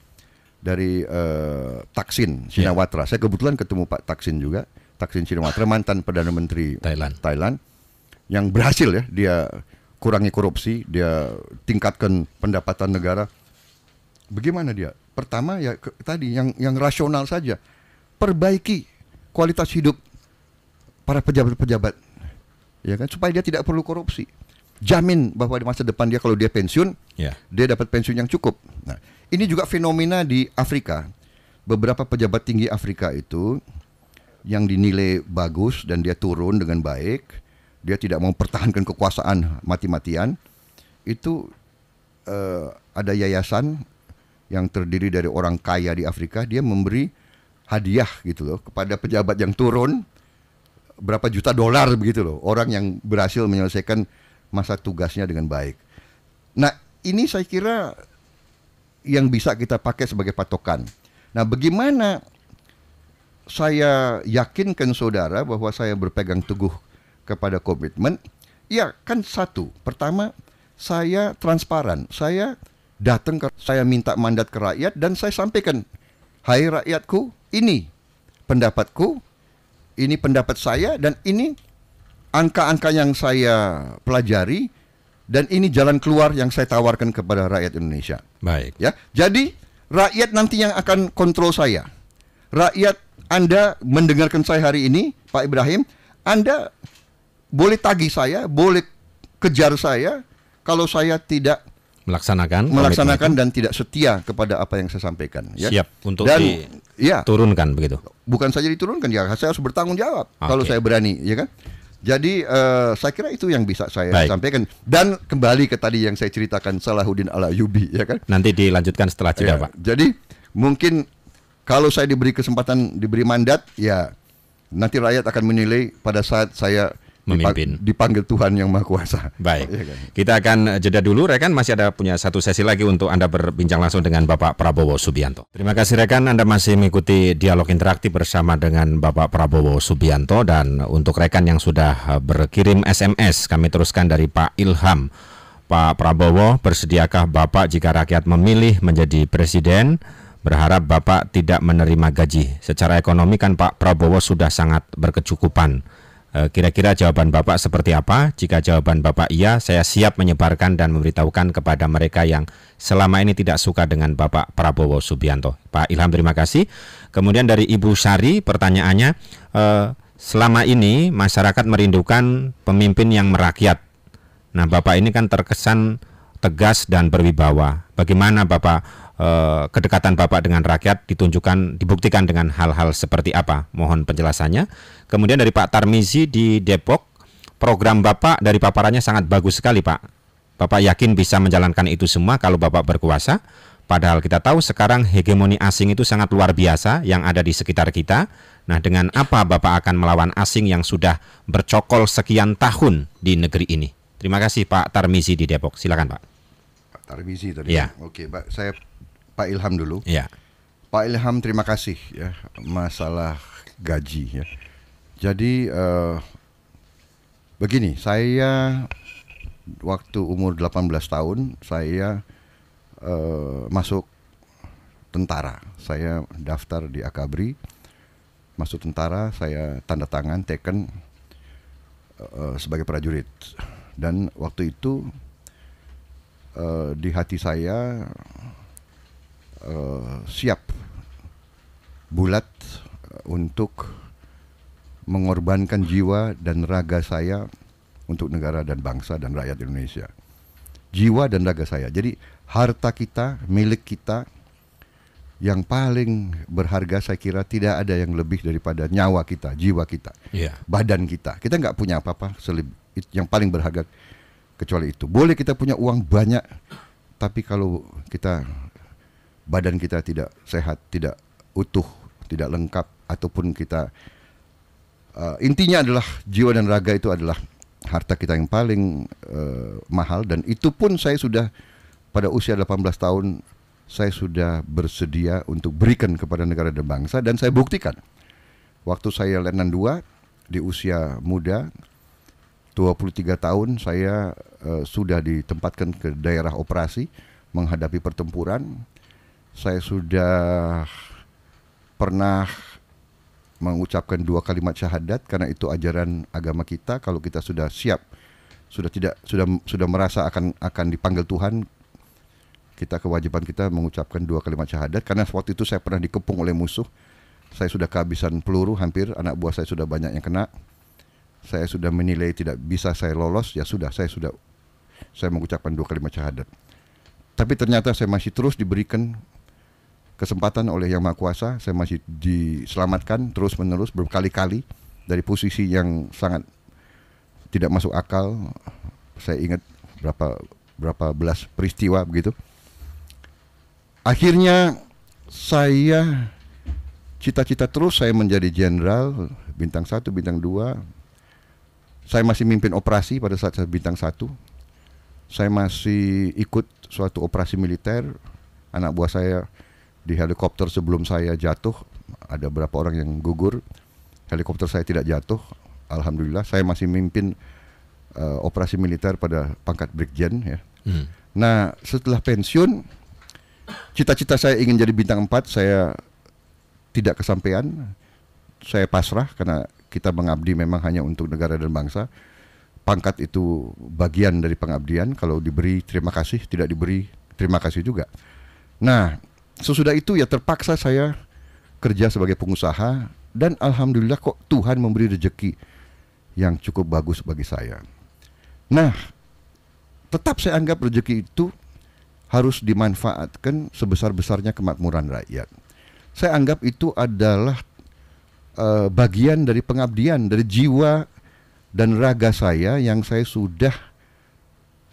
dari uh, Taksin iya. Sinawatra. Yeah. Saya kebetulan ketemu Pak Taksin juga. Taksin Sinawatra mantan perdana menteri Thailand. Thailand yang berhasil ya dia kurangi korupsi, dia tingkatkan pendapatan negara. Bagaimana dia? Pertama ya ke, tadi yang yang rasional saja. Perbaiki kualitas hidup para pejabat-pejabat. Ya kan supaya dia tidak perlu korupsi jamin bahwa di masa depan dia kalau dia pensiun, yeah. dia dapat pensiun yang cukup. Nah, ini juga fenomena di Afrika. Beberapa pejabat tinggi Afrika itu yang dinilai bagus dan dia turun dengan baik, dia tidak mau pertahankan kekuasaan mati-matian, itu uh, ada yayasan yang terdiri dari orang kaya di Afrika, dia memberi hadiah gitu loh kepada pejabat yang turun berapa juta dolar begitu loh orang yang berhasil menyelesaikan masa tugasnya dengan baik. Nah, ini saya kira yang bisa kita pakai sebagai patokan. Nah, bagaimana saya yakinkan saudara bahwa saya berpegang teguh kepada komitmen? Ya, kan satu. Pertama, saya transparan. Saya datang ke saya minta mandat ke rakyat dan saya sampaikan, "Hai rakyatku, ini pendapatku, ini pendapat saya dan ini angka-angka yang saya pelajari dan ini jalan keluar yang saya tawarkan kepada rakyat Indonesia. Baik. Ya. Jadi rakyat nanti yang akan kontrol saya. Rakyat Anda mendengarkan saya hari ini, Pak Ibrahim, Anda boleh tagih saya, boleh kejar saya kalau saya tidak melaksanakan melaksanakan dan tidak setia kepada apa yang saya sampaikan ya. Siap untuk dan, diturunkan ya, begitu. Bukan saja diturunkan ya, saya harus bertanggung jawab okay. Ah, kalau saya berani, ya kan? Jadi uh, saya kira itu yang bisa saya Baik. sampaikan dan kembali ke tadi yang saya ceritakan Salahuddin ala Yubi ya kan. Nanti dilanjutkan setelah jeda, ya, Pak. Jadi mungkin kalau saya diberi kesempatan, diberi mandat ya nanti rakyat akan menilai pada saat saya memimpin. Dipanggil Tuhan yang Maha Kuasa. Baik. Iya kan? Kita akan jeda dulu rekan masih ada punya satu sesi lagi untuk Anda berbincang langsung dengan Bapak Prabowo Subianto. Terima kasih rekan Anda masih mengikuti dialog interaktif bersama dengan Bapak Prabowo Subianto dan untuk rekan yang sudah berkirim SMS kami teruskan dari Pak Ilham. Pak Prabowo, bersediakah Bapak jika rakyat memilih menjadi presiden? Berharap Bapak tidak menerima gaji. Secara ekonomi kan Pak Prabowo sudah sangat berkecukupan Eh, kira-kira jawaban Bapak seperti apa? Jika jawaban Bapak iya, saya siap menyebarkan dan memberitahukan kepada mereka yang selama ini tidak suka dengan Bapak Prabowo Subianto. Pak Ilham, terima kasih. Kemudian dari Ibu Sari, pertanyaannya, eh, selama ini masyarakat merindukan pemimpin yang merakyat. Nah, Bapak ini kan terkesan tegas dan berwibawa. Bagaimana Bapak Eh, kedekatan Bapak dengan rakyat ditunjukkan dibuktikan dengan hal-hal seperti apa? Mohon penjelasannya. Kemudian dari Pak Tarmizi di Depok, program Bapak dari paparannya sangat bagus sekali, Pak. Bapak yakin bisa menjalankan itu semua kalau Bapak berkuasa? Padahal kita tahu sekarang hegemoni asing itu sangat luar biasa yang ada di sekitar kita. Nah, dengan apa Bapak akan melawan asing yang sudah bercokol sekian tahun di negeri ini? Terima kasih Pak Tarmizi di Depok. Silakan Pak. Pak Tarmizi tadi. Ya. Oke, Pak. Saya Pak Ilham dulu. Ya. Pak Ilham terima kasih ya masalah gaji ya. Jadi uh, begini, saya waktu umur 18 tahun saya uh, masuk tentara. Saya daftar di Akabri. Masuk tentara, saya tanda tangan teken uh, eh, sebagai prajurit. Dan waktu itu uh, di hati saya uh, siap bulat eh, untuk mengorbankan jiwa dan raga saya untuk negara dan bangsa dan rakyat Indonesia. Jiwa dan raga saya. Jadi harta kita, milik kita yang paling berharga saya kira tidak ada yang lebih daripada nyawa kita, jiwa kita, yeah. badan kita. Kita nggak punya apa-apa yang paling berharga kecuali itu. Boleh kita punya uang banyak, tapi kalau kita badan kita tidak sehat, tidak utuh, tidak lengkap ataupun kita uh, intinya adalah jiwa dan raga itu adalah harta kita yang paling uh, mahal dan itu pun saya sudah pada usia 18 tahun saya sudah bersedia untuk berikan kepada negara dan bangsa dan saya buktikan. Waktu saya lenan 2 di usia muda 23 tahun saya uh, sudah ditempatkan ke daerah operasi menghadapi pertempuran saya sudah pernah mengucapkan dua kalimat syahadat karena itu ajaran agama kita kalau kita sudah siap sudah tidak sudah sudah merasa akan akan dipanggil Tuhan kita kewajiban kita mengucapkan dua kalimat syahadat karena waktu itu saya pernah dikepung oleh musuh saya sudah kehabisan peluru hampir anak buah saya sudah banyak yang kena saya sudah menilai tidak bisa saya lolos ya sudah saya sudah saya mengucapkan dua kalimat syahadat tapi ternyata saya masih terus diberikan kesempatan oleh Yang Maha Kuasa. Saya masih diselamatkan terus-menerus berkali-kali dari posisi yang sangat tidak masuk akal. Saya ingat berapa berapa belas peristiwa begitu. Akhirnya saya cita-cita terus saya menjadi jenderal bintang satu, bintang dua. Saya masih mimpin operasi pada saat saya bintang satu. Saya masih ikut suatu operasi militer. Anak buah saya di helikopter sebelum saya jatuh ada berapa orang yang gugur helikopter saya tidak jatuh alhamdulillah saya masih mimpin uh, operasi militer pada pangkat brigjen ya hmm. nah setelah pensiun cita-cita saya ingin jadi bintang 4 saya tidak kesampaian saya pasrah karena kita mengabdi memang hanya untuk negara dan bangsa pangkat itu bagian dari pengabdian kalau diberi terima kasih tidak diberi terima kasih juga nah sesudah itu ya terpaksa saya kerja sebagai pengusaha dan alhamdulillah kok Tuhan memberi rezeki yang cukup bagus bagi saya. Nah, tetap saya anggap rezeki itu harus dimanfaatkan sebesar-besarnya kemakmuran rakyat. Saya anggap itu adalah uh, bagian dari pengabdian dari jiwa dan raga saya yang saya sudah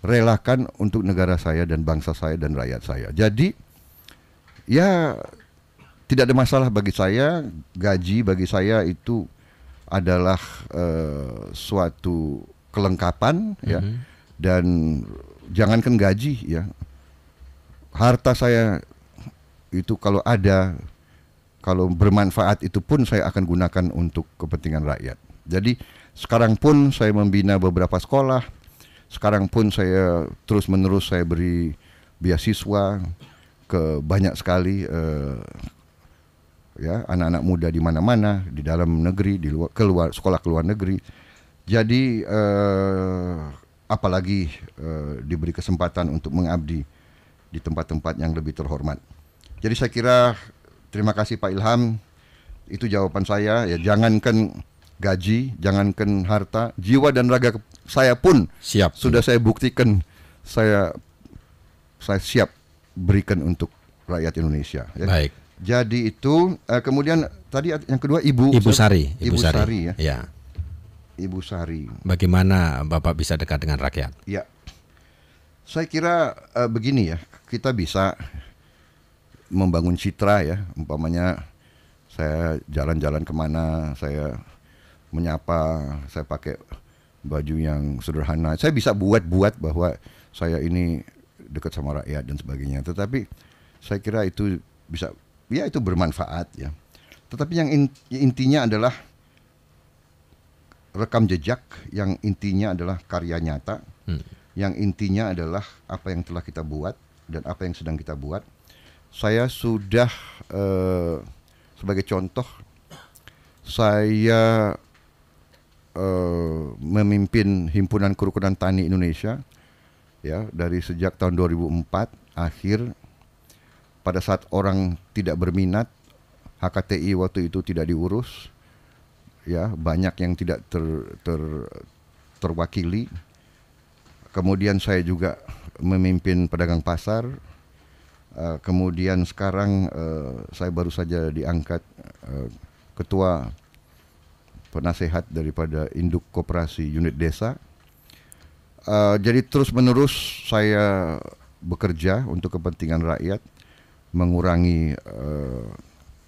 relakan untuk negara saya dan bangsa saya dan rakyat saya. Jadi ya tidak ada masalah bagi saya gaji bagi saya itu adalah uh, suatu kelengkapan mm-hmm. ya mhm. dan jangankan gaji ya harta saya itu kalau ada kalau bermanfaat itu pun saya akan gunakan untuk kepentingan rakyat. Jadi sekarang pun saya membina beberapa sekolah. Sekarang pun saya terus-menerus saya beri beasiswa ke banyak sekali eh, ya anak-anak muda di mana-mana di dalam negeri di luar keluar sekolah luar negeri jadi eh, apalagi eh, diberi kesempatan untuk mengabdi di tempat-tempat yang lebih terhormat jadi saya kira terima kasih Pak Ilham itu jawaban saya ya jangankan gaji jangankan harta jiwa dan raga saya pun siap sudah saya buktikan saya saya siap berikan untuk rakyat Indonesia. Ya. Baik. Jadi itu uh, kemudian tadi yang kedua Ibu Ibu Sari, Ibu, Ibu Sari. Sari ya. ya. Ibu Sari. Bagaimana Bapak bisa dekat dengan rakyat? Ya. Saya kira uh, begini ya, kita bisa membangun citra ya, umpamanya saya jalan-jalan kemana, saya menyapa, saya pakai baju yang sederhana. Saya bisa buat-buat bahwa saya ini dekat sama rakyat dan sebagainya. Tetapi saya kira itu bisa ya itu bermanfaat ya. Tetapi yang intinya adalah rekam jejak yang intinya adalah karya nyata, hmm. yang intinya adalah apa yang telah kita buat dan apa yang sedang kita buat. Saya sudah eh, sebagai contoh, saya eh, memimpin himpunan kerukunan tani Indonesia ya dari sejak tahun 2004 akhir pada saat orang tidak berminat HKTI waktu itu tidak diurus ya banyak yang tidak ter, ter terwakili kemudian saya juga memimpin pedagang pasar uh, kemudian sekarang uh, saya baru saja diangkat uh, ketua penasehat daripada induk koperasi unit desa Eh, jadi terus menerus saya bekerja untuk kepentingan rakyat, mengurangi uh,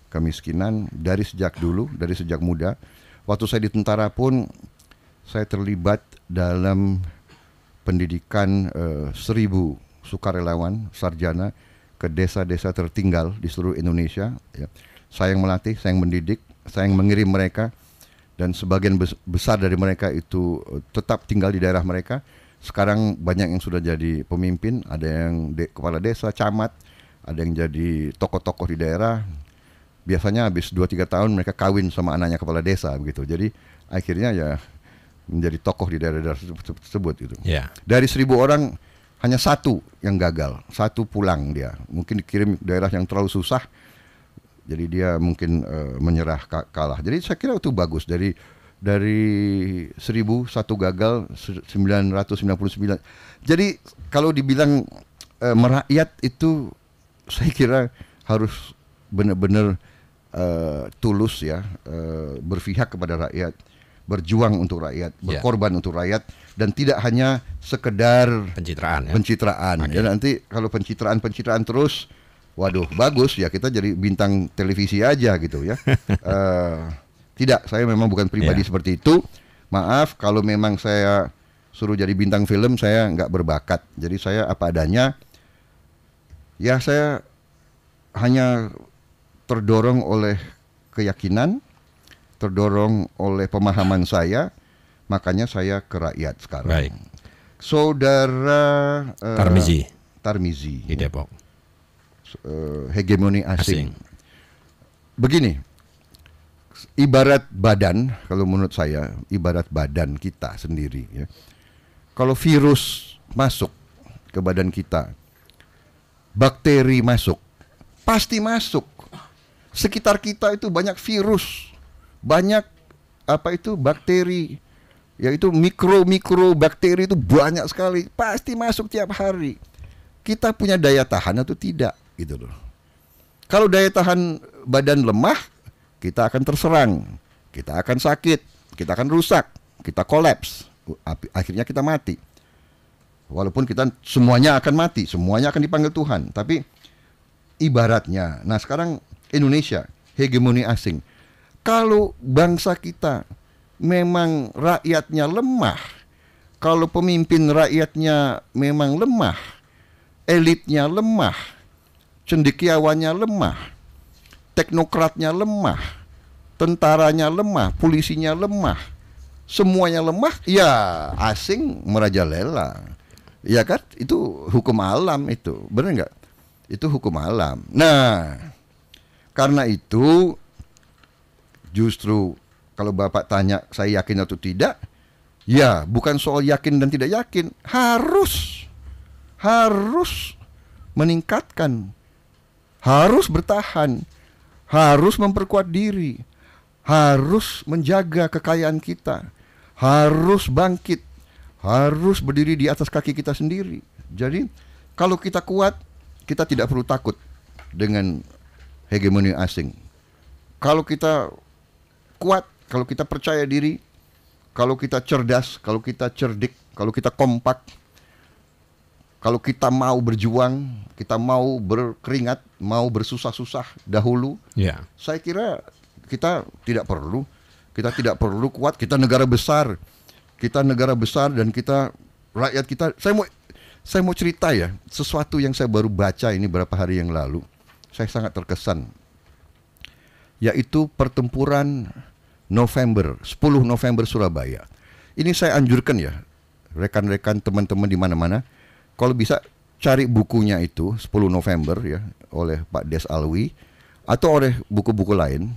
kemiskinan dari sejak dulu, dari sejak muda. Waktu saya di tentara pun saya terlibat dalam pendidikan uh, seribu sukarelawan sarjana ke desa-desa tertinggal di seluruh Indonesia. Ya. Saya yang melatih, saya yang mendidik, saya yang mengirim mereka, dan sebagian besar dari mereka itu tetap tinggal di daerah mereka sekarang banyak yang sudah jadi pemimpin, ada yang de kepala desa, camat, ada yang jadi tokoh-tokoh di daerah. Biasanya habis 2-3 tahun mereka kawin sama anaknya kepala desa begitu. Jadi akhirnya ya menjadi tokoh di daerah-daerah tersebut gitu. Yeah. Dari seribu orang hanya satu yang gagal, satu pulang dia. Mungkin dikirim daerah yang terlalu susah, jadi dia mungkin uh, menyerah kalah. Jadi saya kira itu bagus dari dari 1001 gagal 999. Jadi kalau dibilang e, merakyat itu saya kira harus benar-benar e, tulus ya, e, berpihak kepada rakyat, berjuang untuk rakyat, ya. berkorban yeah. untuk rakyat dan tidak hanya sekedar pencitraan ya. Pencitraan. Okay. Ya nanti kalau pencitraan-pencitraan terus waduh bagus ya kita jadi bintang televisi aja gitu ya. e, tidak, saya memang bukan pribadi yeah. seperti itu. Maaf kalau memang saya suruh jadi bintang film saya nggak berbakat. Jadi saya apa adanya. Ya saya hanya terdorong oleh keyakinan, terdorong oleh pemahaman saya, makanya saya ke rakyat sekarang. Baik. Saudara uh, Tarmizi. Tarmizi di Depok. Uh, hegemoni asing. asing. Begini, ibarat badan kalau menurut saya ibarat badan kita sendiri ya. Kalau virus masuk ke badan kita, bakteri masuk, pasti masuk. Sekitar kita itu banyak virus, banyak apa itu bakteri, yaitu mikro-mikro bakteri itu banyak sekali, pasti masuk tiap hari. Kita punya daya tahan atau tidak gitu loh. Kalau daya tahan badan lemah, kita akan terserang, kita akan sakit, kita akan rusak, kita kolaps, akhirnya kita mati. Walaupun kita semuanya akan mati, semuanya akan dipanggil Tuhan, tapi ibaratnya. Nah, sekarang Indonesia hegemoni asing. Kalau bangsa kita memang rakyatnya lemah, kalau pemimpin rakyatnya memang lemah, elitnya lemah, cendekiawannya lemah, teknokratnya lemah, tentaranya lemah, polisinya lemah, semuanya lemah, ya asing merajalela. Ya kan? Itu hukum alam itu. Benar nggak? Itu hukum alam. Nah, karena itu justru kalau Bapak tanya saya yakin atau tidak, ya bukan soal yakin dan tidak yakin, harus harus meningkatkan harus bertahan harus memperkuat diri, harus menjaga kekayaan kita, harus bangkit, harus berdiri di atas kaki kita sendiri. Jadi kalau kita kuat, kita tidak perlu takut dengan hegemoni asing. Kalau kita kuat, kalau kita percaya diri, kalau kita cerdas, kalau kita cerdik, kalau kita kompak, kalau kita mau berjuang, kita mau berkeringat, mau bersusah-susah dahulu, yeah. saya kira kita tidak perlu, kita tidak perlu kuat. Kita negara besar, kita negara besar dan kita rakyat kita. Saya mau saya mau cerita ya sesuatu yang saya baru baca ini beberapa hari yang lalu. Saya sangat terkesan, yaitu pertempuran November 10 November Surabaya. Ini saya anjurkan ya rekan-rekan teman-teman di mana-mana kalau bisa cari bukunya itu 10 November ya oleh Pak Des Alwi atau oleh buku-buku lain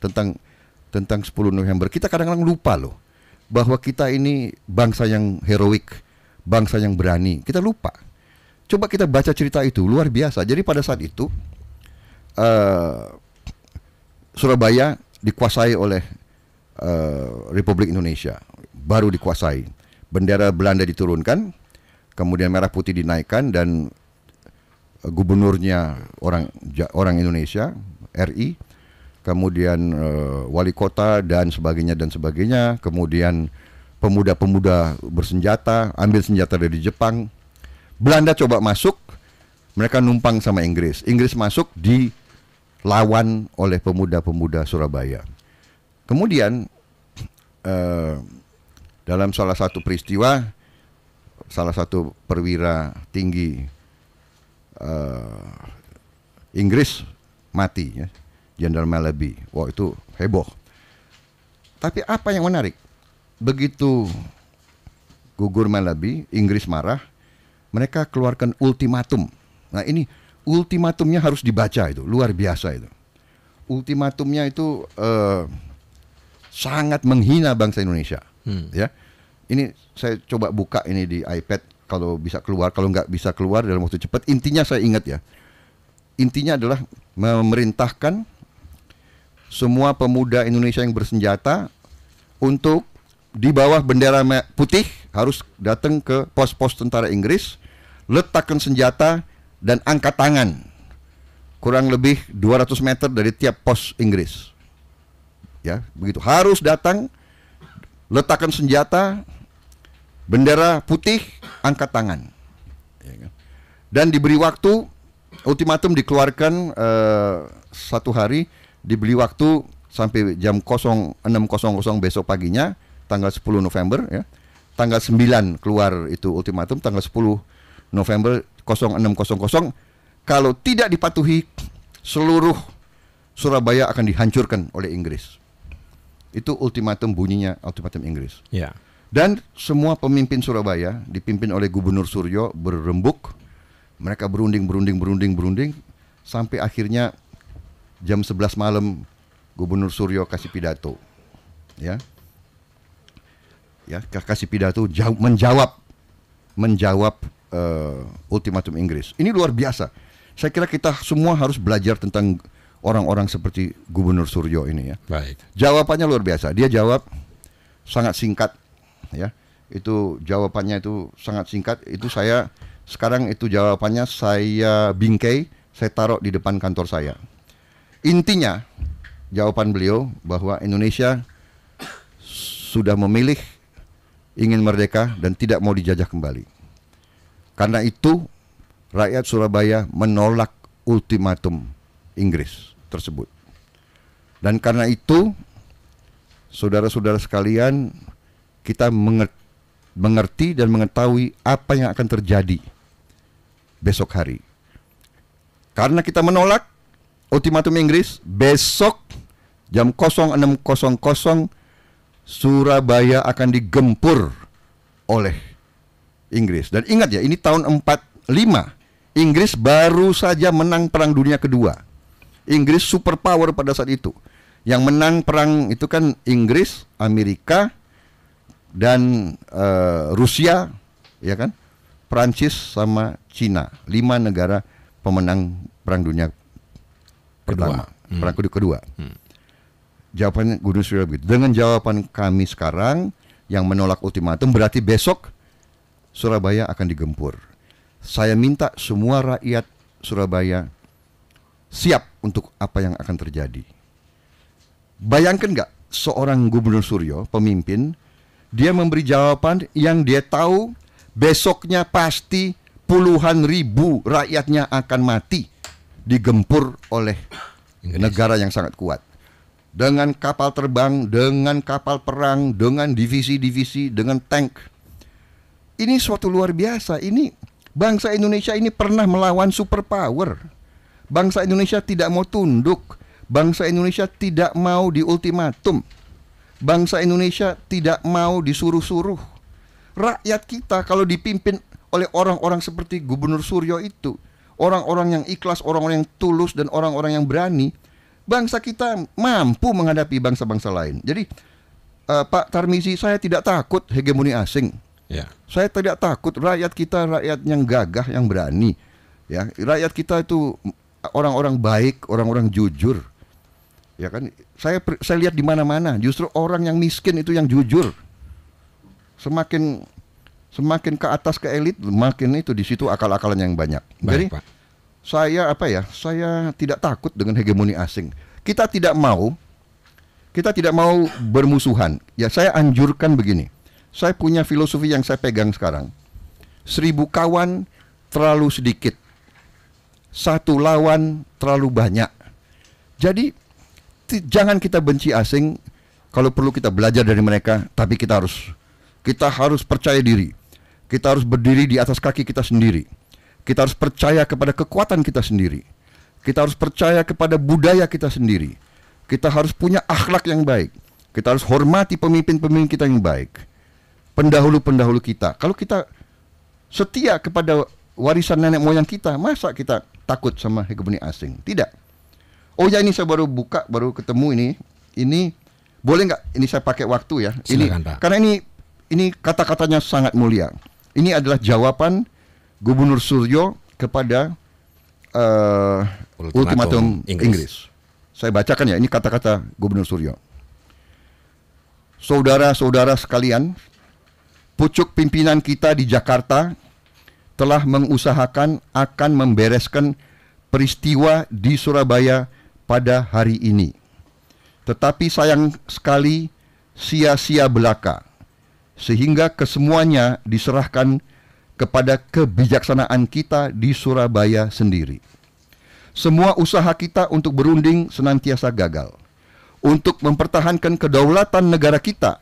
tentang tentang 10 November. Kita kadang-kadang lupa loh bahwa kita ini bangsa yang heroik, bangsa yang berani. Kita lupa. Coba kita baca cerita itu luar biasa. Jadi pada saat itu uh, Surabaya dikuasai oleh uh, Republik Indonesia, baru dikuasai. Bendera Belanda diturunkan, kemudian merah putih dinaikkan dan eh, gubernurnya orang orang Indonesia RI kemudian uh, wali kota dan sebagainya dan sebagainya kemudian pemuda-pemuda bersenjata ambil senjata dari Jepang Belanda coba masuk mereka numpang sama Inggris Inggris masuk dilawan oleh pemuda-pemuda Surabaya kemudian uh, dalam salah satu peristiwa salah satu perwira tinggi uh, Inggris mati ya Jenderal Malaby wah itu heboh tapi apa yang menarik begitu gugur Malaby Inggris marah mereka keluarkan ultimatum nah ini ultimatumnya harus dibaca itu luar biasa itu ultimatumnya itu uh, sangat menghina bangsa Indonesia hmm. ya ini saya coba buka ini di iPad kalau bisa keluar, kalau nggak bisa keluar dalam waktu cepat. Intinya saya ingat ya. Intinya adalah memerintahkan semua pemuda Indonesia yang bersenjata untuk di bawah bendera putih harus datang ke pos-pos tentara Inggris, letakkan senjata dan angkat tangan. Kurang lebih 200 meter dari tiap pos Inggris. Ya, begitu. Harus datang letakkan senjata Bendera putih, angkat tangan. Ya kan? Dan diberi waktu, ultimatum dikeluarkan uh, satu hari, diberi waktu sampai jam 06.00 besok paginya, tanggal 10 November ya. Tanggal 9 keluar itu ultimatum, tanggal 10 November 06.00 kalau tidak dipatuhi seluruh Surabaya akan dihancurkan oleh Inggris. Itu ultimatum bunyinya ultimatum Inggris. Ya. Dan semua pemimpin Surabaya dipimpin oleh Gubernur Suryo berembuk. Mereka berunding, berunding, berunding, berunding sampai akhirnya jam 11 malam Gubernur Suryo kasih pidato. Ya. Ya, kasih pidato jawab menjawab menjawab uh, ultimatum Inggris. Ini luar biasa. Saya kira kita semua harus belajar tentang orang-orang seperti Gubernur Suryo ini ya. Baik. Jawabannya luar biasa. Dia jawab sangat singkat ya itu jawabannya itu sangat singkat itu saya sekarang itu jawabannya saya bingkai saya taruh di depan kantor saya intinya jawaban beliau bahwa Indonesia sudah memilih ingin merdeka dan tidak mau dijajah kembali karena itu rakyat Surabaya menolak ultimatum Inggris tersebut dan karena itu saudara-saudara sekalian kita mengerti dan mengetahui apa yang akan terjadi besok hari. Karena kita menolak ultimatum Inggris, besok jam 06.00 Surabaya akan digempur oleh Inggris. Dan ingat ya, ini tahun 45. Inggris baru saja menang Perang Dunia Kedua. Inggris superpower pada saat itu. Yang menang perang itu kan Inggris, Amerika, dan uh, Rusia ya kan Prancis sama Cina lima negara pemenang Perang Dunia kedua. hmm. Perang Dunia kedua hmm. jawabannya Gunung begitu dengan jawaban kami sekarang yang menolak ultimatum berarti besok Surabaya akan digempur saya minta semua rakyat Surabaya siap untuk apa yang akan terjadi bayangkan nggak seorang Gubernur Suryo pemimpin dia memberi jawaban yang dia tahu besoknya pasti puluhan ribu rakyatnya akan mati digempur oleh Inggris. negara yang sangat kuat. Dengan kapal terbang, dengan kapal perang, dengan divisi-divisi, dengan tank. Ini suatu luar biasa. Ini bangsa Indonesia ini pernah melawan superpower. Bangsa Indonesia tidak mau tunduk. Bangsa Indonesia tidak mau diultimatum. Bangsa Indonesia tidak mau disuruh-suruh. Rakyat kita kalau dipimpin oleh orang-orang seperti Gubernur Suryo itu, orang-orang yang ikhlas, orang-orang yang tulus dan orang-orang yang berani, bangsa kita mampu menghadapi bangsa-bangsa lain. Jadi uh, Pak Tarmizi, saya tidak takut hegemoni asing. Ya. Saya tidak takut rakyat kita rakyat yang gagah, yang berani. Ya, rakyat kita itu orang-orang baik, orang-orang jujur. Ya kan? saya saya lihat di mana-mana justru orang yang miskin itu yang jujur semakin semakin ke atas ke elit makin itu di situ akal-akalan yang banyak Baik, jadi Pak. saya apa ya saya tidak takut dengan hegemoni asing kita tidak mau kita tidak mau bermusuhan ya saya anjurkan begini saya punya filosofi yang saya pegang sekarang seribu kawan terlalu sedikit satu lawan terlalu banyak jadi jangan kita benci asing. Kalau perlu kita belajar dari mereka, tapi kita harus kita harus percaya diri. Kita harus berdiri di atas kaki kita sendiri. Kita harus percaya kepada kekuatan kita sendiri. Kita harus percaya kepada budaya kita sendiri. Kita harus punya akhlak yang baik. Kita harus hormati pemimpin-pemimpin kita yang baik. Pendahulu-pendahulu kita. Kalau kita setia kepada warisan nenek moyang kita, masa kita takut sama hegemoni asing? Tidak oh ya ini saya baru buka baru ketemu ini ini boleh nggak ini saya pakai waktu ya Silakan, ini Pak. karena ini ini kata-katanya sangat mulia ini adalah jawaban Gubernur Suryo kepada uh, ultimatum, ultimatum Inggris. Inggris saya bacakan ya ini kata-kata Gubernur Suryo saudara-saudara sekalian pucuk pimpinan kita di Jakarta telah mengusahakan akan membereskan peristiwa di Surabaya pada hari ini. Tetapi sayang sekali sia-sia belaka, sehingga kesemuanya diserahkan kepada kebijaksanaan kita di Surabaya sendiri. Semua usaha kita untuk berunding senantiasa gagal. Untuk mempertahankan kedaulatan negara kita,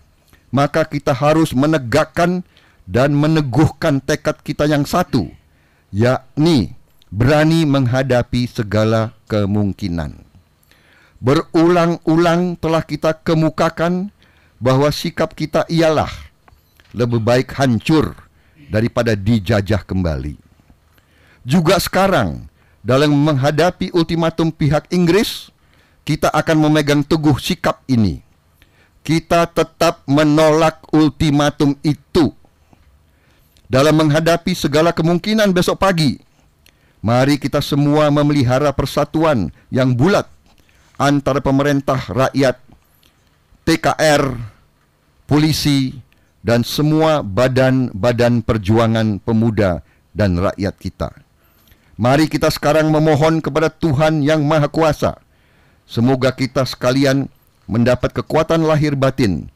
maka kita harus menegakkan dan meneguhkan tekad kita yang satu, yakni berani menghadapi segala kemungkinan. Berulang-ulang telah kita kemukakan bahwa sikap kita ialah lebih baik hancur daripada dijajah kembali. Juga sekarang, dalam menghadapi ultimatum pihak Inggris, kita akan memegang teguh sikap ini. Kita tetap menolak ultimatum itu. Dalam menghadapi segala kemungkinan besok pagi, mari kita semua memelihara persatuan yang bulat antara pemerintah, rakyat, TKR, polisi, dan semua badan-badan perjuangan pemuda dan rakyat kita. Mari kita sekarang memohon kepada Tuhan Yang Maha Kuasa. Semoga kita sekalian mendapat kekuatan lahir batin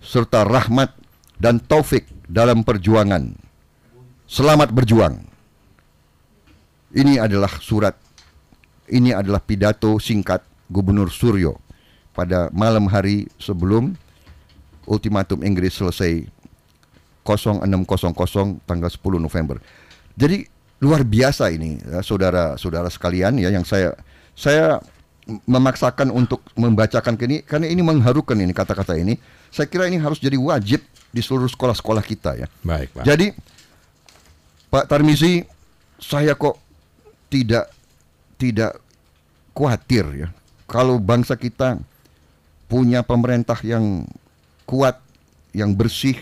serta rahmat dan taufik dalam perjuangan. Selamat berjuang. Ini adalah surat ini adalah pidato singkat Gubernur Suryo pada malam hari sebelum ultimatum Inggris selesai 0600 tanggal 10 November. Jadi luar biasa ini saudara-saudara ya, sekalian ya yang saya saya memaksakan untuk membacakan ini karena ini mengharukan ini kata-kata ini. Saya kira ini harus jadi wajib di seluruh sekolah-sekolah kita ya. Baik, Pak. Jadi Pak Tarmizi saya kok tidak tidak khawatir ya kalau bangsa kita punya pemerintah yang kuat, yang bersih,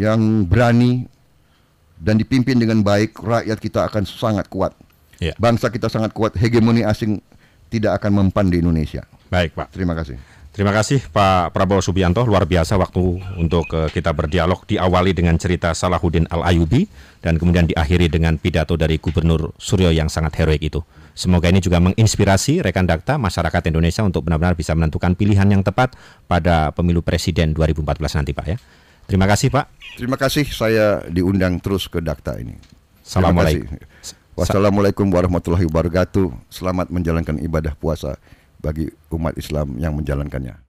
yang berani dan dipimpin dengan baik, rakyat kita akan sangat kuat. Ya. Bangsa kita sangat kuat, hegemoni asing tidak akan mempan di Indonesia. Baik, Pak. Terima kasih. Terima kasih Pak Prabowo Subianto luar biasa waktu untuk eh, kita berdialog diawali dengan cerita Salahuddin Al Ayubi dan kemudian diakhiri dengan pidato dari Gubernur Suryo yang sangat heroik itu. Semoga ini juga menginspirasi rekan dakta masyarakat Indonesia untuk benar-benar bisa menentukan pilihan yang tepat pada pemilu presiden 2014 nanti Pak ya. Terima kasih Pak. Terima kasih saya diundang terus ke dakta ini. Assalamualaikum. Wassalamualaikum warahmatullahi wabarakatuh. Selamat menjalankan ibadah puasa bagi umat Islam yang menjalankannya.